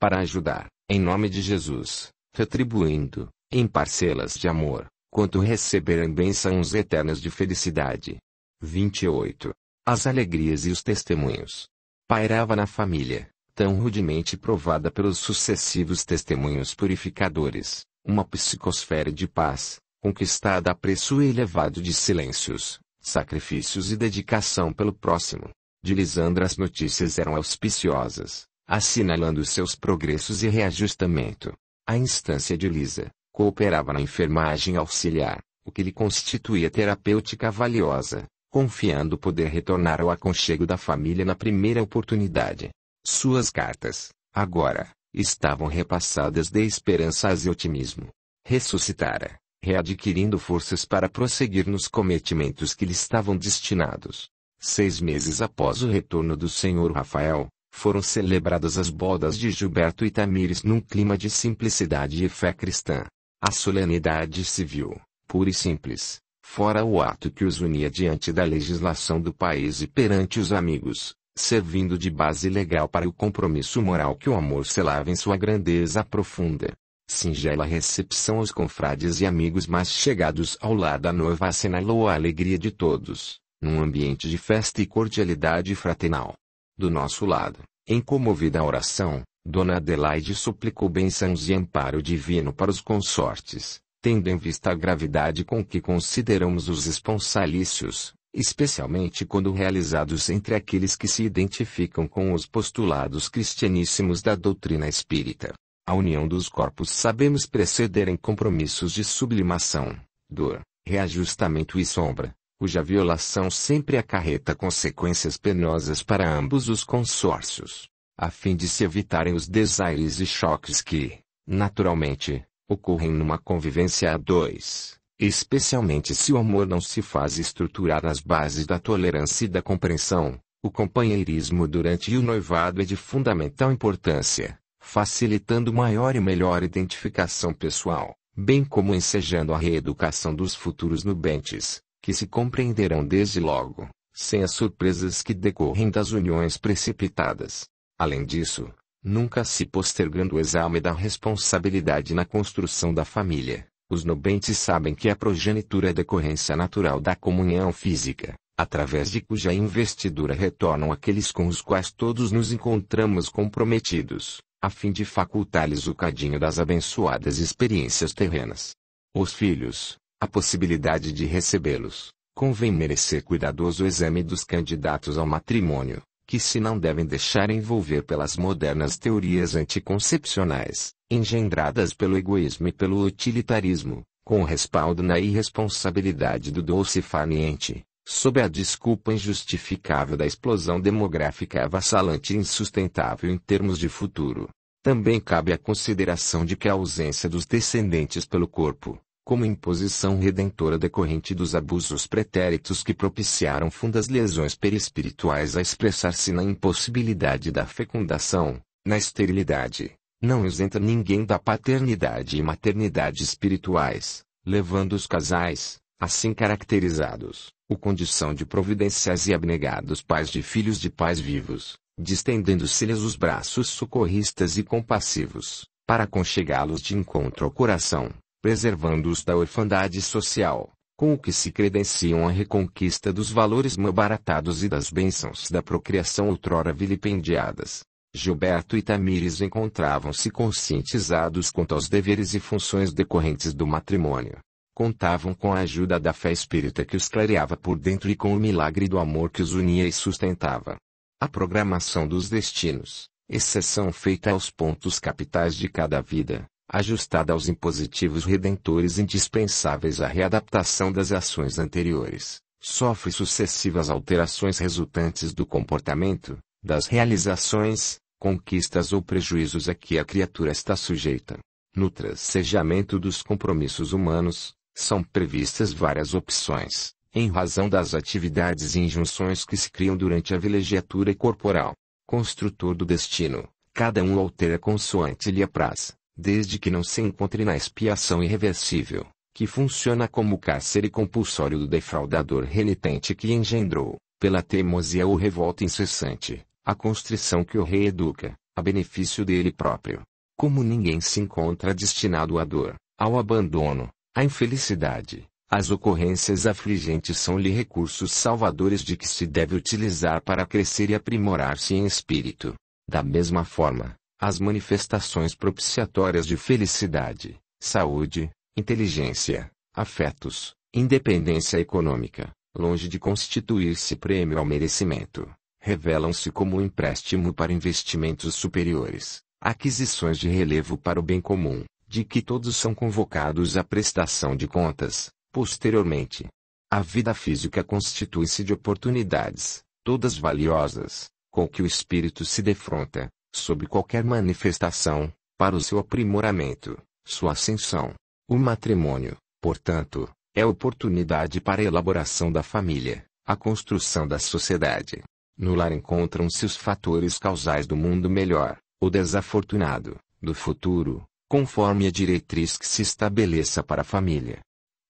Para ajudar, em nome de Jesus, retribuindo, em parcelas de amor, quanto receberem bênçãos eternas de felicidade. 28. As alegrias e os testemunhos. Pairava na família, tão rudemente provada pelos sucessivos testemunhos purificadores, uma psicosfera de paz, conquistada a preço elevado de silêncios, sacrifícios e dedicação pelo próximo de Lisandra as notícias eram auspiciosas, assinalando seus progressos e reajustamento. A instância de Lisa cooperava na enfermagem auxiliar, o que lhe constituía terapêutica valiosa, confiando poder retornar ao aconchego da família na primeira oportunidade. Suas cartas, agora, estavam repassadas de esperanças e otimismo. Ressuscitara, readquirindo forças para prosseguir nos cometimentos que lhe estavam destinados. Seis meses após o retorno do senhor Rafael, foram celebradas as bodas de Gilberto e Tamires num clima de simplicidade e fé cristã. A solenidade civil, pura e simples, fora o ato que os unia diante da legislação do país e perante os amigos, servindo de base legal para o compromisso moral que o amor selava em sua grandeza profunda. Singela recepção aos confrades e amigos mais chegados ao lado da noiva assinalou a alegria de todos num ambiente de festa e cordialidade fraternal. Do nosso lado, em comovida oração, Dona Adelaide suplicou bênçãos e amparo divino para os consortes, tendo em vista a gravidade com que consideramos os responsalícios, especialmente quando realizados entre aqueles que se identificam com os postulados cristianíssimos da doutrina espírita. A união dos corpos sabemos preceder em compromissos de sublimação, dor, reajustamento e sombra, cuja violação sempre acarreta consequências penosas para ambos os consórcios, a fim de se evitarem os desaires e choques que, naturalmente, ocorrem numa convivência a dois, especialmente se o amor não se faz estruturar nas bases da tolerância e da compreensão. O companheirismo durante o noivado é de fundamental importância, facilitando maior e melhor identificação pessoal, bem como ensejando a reeducação dos futuros nubentes, que se compreenderão desde logo, sem as surpresas que decorrem das uniões precipitadas. Além disso, nunca se postergando o exame da responsabilidade na construção da família, os nubentes sabem que a progenitura é decorrência natural da comunhão física, através de cuja investidura retornam aqueles com os quais todos nos encontramos comprometidos, a fim de facultar-lhes o cadinho das abençoadas experiências terrenas. Os filhos, a possibilidade de recebê-los, convém merecer cuidadoso exame dos candidatos ao matrimônio, que se não devem deixar envolver pelas modernas teorias anticoncepcionais, engendradas pelo egoísmo e pelo utilitarismo, com respaldo na irresponsabilidade do doce farniente, sob a desculpa injustificável da explosão demográfica avassalante e insustentável em termos de futuro. Também cabe a consideração de que a ausência dos descendentes pelo corpo, como imposição redentora decorrente dos abusos pretéritos que propiciaram fundas lesões perispirituais a expressar-se na impossibilidade da fecundação, na esterilidade, não isenta ninguém da paternidade e maternidade espirituais, levando os casais, assim caracterizados, o condição de providenciais e abnegados pais de filhos de pais vivos, distendendo-se-lhes os braços socorristas e compassivos, para conchegá-los de encontro ao coração preservando-os da orfandade social, com o que se credenciam a reconquista dos valores mabaratados e das bênçãos da procriação outrora vilipendiadas. Gilberto e Tamires encontravam-se conscientizados quanto aos deveres e funções decorrentes do matrimônio. Contavam com a ajuda da fé espírita que os clareava por dentro e com o milagre do amor que os unia e sustentava. A programação dos destinos, exceção feita aos pontos capitais de cada vida, ajustada aos impositivos redentores indispensáveis à readaptação das ações anteriores, sofre sucessivas alterações resultantes do comportamento, das realizações, conquistas ou prejuízos a que a criatura está sujeita. No tracejamento dos compromissos humanos, são previstas várias opções, em razão das atividades e injunções que se criam durante a vilegiatura corporal. Construtor do destino, cada um altera consoante lhe apraz desde que não se encontre na expiação irreversível, que funciona como cárcere compulsório do defraudador renitente que engendrou, pela teimosia ou revolta incessante, a constrição que o reeduca, a benefício dele próprio. Como ninguém se encontra destinado à dor, ao abandono, à infelicidade, as ocorrências afligentes são-lhe recursos salvadores de que se deve utilizar para crescer e aprimorar-se em espírito. Da mesma forma, as manifestações propiciatórias de felicidade, saúde, inteligência, afetos, independência econômica, longe de constituir-se prêmio ao merecimento, revelam-se como um empréstimo para investimentos superiores, aquisições de relevo para o bem comum, de que todos são convocados à prestação de contas, posteriormente. A vida física constitui-se de oportunidades, todas valiosas, com que o espírito se defronta, sob qualquer manifestação, para o seu aprimoramento, sua ascensão. O matrimônio, portanto, é oportunidade para a elaboração da família, a construção da sociedade. No lar encontram-se os fatores causais do mundo melhor, o desafortunado, do futuro, conforme a diretriz que se estabeleça para a família.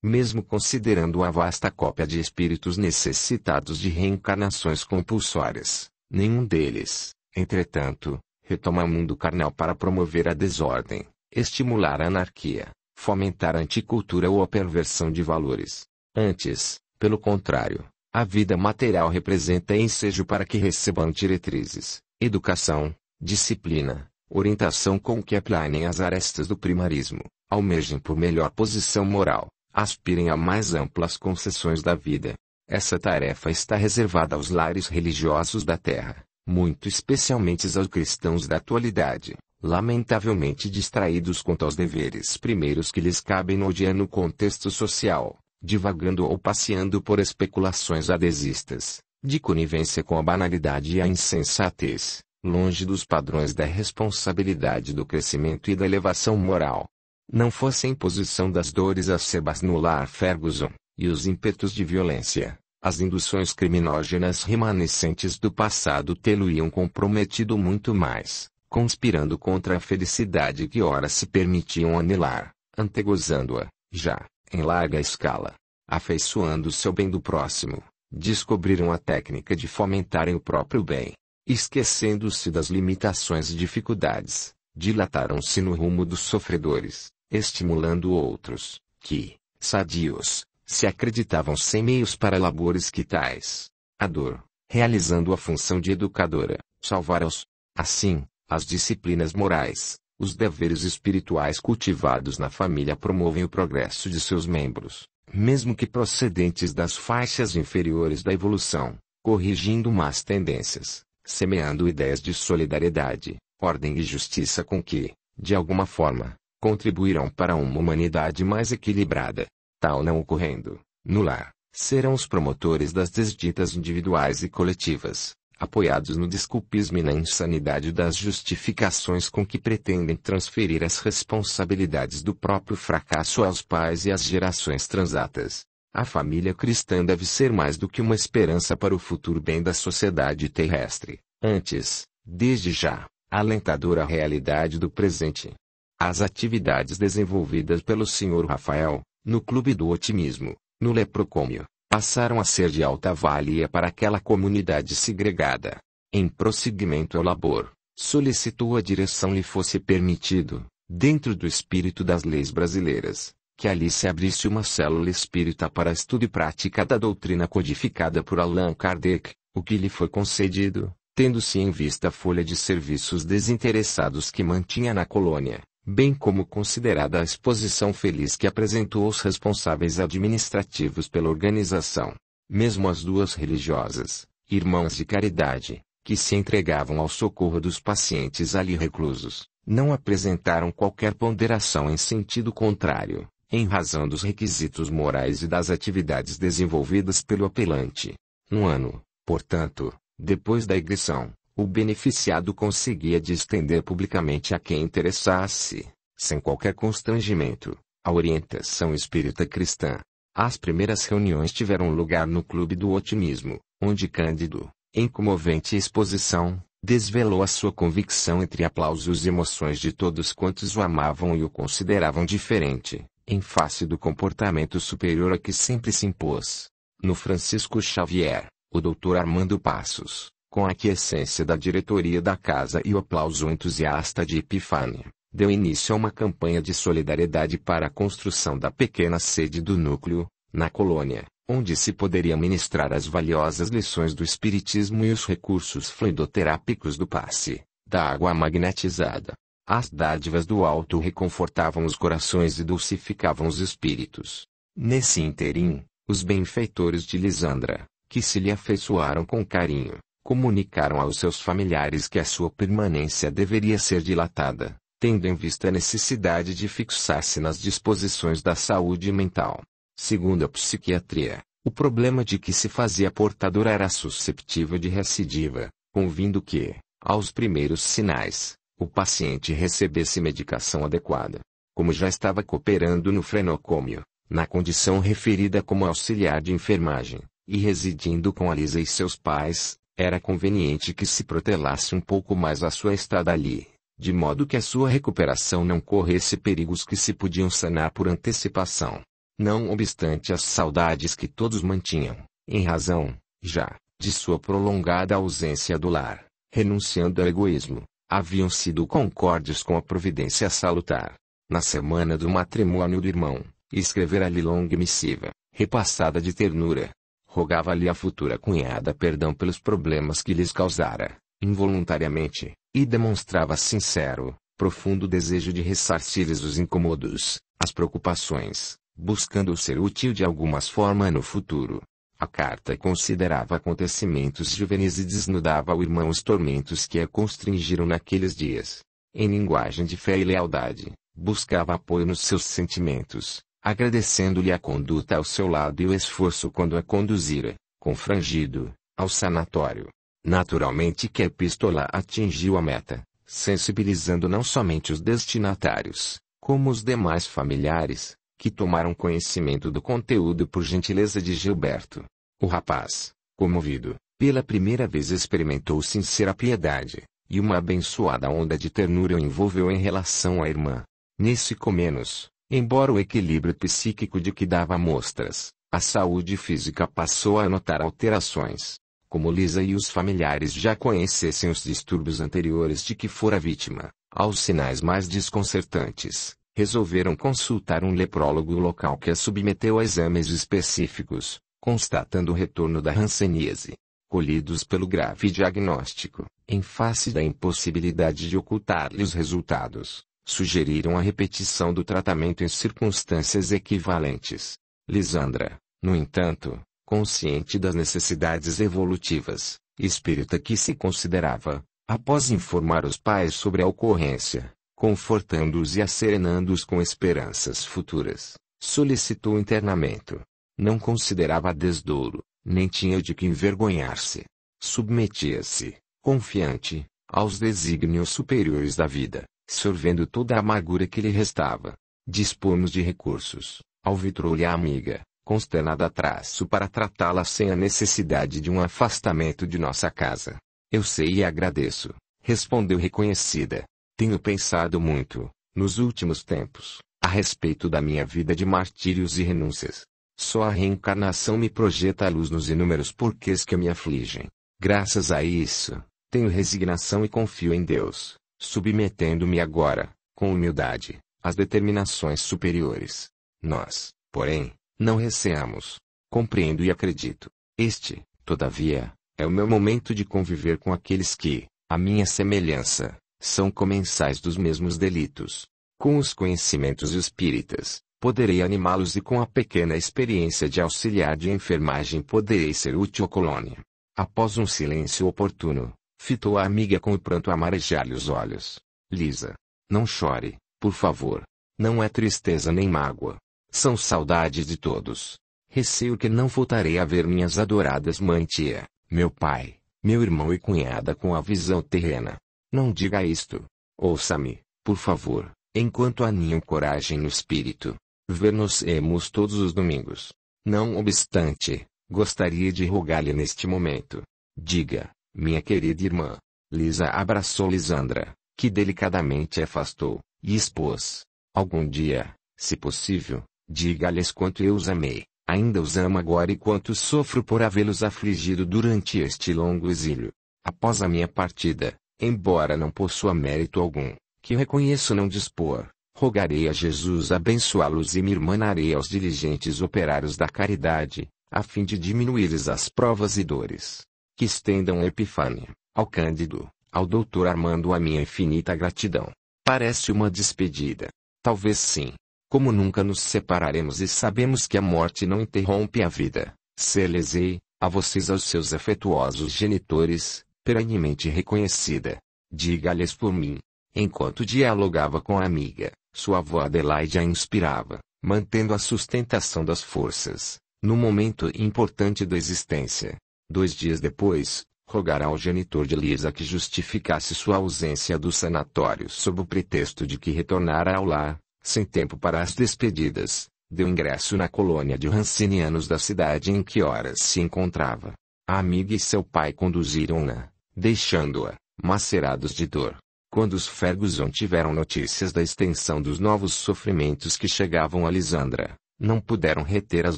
Mesmo considerando a vasta cópia de espíritos necessitados de reencarnações compulsórias, nenhum deles, entretanto, retoma o mundo carnal para promover a desordem, estimular a anarquia, fomentar a anticultura ou a perversão de valores. Antes, pelo contrário, a vida material representa ensejo para que recebam diretrizes, educação, disciplina, orientação com que aplanem as arestas do primarismo, almejem por melhor posição moral, aspirem a mais amplas concessões da vida. Essa tarefa está reservada aos lares religiosos da terra, muito especialmente aos cristãos da atualidade, lamentavelmente distraídos quanto aos deveres primeiros que lhes cabem no dia no contexto social, divagando ou passeando por especulações adesistas, de conivência com a banalidade e a insensatez, longe dos padrões da responsabilidade do crescimento e da elevação moral. Não fosse a imposição das dores acebas no lar Ferguson, e os ímpetos de violência, as induções criminógenas remanescentes do passado tê-lo-iam comprometido muito mais, conspirando contra a felicidade que ora se permitiam anelar, antegozando-a, já, em larga escala, afeiçoando-se ao bem do próximo, descobriram a técnica de fomentarem o próprio bem, esquecendo-se das limitações e dificuldades, dilataram-se no rumo dos sofredores, estimulando outros, que, sadios, se acreditavam sem meios para labores que tais. A dor, realizando a função de educadora, salvara-os. Assim, as disciplinas morais, os deveres espirituais cultivados na família promovem o progresso de seus membros, mesmo que procedentes das faixas inferiores da evolução, corrigindo más tendências, semeando ideias de solidariedade, ordem e justiça com que, de alguma forma, contribuirão para uma humanidade mais equilibrada tal não ocorrendo, no lar, serão os promotores das desditas individuais e coletivas, apoiados no desculpismo e na insanidade das justificações com que pretendem transferir as responsabilidades do próprio fracasso aos pais e às gerações transatas. A família cristã deve ser mais do que uma esperança para o futuro bem da sociedade terrestre, antes, desde já, alentadora realidade do presente. As atividades desenvolvidas pelo Sr. Rafael, no Clube do Otimismo, no Leprocômio, passaram a ser de alta valia para aquela comunidade segregada. Em prosseguimento ao labor, solicitou a direção lhe fosse permitido, dentro do espírito das leis brasileiras, que ali se abrisse uma célula espírita para estudo e prática da doutrina codificada por Allan Kardec, o que lhe foi concedido, tendo-se em vista a folha de serviços desinteressados que mantinha na colônia bem como considerada a exposição feliz que apresentou os responsáveis administrativos pela organização, mesmo as duas religiosas, irmãs de caridade, que se entregavam ao socorro dos pacientes ali reclusos, não apresentaram qualquer ponderação em sentido contrário, em razão dos requisitos morais e das atividades desenvolvidas pelo apelante. Um ano, portanto, depois da egressão, o beneficiado conseguia distender publicamente a quem interessasse, sem qualquer constrangimento, a orientação espírita cristã. As primeiras reuniões tiveram lugar no Clube do Otimismo, onde Cândido, em comovente exposição, desvelou a sua convicção entre aplausos e emoções de todos quantos o amavam e o consideravam diferente, em face do comportamento superior a que sempre se impôs. No Francisco Xavier, o doutor Armando Passos, com a quiescência da diretoria da casa e o aplauso entusiasta de Epifânia, deu início a uma campanha de solidariedade para a construção da pequena sede do núcleo, na colônia, onde se poderia ministrar as valiosas lições do espiritismo e os recursos fluidoterápicos do passe, da água magnetizada. As dádivas do alto reconfortavam os corações e dulcificavam os espíritos. Nesse interim, os benfeitores de Lisandra, que se lhe afeiçoaram com carinho, comunicaram aos seus familiares que a sua permanência deveria ser dilatada, tendo em vista a necessidade de fixar-se nas disposições da saúde mental. Segundo a psiquiatria, o problema de que se fazia portadora era susceptível de recidiva, convindo que, aos primeiros sinais, o paciente recebesse medicação adequada, como já estava cooperando no frenocômio, na condição referida como auxiliar de enfermagem, e residindo com Alisa e seus pais, era conveniente que se protelasse um pouco mais a sua estada ali, de modo que a sua recuperação não corresse perigos que se podiam sanar por antecipação. Não obstante as saudades que todos mantinham, em razão, já, de sua prolongada ausência do lar, renunciando ao egoísmo, haviam sido concordes com a providência salutar. Na semana do matrimônio do irmão, escrevera-lhe longa missiva, repassada de ternura, Rogava-lhe a futura cunhada perdão pelos problemas que lhes causara, involuntariamente, e demonstrava sincero, profundo desejo de ressarcir-lhes os incômodos, as preocupações, buscando ser útil de alguma forma no futuro. A carta considerava acontecimentos juvenis e desnudava ao irmão os tormentos que a constringiram naqueles dias. Em linguagem de fé e lealdade, buscava apoio nos seus sentimentos, agradecendo-lhe a conduta ao seu lado e o esforço quando a conduzira, confrangido, ao sanatório. Naturalmente que a epístola atingiu a meta, sensibilizando não somente os destinatários, como os demais familiares, que tomaram conhecimento do conteúdo por gentileza de Gilberto. O rapaz, comovido, pela primeira vez experimentou sincera piedade, e uma abençoada onda de ternura o envolveu em relação à irmã. Nesse comenos, Embora o equilíbrio psíquico de que dava mostras, a saúde física passou a notar alterações. Como Lisa e os familiares já conhecessem os distúrbios anteriores de que fora vítima, aos sinais mais desconcertantes, resolveram consultar um leprólogo local que a submeteu a exames específicos, constatando o retorno da ranceníase. Colhidos pelo grave diagnóstico, em face da impossibilidade de ocultar-lhe os resultados, sugeriram a repetição do tratamento em circunstâncias equivalentes. Lisandra, no entanto, consciente das necessidades evolutivas, espírita que se considerava, após informar os pais sobre a ocorrência, confortando-os e acerenando-os com esperanças futuras, solicitou internamento. Não considerava desdouro, nem tinha de que envergonhar-se. Submetia-se, confiante, aos desígnios superiores da vida sorvendo toda a amargura que lhe restava. Dispomos de recursos, alvitrou-lhe a amiga, consternada a traço para tratá-la sem a necessidade de um afastamento de nossa casa. Eu sei e agradeço, respondeu reconhecida. Tenho pensado muito, nos últimos tempos, a respeito da minha vida de martírios e renúncias. Só a reencarnação me projeta a luz nos inúmeros porquês que me afligem. Graças a isso, tenho resignação e confio em Deus submetendo-me agora, com humildade, às determinações superiores. Nós, porém, não receamos. Compreendo e acredito. Este, todavia, é o meu momento de conviver com aqueles que, à minha semelhança, são comensais dos mesmos delitos. Com os conhecimentos espíritas, poderei animá-los e com a pequena experiência de auxiliar de enfermagem poderei ser útil à colônia. Após um silêncio oportuno, Fitou a amiga com o pranto a marejar-lhe os olhos. Lisa. Não chore, por favor. Não é tristeza nem mágoa. São saudades de todos. Receio que não voltarei a ver minhas adoradas mãe tia, meu pai, meu irmão e cunhada com a visão terrena. Não diga isto. Ouça-me, por favor, enquanto aninho coragem no espírito. Ver-nos-emos todos os domingos. Não obstante, gostaria de rogar-lhe neste momento. Diga, minha querida irmã. Lisa abraçou Lisandra, que delicadamente afastou, e expôs. Algum dia, se possível, diga-lhes quanto eu os amei, ainda os amo agora e quanto sofro por havê-los afligido durante este longo exílio. Após a minha partida, embora não possua mérito algum, que reconheço não dispor, rogarei a Jesus abençoá-los e me irmanarei aos diligentes operários da caridade, a fim de diminuir-lhes as provas e dores que estendam Epifânia, ao Cândido, ao doutor Armando a minha infinita gratidão. Parece uma despedida. Talvez sim. Como nunca nos separaremos e sabemos que a morte não interrompe a vida, Celesei, a vocês aos seus afetuosos genitores, perenemente reconhecida. Diga-lhes por mim. Enquanto dialogava com a amiga, sua avó Adelaide a inspirava, mantendo a sustentação das forças, no momento importante da existência, Dois dias depois, rogará ao genitor de Lisa que justificasse sua ausência do sanatório sob o pretexto de que retornara ao lar, sem tempo para as despedidas, deu ingresso na colônia de rancinianos da cidade em que horas se encontrava. A amiga e seu pai conduziram-na, deixando-a, macerados de dor. Quando os Ferguson tiveram notícias da extensão dos novos sofrimentos que chegavam a Lisandra, não puderam reter as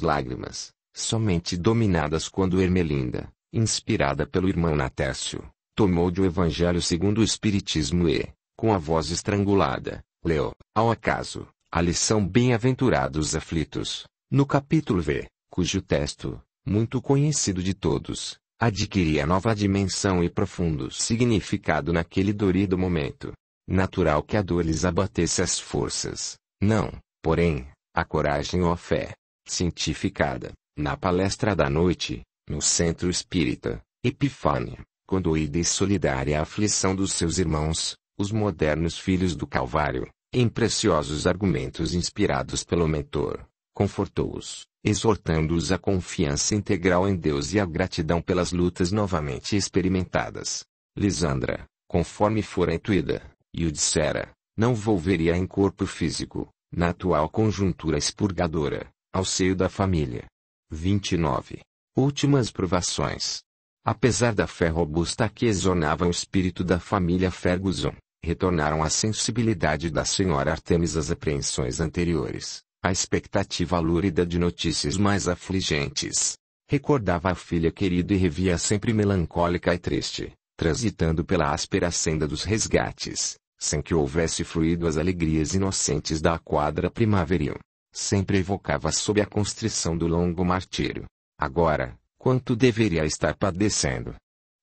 lágrimas somente dominadas quando Ermelinda, inspirada pelo irmão Natécio, tomou de o Evangelho segundo o Espiritismo e, com a voz estrangulada, leu, ao acaso, a lição Bem-aventurados aflitos, no capítulo V, cujo texto, muito conhecido de todos, adquiria nova dimensão e profundo significado naquele dorido momento. Natural que a dor lhes abatesse as forças, não, porém, a coragem ou a fé, cientificada, na palestra da noite, no Centro Espírita, Epifânia, quando e solidária a aflição dos seus irmãos, os modernos filhos do Calvário, em preciosos argumentos inspirados pelo mentor, confortou-os, exortando-os à confiança integral em Deus e à gratidão pelas lutas novamente experimentadas. Lisandra, conforme fora intuída, e o dissera, não volveria em corpo físico, na atual conjuntura expurgadora, ao seio da família 29. Últimas provações. Apesar da fé robusta que exonava o espírito da família Ferguson, retornaram à sensibilidade da senhora Artemis as apreensões anteriores, a expectativa lúrida de notícias mais afligentes. Recordava a filha querida e revia sempre melancólica e triste, transitando pela áspera senda dos resgates, sem que houvesse fluído as alegrias inocentes da quadra primaveril sempre evocava sob a constrição do longo martírio. Agora, quanto deveria estar padecendo?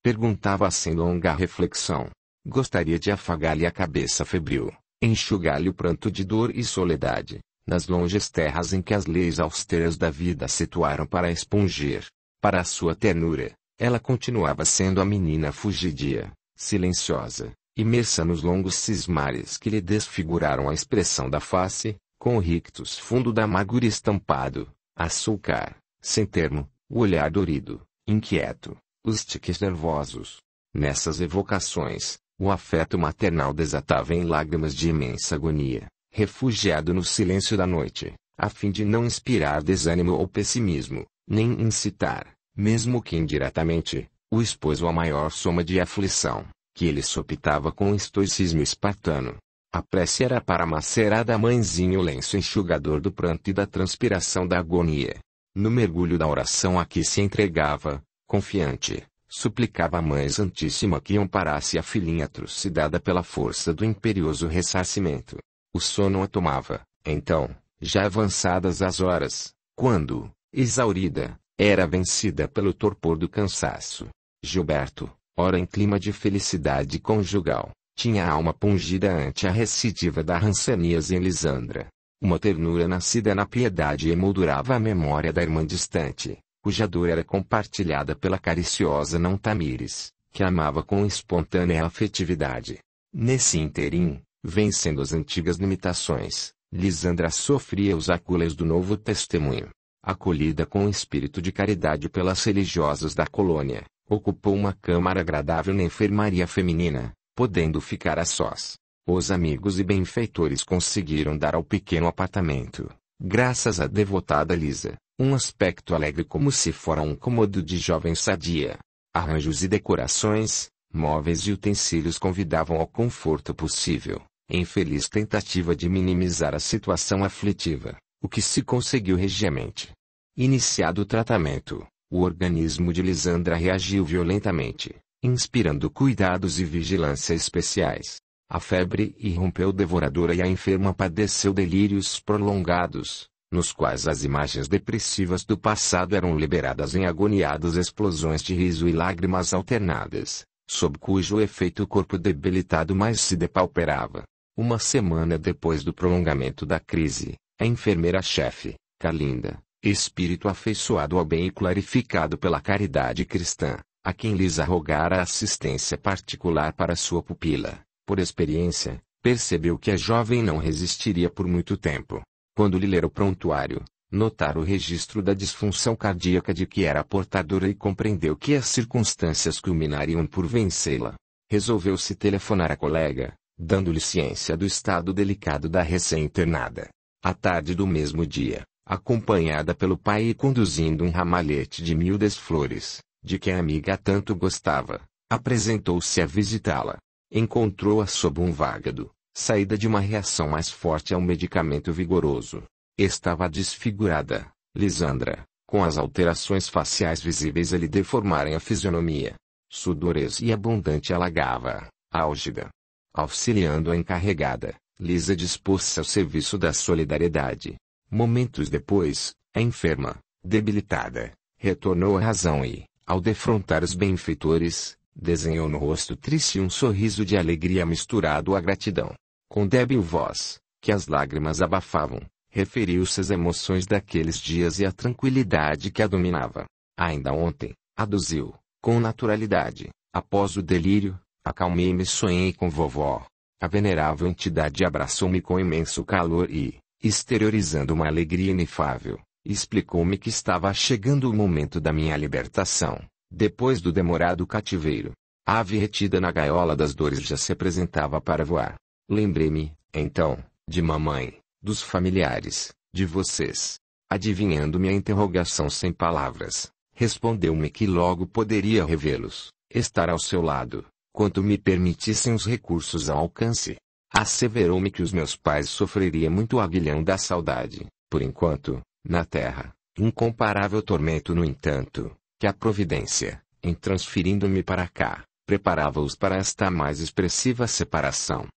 Perguntava sem longa reflexão. Gostaria de afagar-lhe a cabeça febril, enxugar-lhe o pranto de dor e soledade, nas longes terras em que as leis austeras da vida situaram para expungir, para a sua ternura, ela continuava sendo a menina fugidia, silenciosa, imersa nos longos cismares que lhe desfiguraram a expressão da face, com rictus fundo da magura estampado, açúcar, sem termo, o olhar dorido, inquieto, os tiques nervosos. Nessas evocações, o afeto maternal desatava em lágrimas de imensa agonia, refugiado no silêncio da noite, a fim de não inspirar desânimo ou pessimismo, nem incitar, mesmo que indiretamente, o esposo à maior soma de aflição, que ele sopitava com estoicismo espartano. A prece era para macerar da mãezinha o lenço enxugador do pranto e da transpiração da agonia. No mergulho da oração a que se entregava, confiante, suplicava a Mãe Santíssima que amparasse a filhinha trucidada pela força do imperioso ressarcimento. O sono a tomava, então, já avançadas as horas, quando, exaurida, era vencida pelo torpor do cansaço. Gilberto, ora em clima de felicidade conjugal, tinha a alma pungida ante a recidiva da ranceníase em Lisandra. Uma ternura nascida na piedade emoldurava a memória da irmã distante, cuja dor era compartilhada pela cariciosa não Tamires, que amava com espontânea afetividade. Nesse interim, vencendo as antigas limitações, Lisandra sofria os acúleos do novo testemunho. Acolhida com espírito de caridade pelas religiosas da colônia, ocupou uma câmara agradável na enfermaria feminina, podendo ficar a sós. Os amigos e benfeitores conseguiram dar ao pequeno apartamento, graças à devotada Lisa, um aspecto alegre como se fora um cômodo de jovem sadia. Arranjos e decorações, móveis e utensílios convidavam ao conforto possível, em feliz tentativa de minimizar a situação aflitiva, o que se conseguiu regiamente. Iniciado o tratamento, o organismo de Lisandra reagiu violentamente inspirando cuidados e vigilância especiais. A febre irrompeu devoradora e a enferma padeceu delírios prolongados, nos quais as imagens depressivas do passado eram liberadas em agoniadas explosões de riso e lágrimas alternadas, sob cujo efeito o corpo debilitado mais se depauperava. Uma semana depois do prolongamento da crise, a enfermeira-chefe, Calinda, espírito afeiçoado ao bem e clarificado pela caridade cristã, a quem lhes arrogara assistência particular para sua pupila. Por experiência, percebeu que a jovem não resistiria por muito tempo. Quando lhe ler o prontuário, notar o registro da disfunção cardíaca de que era portadora e compreendeu que as circunstâncias culminariam por vencê-la. Resolveu-se telefonar à colega, dando-lhe ciência do estado delicado da recém-internada. À tarde do mesmo dia, acompanhada pelo pai e conduzindo um ramalhete de miúdas flores, de quem a amiga tanto gostava, apresentou-se a visitá-la. Encontrou-a sob um vágado, saída de uma reação mais forte a um medicamento vigoroso. Estava desfigurada, Lisandra, com as alterações faciais visíveis a lhe deformarem a fisionomia. Sudores e abundante alagava, álgida. Auxiliando a encarregada, Lisa dispôs-se ao serviço da solidariedade. Momentos depois, a enferma, debilitada, retornou à razão e, ao defrontar os benfeitores, desenhou no rosto triste um sorriso de alegria misturado à gratidão. Com débil voz, que as lágrimas abafavam, referiu-se às emoções daqueles dias e à tranquilidade que a dominava. Ainda ontem, aduziu, com naturalidade, após o delírio, acalmei-me e sonhei com vovó. A venerável entidade abraçou-me com imenso calor e, exteriorizando uma alegria inefável, Explicou-me que estava chegando o momento da minha libertação, depois do demorado cativeiro. A ave retida na gaiola das dores já se apresentava para voar. Lembrei-me, então, de mamãe, dos familiares, de vocês. Adivinhando minha interrogação sem palavras, respondeu-me que logo poderia revê-los, estar ao seu lado, quanto me permitissem os recursos ao alcance. Asseverou-me que os meus pais sofreriam muito o aguilhão da saudade, por enquanto, na terra, incomparável tormento, no entanto, que a providência, em transferindo-me para cá, preparava-os para esta mais expressiva separação.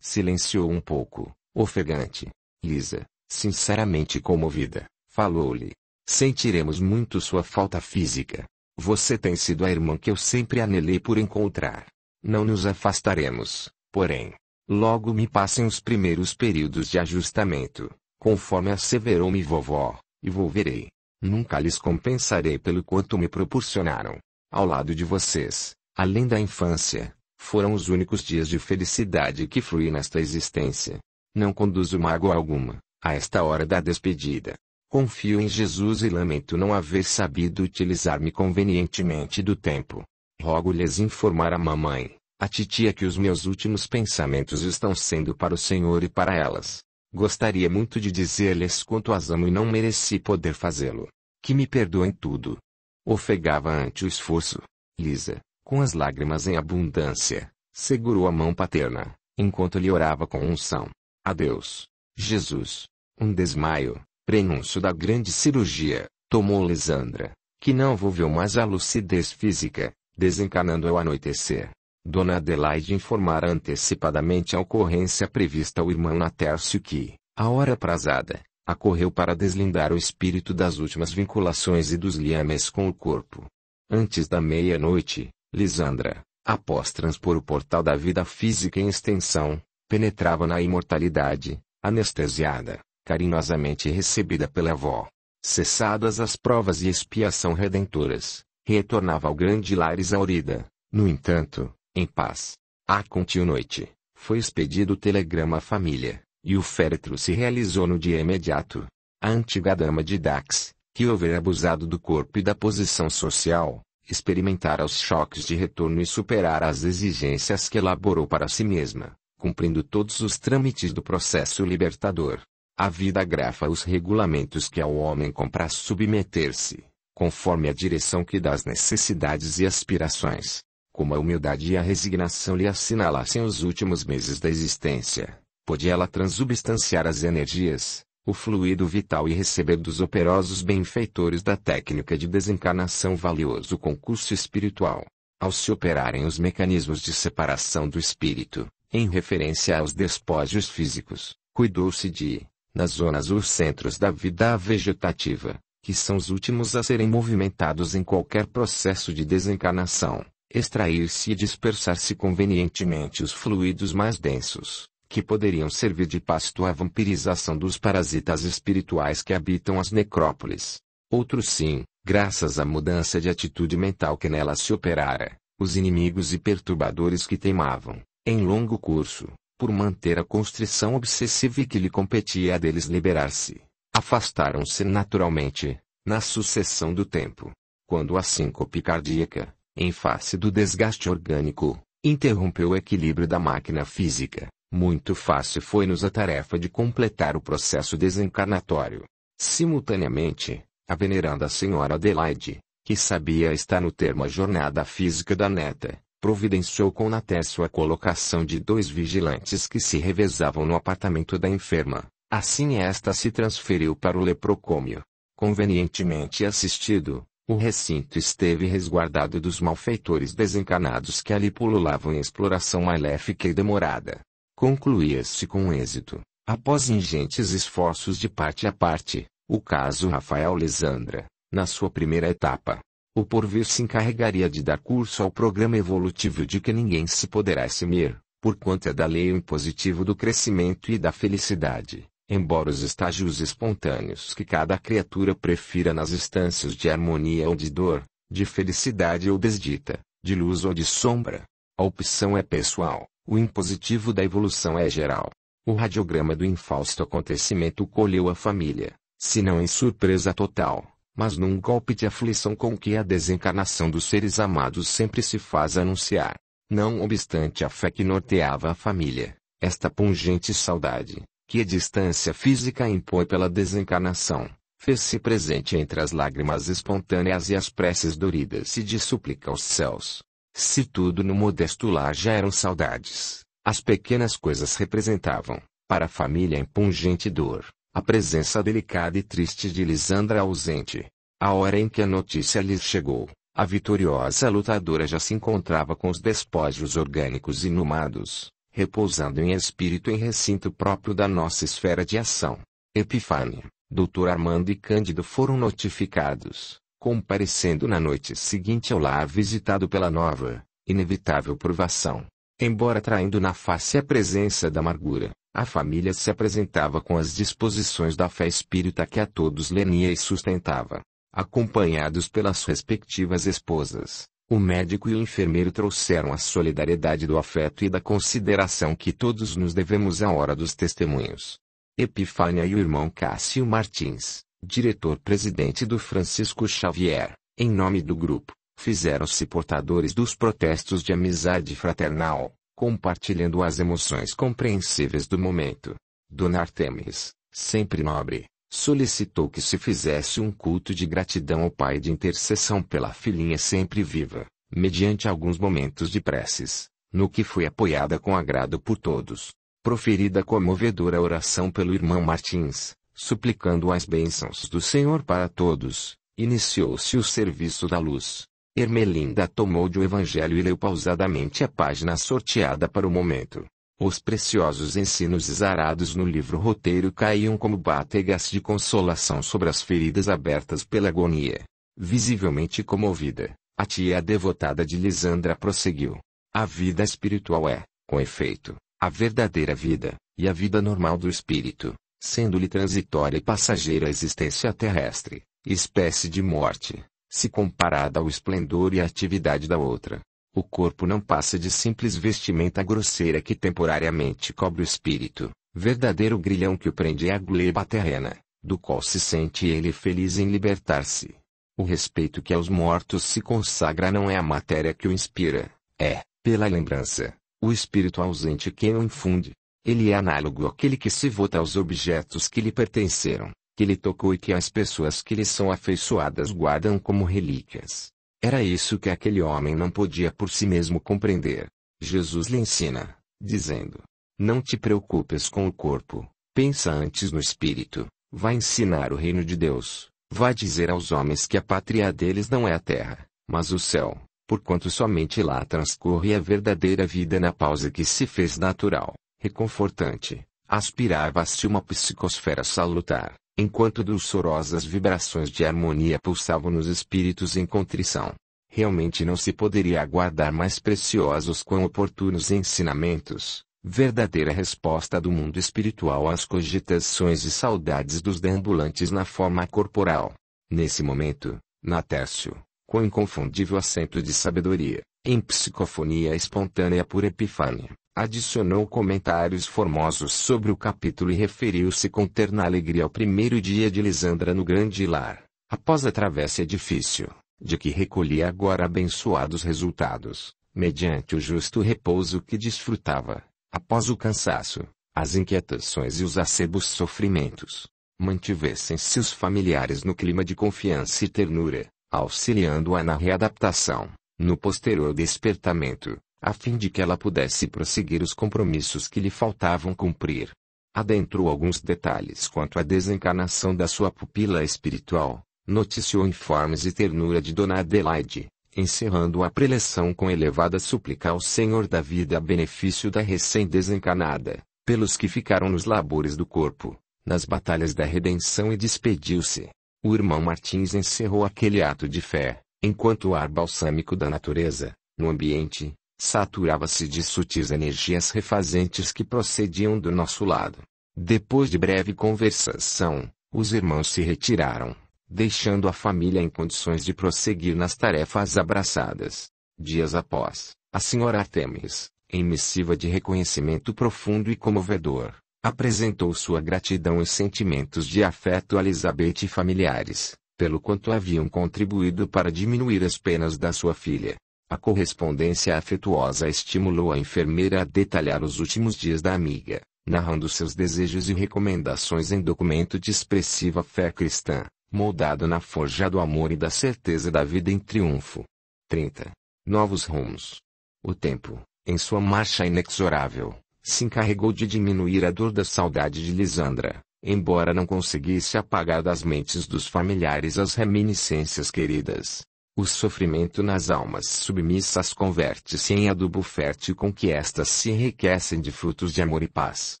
Silenciou um pouco, ofegante. Lisa, sinceramente comovida, falou-lhe: Sentiremos muito sua falta física. Você tem sido a irmã que eu sempre anelei por encontrar. Não nos afastaremos, porém. Logo me passem os primeiros períodos de ajustamento, Conforme asseverou-me vovó, e volverei. Nunca lhes compensarei pelo quanto me proporcionaram. Ao lado de vocês, além da infância, foram os únicos dias de felicidade que flui nesta existência. Não conduzo mágoa alguma, a esta hora da despedida. Confio em Jesus e lamento não haver sabido utilizar-me convenientemente do tempo. Rogo-lhes informar a mamãe, a titia que os meus últimos pensamentos estão sendo para o Senhor e para elas. Gostaria muito de dizer-lhes quanto as amo e não mereci poder fazê-lo. Que me perdoem tudo. Ofegava ante o esforço. Lisa, com as lágrimas em abundância, segurou a mão paterna, enquanto lhe orava com unção. Adeus. Jesus. Um desmaio, prenúncio da grande cirurgia, tomou Lisandra, que não volveu mais à lucidez física, desencanando ao anoitecer. Dona Adelaide informara antecipadamente a ocorrência prevista ao irmão Natércio que, à hora aprazada, acorreu para deslindar o espírito das últimas vinculações e dos liames com o corpo. Antes da meia-noite, Lisandra, após transpor o portal da vida física em extensão, penetrava na imortalidade, anestesiada, carinhosamente recebida pela avó. Cessadas as provas e expiação redentoras, retornava ao grande lar exaurida. No entanto, em paz. Ah, à noite, foi expedido o telegrama à família, e o féretro se realizou no dia imediato. A antiga dama de Dax, que houvera abusado do corpo e da posição social, experimentara os choques de retorno e superara as exigências que elaborou para si mesma, cumprindo todos os trâmites do processo libertador. A vida grafa os regulamentos que ao homem compra submeter-se, conforme a direção que dá as necessidades e aspirações como a humildade e a resignação lhe assinalassem os últimos meses da existência, pôde ela transubstanciar as energias, o fluido vital e receber dos operosos benfeitores da técnica de desencarnação valioso concurso espiritual. Ao se operarem os mecanismos de separação do espírito, em referência aos despojos físicos, cuidou-se de, nas zonas ou centros da vida vegetativa, que são os últimos a serem movimentados em qualquer processo de desencarnação extrair-se e dispersar-se convenientemente os fluidos mais densos, que poderiam servir de pasto à vampirização dos parasitas espirituais que habitam as necrópolis. Outros sim, graças à mudança de atitude mental que nela se operara, os inimigos e perturbadores que teimavam, em longo curso, por manter a constrição obsessiva que lhe competia a deles liberar-se, afastaram-se naturalmente, na sucessão do tempo. Quando a síncope cardíaca, em face do desgaste orgânico, interrompeu o equilíbrio da máquina física. Muito fácil foi-nos a tarefa de completar o processo desencarnatório. Simultaneamente, a veneranda senhora Adelaide, que sabia estar no termo a jornada física da neta, providenciou com natércio a colocação de dois vigilantes que se revezavam no apartamento da enferma. Assim esta se transferiu para o leprocômio. Convenientemente assistido, o recinto esteve resguardado dos malfeitores desencanados que ali pululavam em exploração maléfica e demorada. Concluía-se com êxito, após ingentes esforços de parte a parte, o caso Rafael Lisandra, na sua primeira etapa. O porvir se encarregaria de dar curso ao programa evolutivo de que ninguém se poderá eximir, por quanto é da lei o impositivo do crescimento e da felicidade embora os estágios espontâneos que cada criatura prefira nas instâncias de harmonia ou de dor, de felicidade ou desdita, de luz ou de sombra. A opção é pessoal, o impositivo da evolução é geral. O radiograma do infausto acontecimento colheu a família, se não em surpresa total, mas num golpe de aflição com que a desencarnação dos seres amados sempre se faz anunciar. Não obstante a fé que norteava a família, esta pungente saudade, que a distância física impõe pela desencarnação, fez-se presente entre as lágrimas espontâneas e as preces doridas e de súplica aos céus. Se tudo no modesto lar já eram saudades, as pequenas coisas representavam, para a família em pungente dor, a presença delicada e triste de Lisandra ausente. A hora em que a notícia lhes chegou, a vitoriosa lutadora já se encontrava com os despojos orgânicos inumados, repousando em espírito em recinto próprio da nossa esfera de ação. Epifânia, Dr. Armando e Cândido foram notificados, comparecendo na noite seguinte ao lar visitado pela nova, inevitável provação. Embora traindo na face a presença da amargura, a família se apresentava com as disposições da fé espírita que a todos lenia e sustentava, acompanhados pelas respectivas esposas. O médico e o enfermeiro trouxeram a solidariedade do afeto e da consideração que todos nos devemos à hora dos testemunhos. Epifânia e o irmão Cássio Martins, diretor-presidente do Francisco Xavier, em nome do grupo, fizeram-se portadores dos protestos de amizade fraternal, compartilhando as emoções compreensíveis do momento. Dona Artemis, sempre nobre, solicitou que se fizesse um culto de gratidão ao Pai de intercessão pela filhinha sempre viva, mediante alguns momentos de preces, no que foi apoiada com agrado por todos. Proferida comovedora oração pelo irmão Martins, suplicando as bênçãos do Senhor para todos, iniciou-se o serviço da luz. Ermelinda tomou de o Evangelho e leu pausadamente a página sorteada para o momento. Os preciosos ensinos exarados no livro roteiro caíam como bátegas de consolação sobre as feridas abertas pela agonia. Visivelmente comovida, a tia devotada de Lisandra prosseguiu. A vida espiritual é, com efeito, a verdadeira vida, e a vida normal do espírito, sendo-lhe transitória e passageira a existência terrestre, espécie de morte, se comparada ao esplendor e à atividade da outra. O corpo não passa de simples vestimenta grosseira que temporariamente cobre o espírito, verdadeiro grilhão que o prende à é gleba terrena, do qual se sente ele feliz em libertar-se. O respeito que aos mortos se consagra não é a matéria que o inspira, é, pela lembrança, o espírito ausente quem o infunde. Ele é análogo àquele que se vota aos objetos que lhe pertenceram, que lhe tocou e que as pessoas que lhe são afeiçoadas guardam como relíquias. Era isso que aquele homem não podia por si mesmo compreender. Jesus lhe ensina, dizendo: Não te preocupes com o corpo, pensa antes no espírito, vai ensinar o reino de Deus, vai dizer aos homens que a pátria deles não é a terra, mas o céu, porquanto somente lá transcorre a verdadeira vida na pausa que se fez natural, reconfortante, aspirava-se uma psicosfera salutar, enquanto dulçorosas vibrações de harmonia pulsavam nos espíritos em contrição. Realmente não se poderia aguardar mais preciosos quão oportunos ensinamentos, verdadeira resposta do mundo espiritual às cogitações e saudades dos deambulantes na forma corporal. Nesse momento, Natércio, com inconfundível acento de sabedoria, em psicofonia espontânea por epifânia, Adicionou comentários formosos sobre o capítulo e referiu-se com terna alegria ao primeiro dia de Lisandra no grande lar, após a travessa difícil, de que recolhia agora abençoados resultados, mediante o justo repouso que desfrutava, após o cansaço, as inquietações e os acebos sofrimentos. Mantivessem-se os familiares no clima de confiança e ternura, auxiliando-a na readaptação, no posterior despertamento, a fim de que ela pudesse prosseguir os compromissos que lhe faltavam cumprir. Adentrou alguns detalhes quanto à desencarnação da sua pupila espiritual, noticiou informes e ternura de Dona Adelaide, encerrando a preleção com elevada súplica ao Senhor da vida a benefício da recém-desencarnada, pelos que ficaram nos labores do corpo, nas batalhas da redenção e despediu-se. O irmão Martins encerrou aquele ato de fé, enquanto o ar balsâmico da natureza, no ambiente, Saturava-se de sutis energias refazentes que procediam do nosso lado. Depois de breve conversação, os irmãos se retiraram, deixando a família em condições de prosseguir nas tarefas abraçadas. Dias após, a senhora Artemis, em missiva de reconhecimento profundo e comovedor, apresentou sua gratidão e sentimentos de afeto a Elizabeth e familiares, pelo quanto haviam contribuído para diminuir as penas da sua filha. A correspondência afetuosa estimulou a enfermeira a detalhar os últimos dias da amiga, narrando seus desejos e recomendações em documento de expressiva fé cristã, moldado na forja do amor e da certeza da vida em triunfo. 30. Novos rumos. O tempo, em sua marcha inexorável, se encarregou de diminuir a dor da saudade de Lisandra, embora não conseguisse apagar das mentes dos familiares as reminiscências queridas. O sofrimento nas almas submissas converte-se em adubo fértil com que estas se enriquecem de frutos de amor e paz.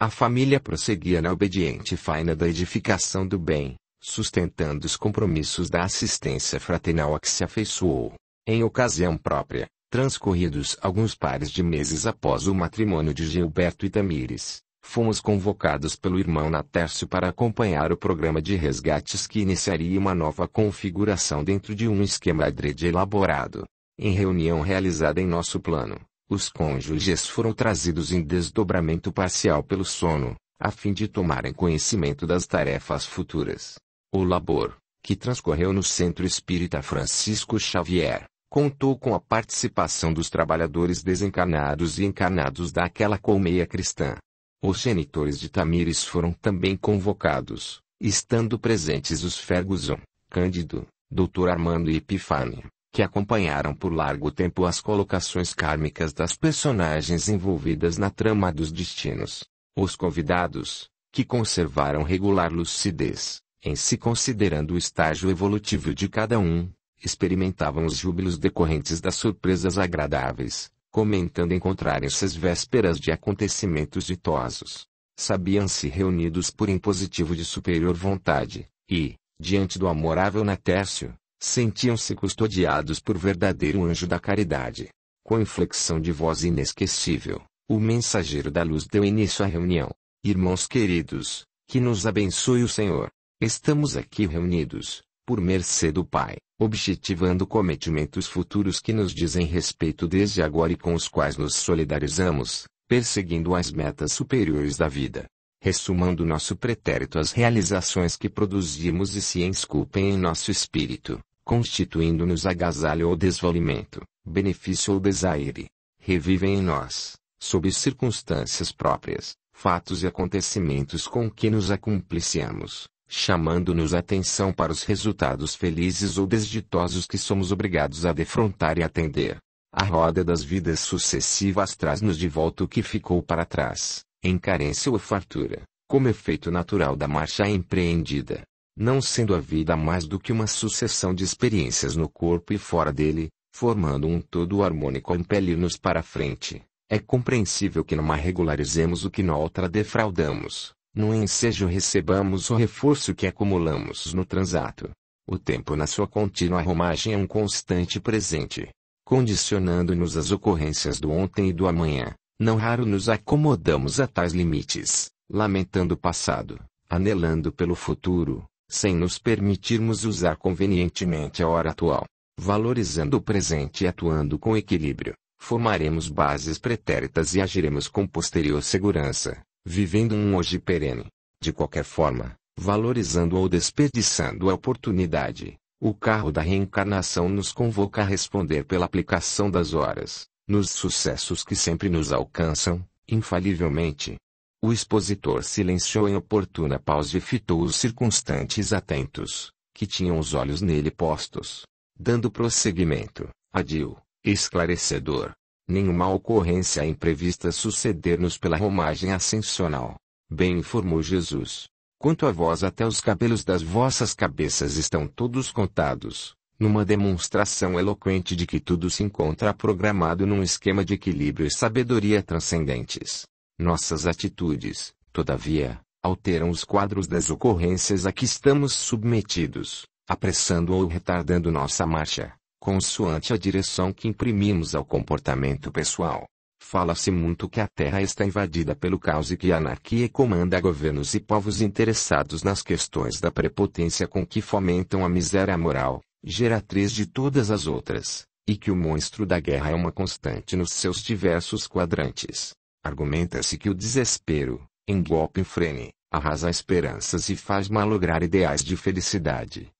A família prosseguia na obediente faina da edificação do bem, sustentando os compromissos da assistência fraternal a que se afeiçoou. Em ocasião própria, transcorridos alguns pares de meses após o matrimônio de Gilberto e Tamires, fomos convocados pelo irmão Natércio para acompanhar o programa de resgates que iniciaria uma nova configuração dentro de um esquema adrede elaborado. Em reunião realizada em nosso plano, os cônjuges foram trazidos em desdobramento parcial pelo sono, a fim de tomarem conhecimento das tarefas futuras. O labor, que transcorreu no Centro Espírita Francisco Xavier, contou com a participação dos trabalhadores desencarnados e encarnados daquela colmeia cristã. Os genitores de Tamires foram também convocados, estando presentes os Ferguson, Cândido, Dr. Armando e Epifânio, que acompanharam por largo tempo as colocações kármicas das personagens envolvidas na trama dos destinos. Os convidados, que conservaram regular lucidez, em se considerando o estágio evolutivo de cada um, experimentavam os júbilos decorrentes das surpresas agradáveis, comentando encontrar essas vésperas de acontecimentos ditosos. Sabiam-se reunidos por impositivo de superior vontade, e, diante do amorável Natércio, sentiam-se custodiados por verdadeiro anjo da caridade. Com inflexão de voz inesquecível, o mensageiro da luz deu início à reunião. Irmãos queridos, que nos abençoe o Senhor. Estamos aqui reunidos, por mercê do Pai, objetivando cometimentos futuros que nos dizem respeito desde agora e com os quais nos solidarizamos, perseguindo as metas superiores da vida, ressumando nosso pretérito às realizações que produzimos e se insculpem em nosso espírito, constituindo-nos agasalho ou desvalimento, benefício ou desaire, revivem em nós, sob circunstâncias próprias, fatos e acontecimentos com que nos acumpliciamos, chamando-nos a atenção para os resultados felizes ou desditosos que somos obrigados a defrontar e atender. A roda das vidas sucessivas traz-nos de volta o que ficou para trás, em carência ou fartura, como efeito natural da marcha empreendida. Não sendo a vida mais do que uma sucessão de experiências no corpo e fora dele, formando um todo harmônico a impelir-nos para a frente, é compreensível que numa regularizemos o que na outra defraudamos. No ensejo recebamos o reforço que acumulamos no transato. O tempo na sua contínua romagem é um constante presente, condicionando-nos às ocorrências do ontem e do amanhã. Não raro nos acomodamos a tais limites, lamentando o passado, anelando pelo futuro, sem nos permitirmos usar convenientemente a hora atual. Valorizando o presente e atuando com equilíbrio, formaremos bases pretéritas e agiremos com posterior segurança vivendo um hoje perene. De qualquer forma, valorizando ou desperdiçando a oportunidade, o carro da reencarnação nos convoca a responder pela aplicação das horas, nos sucessos que sempre nos alcançam, infalivelmente. O expositor silenciou em oportuna pausa e fitou os circunstantes atentos, que tinham os olhos nele postos. Dando prosseguimento, adiu, esclarecedor, nenhuma ocorrência imprevista suceder-nos pela romagem ascensional. Bem informou Jesus. Quanto a vós, até os cabelos das vossas cabeças estão todos contados, numa demonstração eloquente de que tudo se encontra programado num esquema de equilíbrio e sabedoria transcendentes. Nossas atitudes, todavia, alteram os quadros das ocorrências a que estamos submetidos, apressando ou retardando nossa marcha consoante a direção que imprimimos ao comportamento pessoal. Fala-se muito que a Terra está invadida pelo caos e que a anarquia comanda governos e povos interessados nas questões da prepotência com que fomentam a miséria moral, geratriz de todas as outras, e que o monstro da guerra é uma constante nos seus diversos quadrantes. Argumenta-se que o desespero, engolpe e frene, arrasa esperanças e faz malograr ideais de felicidade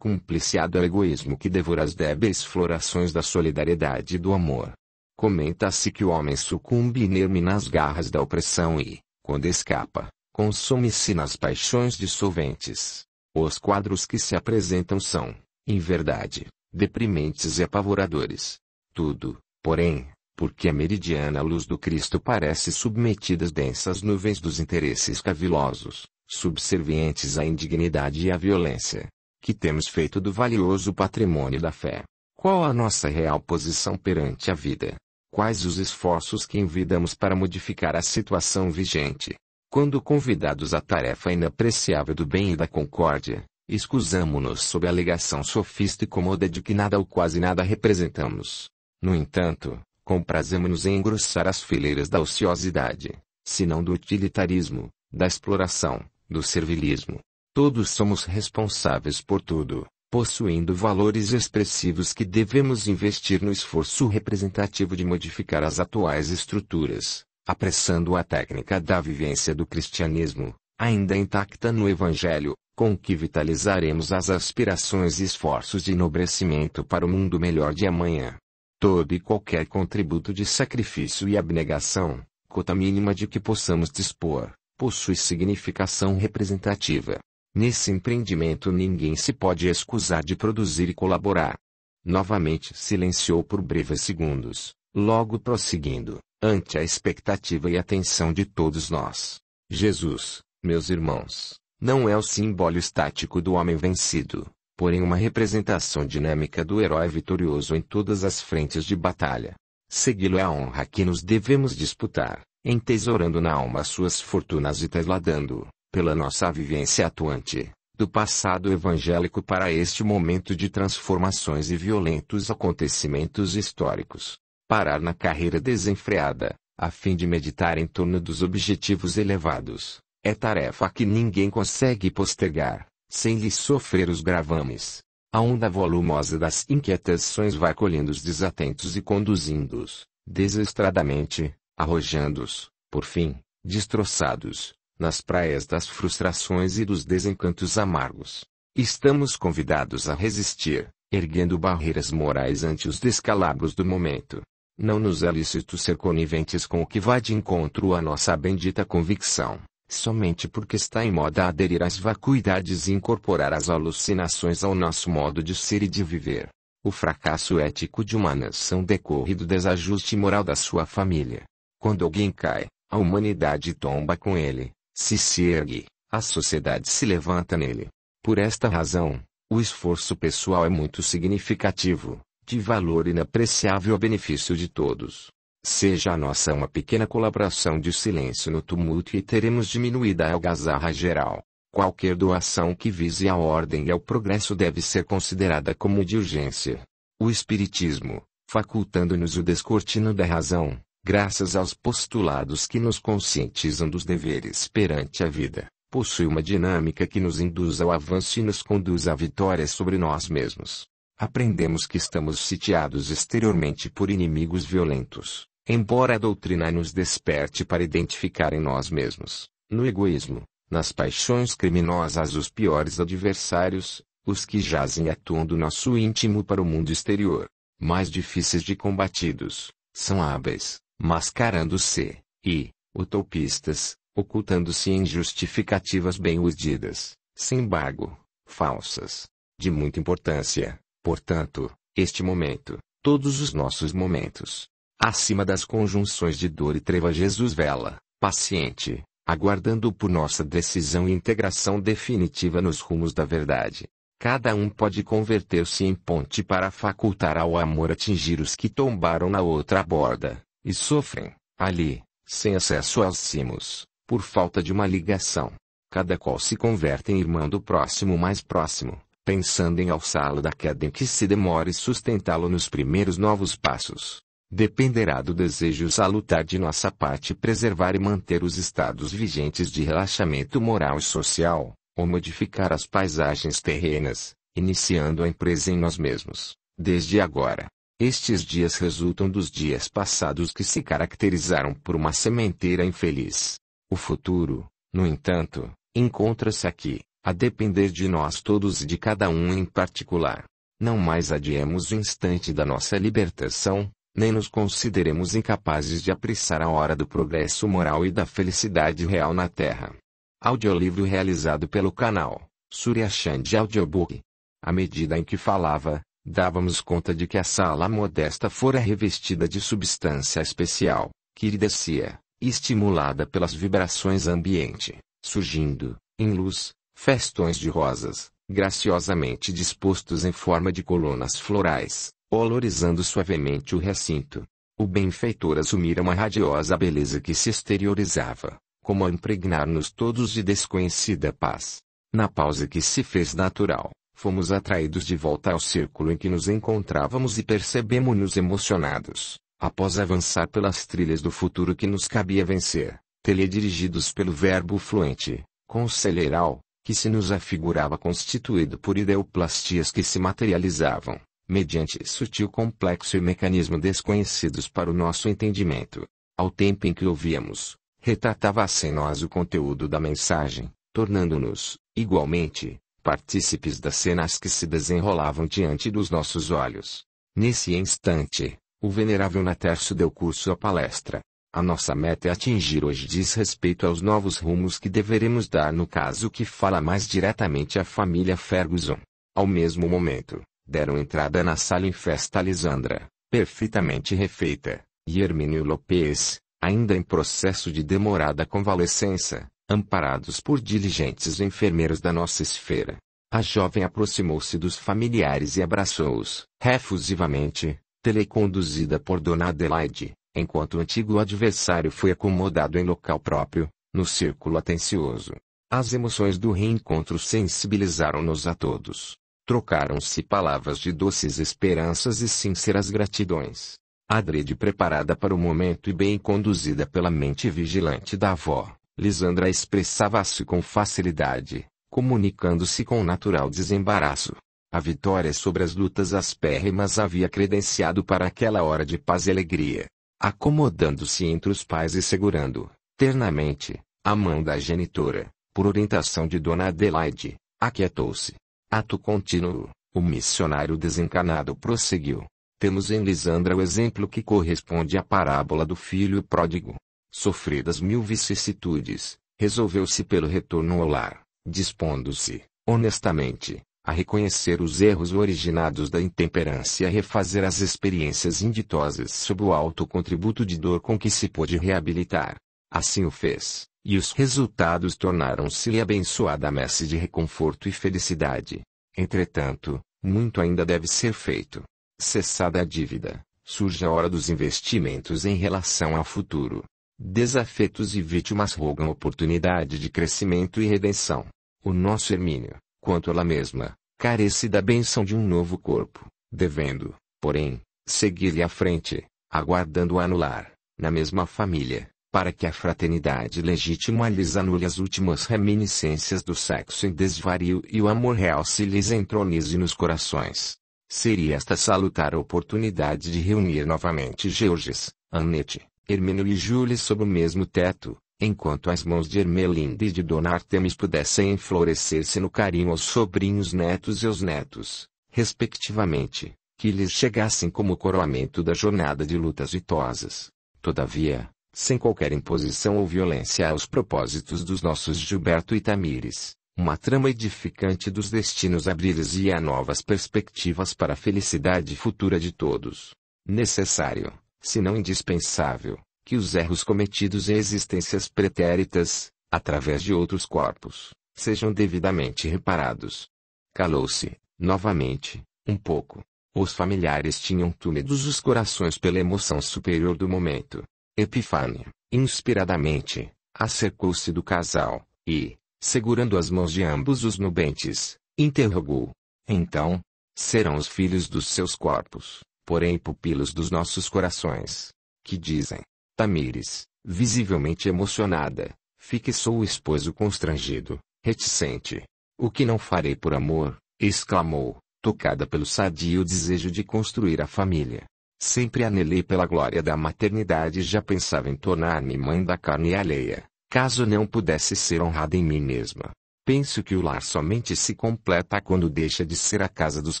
é o egoísmo que devora as débeis florações da solidariedade e do amor. Comenta-se que o homem sucumbe inerme nas garras da opressão e, quando escapa, consome-se nas paixões dissolventes. Os quadros que se apresentam são, em verdade, deprimentes e apavoradores. Tudo, porém, porque a meridiana luz do Cristo parece submetida às densas nuvens dos interesses cavilosos, subservientes à indignidade e à violência que temos feito do valioso patrimônio da fé? Qual a nossa real posição perante a vida? Quais os esforços que envidamos para modificar a situação vigente? Quando convidados à tarefa inapreciável do bem e da concórdia, escusamo-nos sob a alegação sofista e comoda de que nada ou quase nada representamos. No entanto, comprazemos-nos em engrossar as fileiras da ociosidade, se não do utilitarismo, da exploração, do servilismo, Todos somos responsáveis por tudo, possuindo valores expressivos que devemos investir no esforço representativo de modificar as atuais estruturas, apressando a técnica da vivência do cristianismo, ainda intacta no Evangelho, com que vitalizaremos as aspirações e esforços de enobrecimento para o mundo melhor de amanhã. Todo e qualquer contributo de sacrifício e abnegação, cota mínima de que possamos dispor, possui significação representativa, Nesse empreendimento ninguém se pode excusar de produzir e colaborar. Novamente silenciou por breves segundos, logo prosseguindo, ante a expectativa e atenção de todos nós. Jesus, meus irmãos, não é o símbolo estático do homem vencido, porém uma representação dinâmica do herói vitorioso em todas as frentes de batalha. Segui-lo é a honra que nos devemos disputar, entesourando na alma suas fortunas e trasladando pela nossa vivência atuante, do passado evangélico para este momento de transformações e violentos acontecimentos históricos, parar na carreira desenfreada, a fim de meditar em torno dos objetivos elevados, é tarefa que ninguém consegue postergar, sem lhe sofrer os gravames. A onda volumosa das inquietações vai colhendo os desatentos e conduzindo-os, desestradamente, arrojando-os, por fim, destroçados, nas praias das frustrações e dos desencantos amargos. Estamos convidados a resistir, erguendo barreiras morais ante os descalabros do momento. Não nos é lícito ser coniventes com o que vai de encontro à nossa bendita convicção, somente porque está em moda aderir às vacuidades e incorporar as alucinações ao nosso modo de ser e de viver. O fracasso ético de uma nação decorre do desajuste moral da sua família. Quando alguém cai, a humanidade tomba com ele, se se ergue, a sociedade se levanta nele. Por esta razão, o esforço pessoal é muito significativo, de valor inapreciável a benefício de todos. Seja a nossa uma pequena colaboração de silêncio no tumulto e teremos diminuída a algazarra geral. Qualquer doação que vise a ordem e ao progresso deve ser considerada como de urgência. O Espiritismo, facultando-nos o descortino da razão, graças aos postulados que nos conscientizam dos deveres perante a vida, possui uma dinâmica que nos induz ao avanço e nos conduz à vitória sobre nós mesmos. Aprendemos que estamos sitiados exteriormente por inimigos violentos, embora a doutrina nos desperte para identificar em nós mesmos, no egoísmo, nas paixões criminosas os piores adversários, os que jazem e atuam do nosso íntimo para o mundo exterior, mais difíceis de combatidos, são hábeis, mascarando-se, e, utopistas, ocultando-se em justificativas bem urdidas, sem embargo, falsas. De muita importância, portanto, este momento, todos os nossos momentos. Acima das conjunções de dor e treva Jesus vela, paciente, aguardando por nossa decisão e integração definitiva nos rumos da verdade. Cada um pode converter-se em ponte para facultar ao amor atingir os que tombaram na outra borda. E sofrem, ali, sem acesso aos cimos, por falta de uma ligação. Cada qual se converte em irmão do próximo mais próximo, pensando em alçá-lo da queda em que se demora e sustentá-lo nos primeiros novos passos. Dependerá do desejo salutar de nossa parte preservar e manter os estados vigentes de relaxamento moral e social, ou modificar as paisagens terrenas, iniciando a empresa em nós mesmos, desde agora. Estes dias resultam dos dias passados que se caracterizaram por uma sementeira infeliz. O futuro, no entanto, encontra-se aqui, a depender de nós todos e de cada um em particular. Não mais adiemos o instante da nossa libertação, nem nos consideremos incapazes de apressar a hora do progresso moral e da felicidade real na Terra. Audiolivro realizado pelo canal Surya Chand Audiobook. À medida em que falava, Dávamos conta de que a sala modesta fora revestida de substância especial, que iridescia, estimulada pelas vibrações ambiente, surgindo, em luz, festões de rosas, graciosamente dispostos em forma de colunas florais, olorizando suavemente o recinto. O benfeitor assumira uma radiosa beleza que se exteriorizava, como a impregnar-nos todos de desconhecida paz. Na pausa que se fez natural, fomos atraídos de volta ao círculo em que nos encontrávamos e percebemos-nos emocionados, após avançar pelas trilhas do futuro que nos cabia vencer, teledirigidos pelo verbo fluente, conselheiral, que se nos afigurava constituído por ideoplastias que se materializavam, mediante sutil complexo e mecanismo desconhecidos para o nosso entendimento. Ao tempo em que ouvíamos, retratava-se nós o conteúdo da mensagem, tornando-nos, igualmente, partícipes das cenas que se desenrolavam diante dos nossos olhos. Nesse instante, o venerável Natércio deu curso à palestra. A nossa meta é atingir hoje diz respeito aos novos rumos que deveremos dar no caso que fala mais diretamente à família Ferguson. Ao mesmo momento, deram entrada na sala em festa Alisandra, perfeitamente refeita, e Hermínio Lopes, ainda em processo de demorada convalescença, amparados por diligentes enfermeiros da nossa esfera. A jovem aproximou-se dos familiares e abraçou-os, refusivamente, teleconduzida por Dona Adelaide, enquanto o antigo adversário foi acomodado em local próprio, no círculo atencioso. As emoções do reencontro sensibilizaram-nos a todos. Trocaram-se palavras de doces esperanças e sinceras gratidões. Adrede preparada para o momento e bem conduzida pela mente vigilante da avó, Lisandra expressava-se com facilidade, comunicando-se com natural desembaraço. A vitória sobre as lutas aspérrimas havia credenciado para aquela hora de paz e alegria. Acomodando-se entre os pais e segurando, ternamente, a mão da genitora, por orientação de Dona Adelaide, aquietou-se. Ato contínuo, o missionário desencanado prosseguiu. Temos em Lisandra o exemplo que corresponde à parábola do filho pródigo sofridas mil vicissitudes, resolveu-se pelo retorno ao lar, dispondo-se, honestamente, a reconhecer os erros originados da intemperância e a refazer as experiências inditosas sob o alto contributo de dor com que se pôde reabilitar. Assim o fez, e os resultados tornaram-se abençoada messe de reconforto e felicidade. Entretanto, muito ainda deve ser feito. Cessada a dívida, surge a hora dos investimentos em relação ao futuro. Desafetos e vítimas rogam oportunidade de crescimento e redenção. O nosso Hermínio, quanto ela mesma, carece da benção de um novo corpo, devendo, porém, seguir-lhe à frente, aguardando o anular, na mesma família, para que a fraternidade legítima lhes anule as últimas reminiscências do sexo em desvario e o amor real se lhes entronize nos corações. Seria esta salutar oportunidade de reunir novamente Georges, Annette, Hermínio e Júlia sob o mesmo teto, enquanto as mãos de Ermelinda e de Dona Artemis pudessem enflorescer-se no carinho aos sobrinhos netos e aos netos, respectivamente, que lhes chegassem como coroamento da jornada de lutas vitosas. Todavia, sem qualquer imposição ou violência aos propósitos dos nossos Gilberto e Tamires, uma trama edificante dos destinos abrir e ia novas perspectivas para a felicidade futura de todos. Necessário se não indispensável, que os erros cometidos em existências pretéritas, através de outros corpos, sejam devidamente reparados. Calou-se, novamente, um pouco. Os familiares tinham túmidos os corações pela emoção superior do momento. Epifânia, inspiradamente, acercou-se do casal, e, segurando as mãos de ambos os nubentes, interrogou. Então, serão os filhos dos seus corpos, porém pupilos dos nossos corações, que dizem, Tamires, visivelmente emocionada, fique sou o esposo constrangido, reticente. O que não farei por amor, exclamou, tocada pelo sadio desejo de construir a família. Sempre anelei pela glória da maternidade e já pensava em tornar-me mãe da carne alheia, caso não pudesse ser honrada em mim mesma. Penso que o lar somente se completa quando deixa de ser a casa dos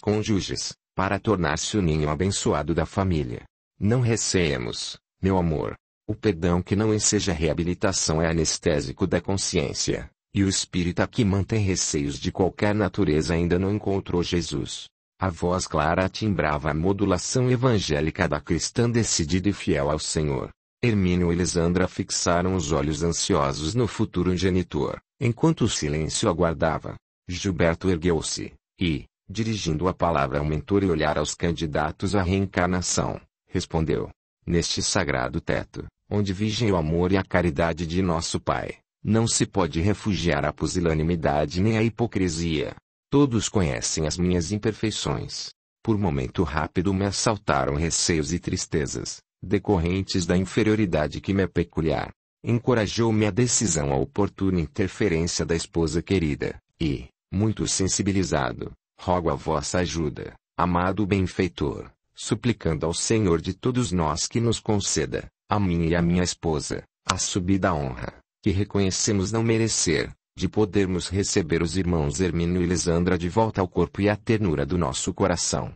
cônjuges, para tornar-se o ninho abençoado da família. Não receiamos, meu amor. O perdão que não enseja reabilitação é anestésico da consciência, e o espírita que mantém receios de qualquer natureza ainda não encontrou Jesus. A voz clara timbrava a modulação evangélica da cristã decidida e fiel ao Senhor. Hermínio e Elisandra fixaram os olhos ansiosos no futuro genitor, enquanto o silêncio aguardava. Gilberto ergueu-se, e, dirigindo a palavra ao mentor e olhar aos candidatos à reencarnação, respondeu: Neste sagrado teto, onde vigem o amor e a caridade de nosso Pai, não se pode refugiar a pusilanimidade nem a hipocrisia. Todos conhecem as minhas imperfeições. Por momento rápido me assaltaram receios e tristezas, decorrentes da inferioridade que me é peculiar. Encorajou-me a decisão a oportuna interferência da esposa querida, e, muito sensibilizado, rogo a vossa ajuda, amado benfeitor, suplicando ao Senhor de todos nós que nos conceda, a mim e a minha esposa, a subida honra, que reconhecemos não merecer, de podermos receber os irmãos Hermínio e Lisandra de volta ao corpo e à ternura do nosso coração.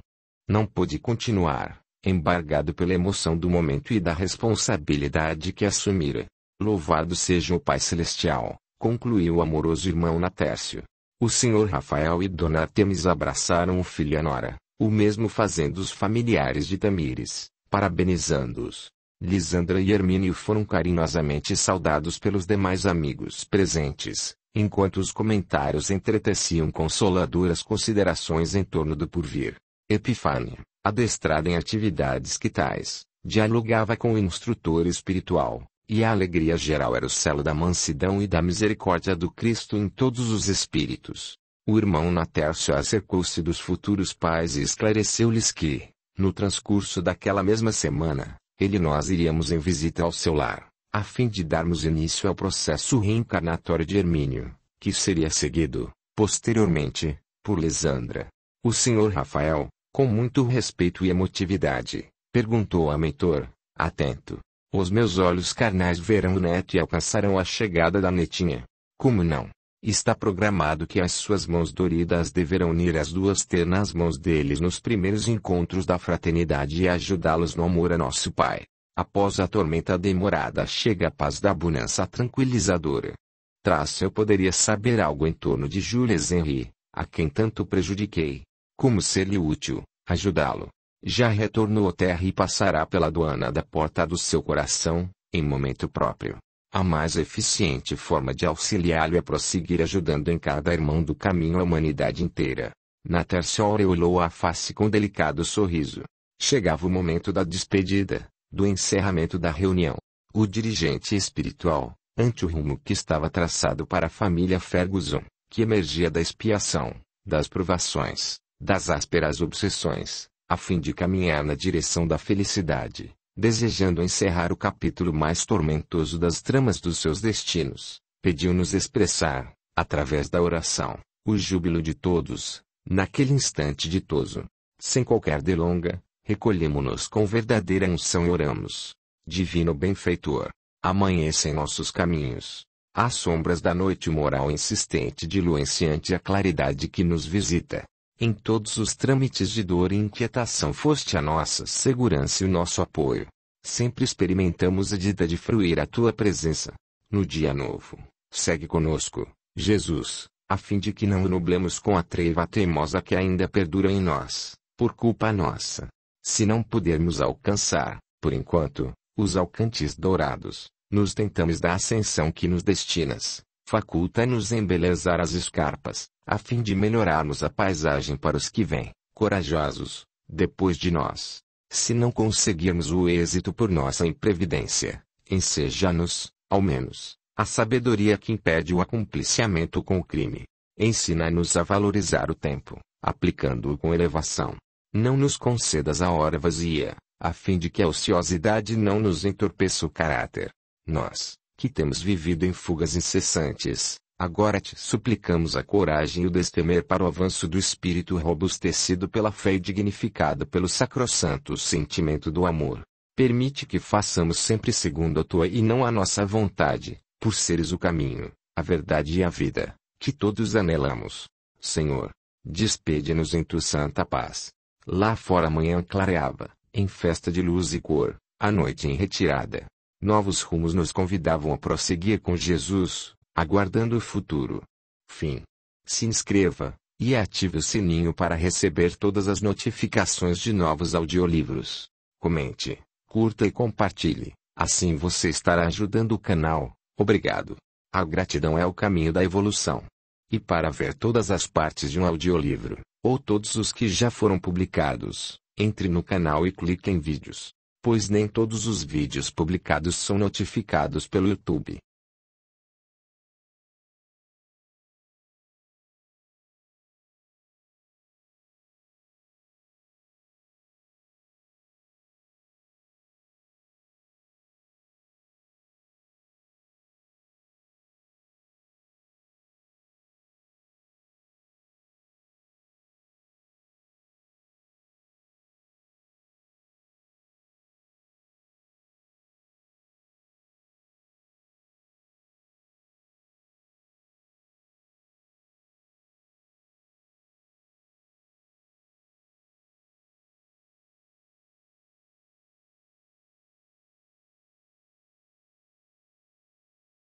Não pude continuar, embargado pela emoção do momento e da responsabilidade que assumira. Louvado seja o Pai Celestial, concluiu o amoroso irmão Natércio, o Sr. Rafael e Dona Temis abraçaram o filho e a nora, o mesmo fazendo os familiares de Tamires, parabenizando-os. Lisandra e Hermínio foram carinhosamente saudados pelos demais amigos presentes, enquanto os comentários entreteciam consoladoras considerações em torno do porvir. Epifânia, adestrada em atividades quitais, dialogava com o instrutor espiritual, e a alegria geral era o selo da mansidão e da misericórdia do Cristo em todos os espíritos. O irmão Natércio acercou-se dos futuros pais e esclareceu-lhes que, no transcurso daquela mesma semana, ele e nós iríamos em visita ao seu lar, a fim de darmos início ao processo reencarnatório de Hermínio, que seria seguido, posteriormente, por Lisandra. O senhor Rafael, com muito respeito e emotividade, perguntou a mentor, atento, os meus olhos carnais verão o neto e alcançarão a chegada da netinha. Como não? Está programado que as suas mãos doridas deverão unir as duas ternas mãos deles nos primeiros encontros da fraternidade e ajudá-los no amor a nosso Pai. Após a tormenta demorada chega a paz da bonança tranquilizadora. Traço eu poderia saber algo em torno de Jules Henry, a quem tanto prejudiquei. Como ser-lhe útil, ajudá-lo já retornou à terra e passará pela aduana da porta do seu coração, em momento próprio. A mais eficiente forma de auxiliá-lo é prosseguir ajudando em cada irmão do caminho a humanidade inteira. Na Natércio olou a face com delicado sorriso. Chegava o momento da despedida, do encerramento da reunião. O dirigente espiritual, ante o rumo que estava traçado para a família Ferguson, que emergia da expiação, das provações, das ásperas obsessões, a fim de caminhar na direção da felicidade, desejando encerrar o capítulo mais tormentoso das tramas dos seus destinos, pediu-nos expressar, através da oração, o júbilo de todos, naquele instante ditoso. Sem qualquer delonga, recolhemos-nos com verdadeira unção e oramos. Divino benfeitor, amanhecem nossos caminhos. Às sombras da noite moral insistente diluenciante a claridade que nos visita. Em todos os trâmites de dor e inquietação foste a nossa segurança e o nosso apoio. Sempre experimentamos a dita de fruir a tua presença. No dia novo, segue conosco, Jesus, a fim de que não nublemos com a treva teimosa que ainda perdura em nós, por culpa nossa. Se não pudermos alcançar, por enquanto, os alcantes dourados, nos tentamos da ascensão que nos destinas, faculta-nos embelezar as escarpas, a fim de melhorarmos a paisagem para os que vêm, corajosos, depois de nós. Se não conseguirmos o êxito por nossa imprevidência, enseja-nos, ao menos, a sabedoria que impede o acompliciamento com o crime. Ensina-nos a valorizar o tempo, aplicando-o com elevação. Não nos concedas a hora vazia, a fim de que a ociosidade não nos entorpeça o caráter. Nós, que temos vivido em fugas incessantes, Agora te suplicamos a coragem e o destemer para o avanço do espírito robustecido pela fé e dignificado pelo sacrossanto sentimento do amor. Permite que façamos sempre segundo a tua e não a nossa vontade, por seres o caminho, a verdade e a vida, que todos anelamos. Senhor, despede-nos em tua santa paz. Lá fora amanhã clareava, em festa de luz e cor, a noite em retirada. Novos rumos nos convidavam a prosseguir com Jesus, Aguardando o futuro. Fim. Se inscreva e ative o sininho para receber todas as notificações de novos audiolivros. Comente, curta e compartilhe. Assim você estará ajudando o canal. Obrigado. A gratidão é o caminho da evolução. E para ver todas as partes de um audiolivro, ou todos os que já foram publicados, entre no canal e clique em vídeos, pois nem todos os vídeos publicados são notificados pelo YouTube.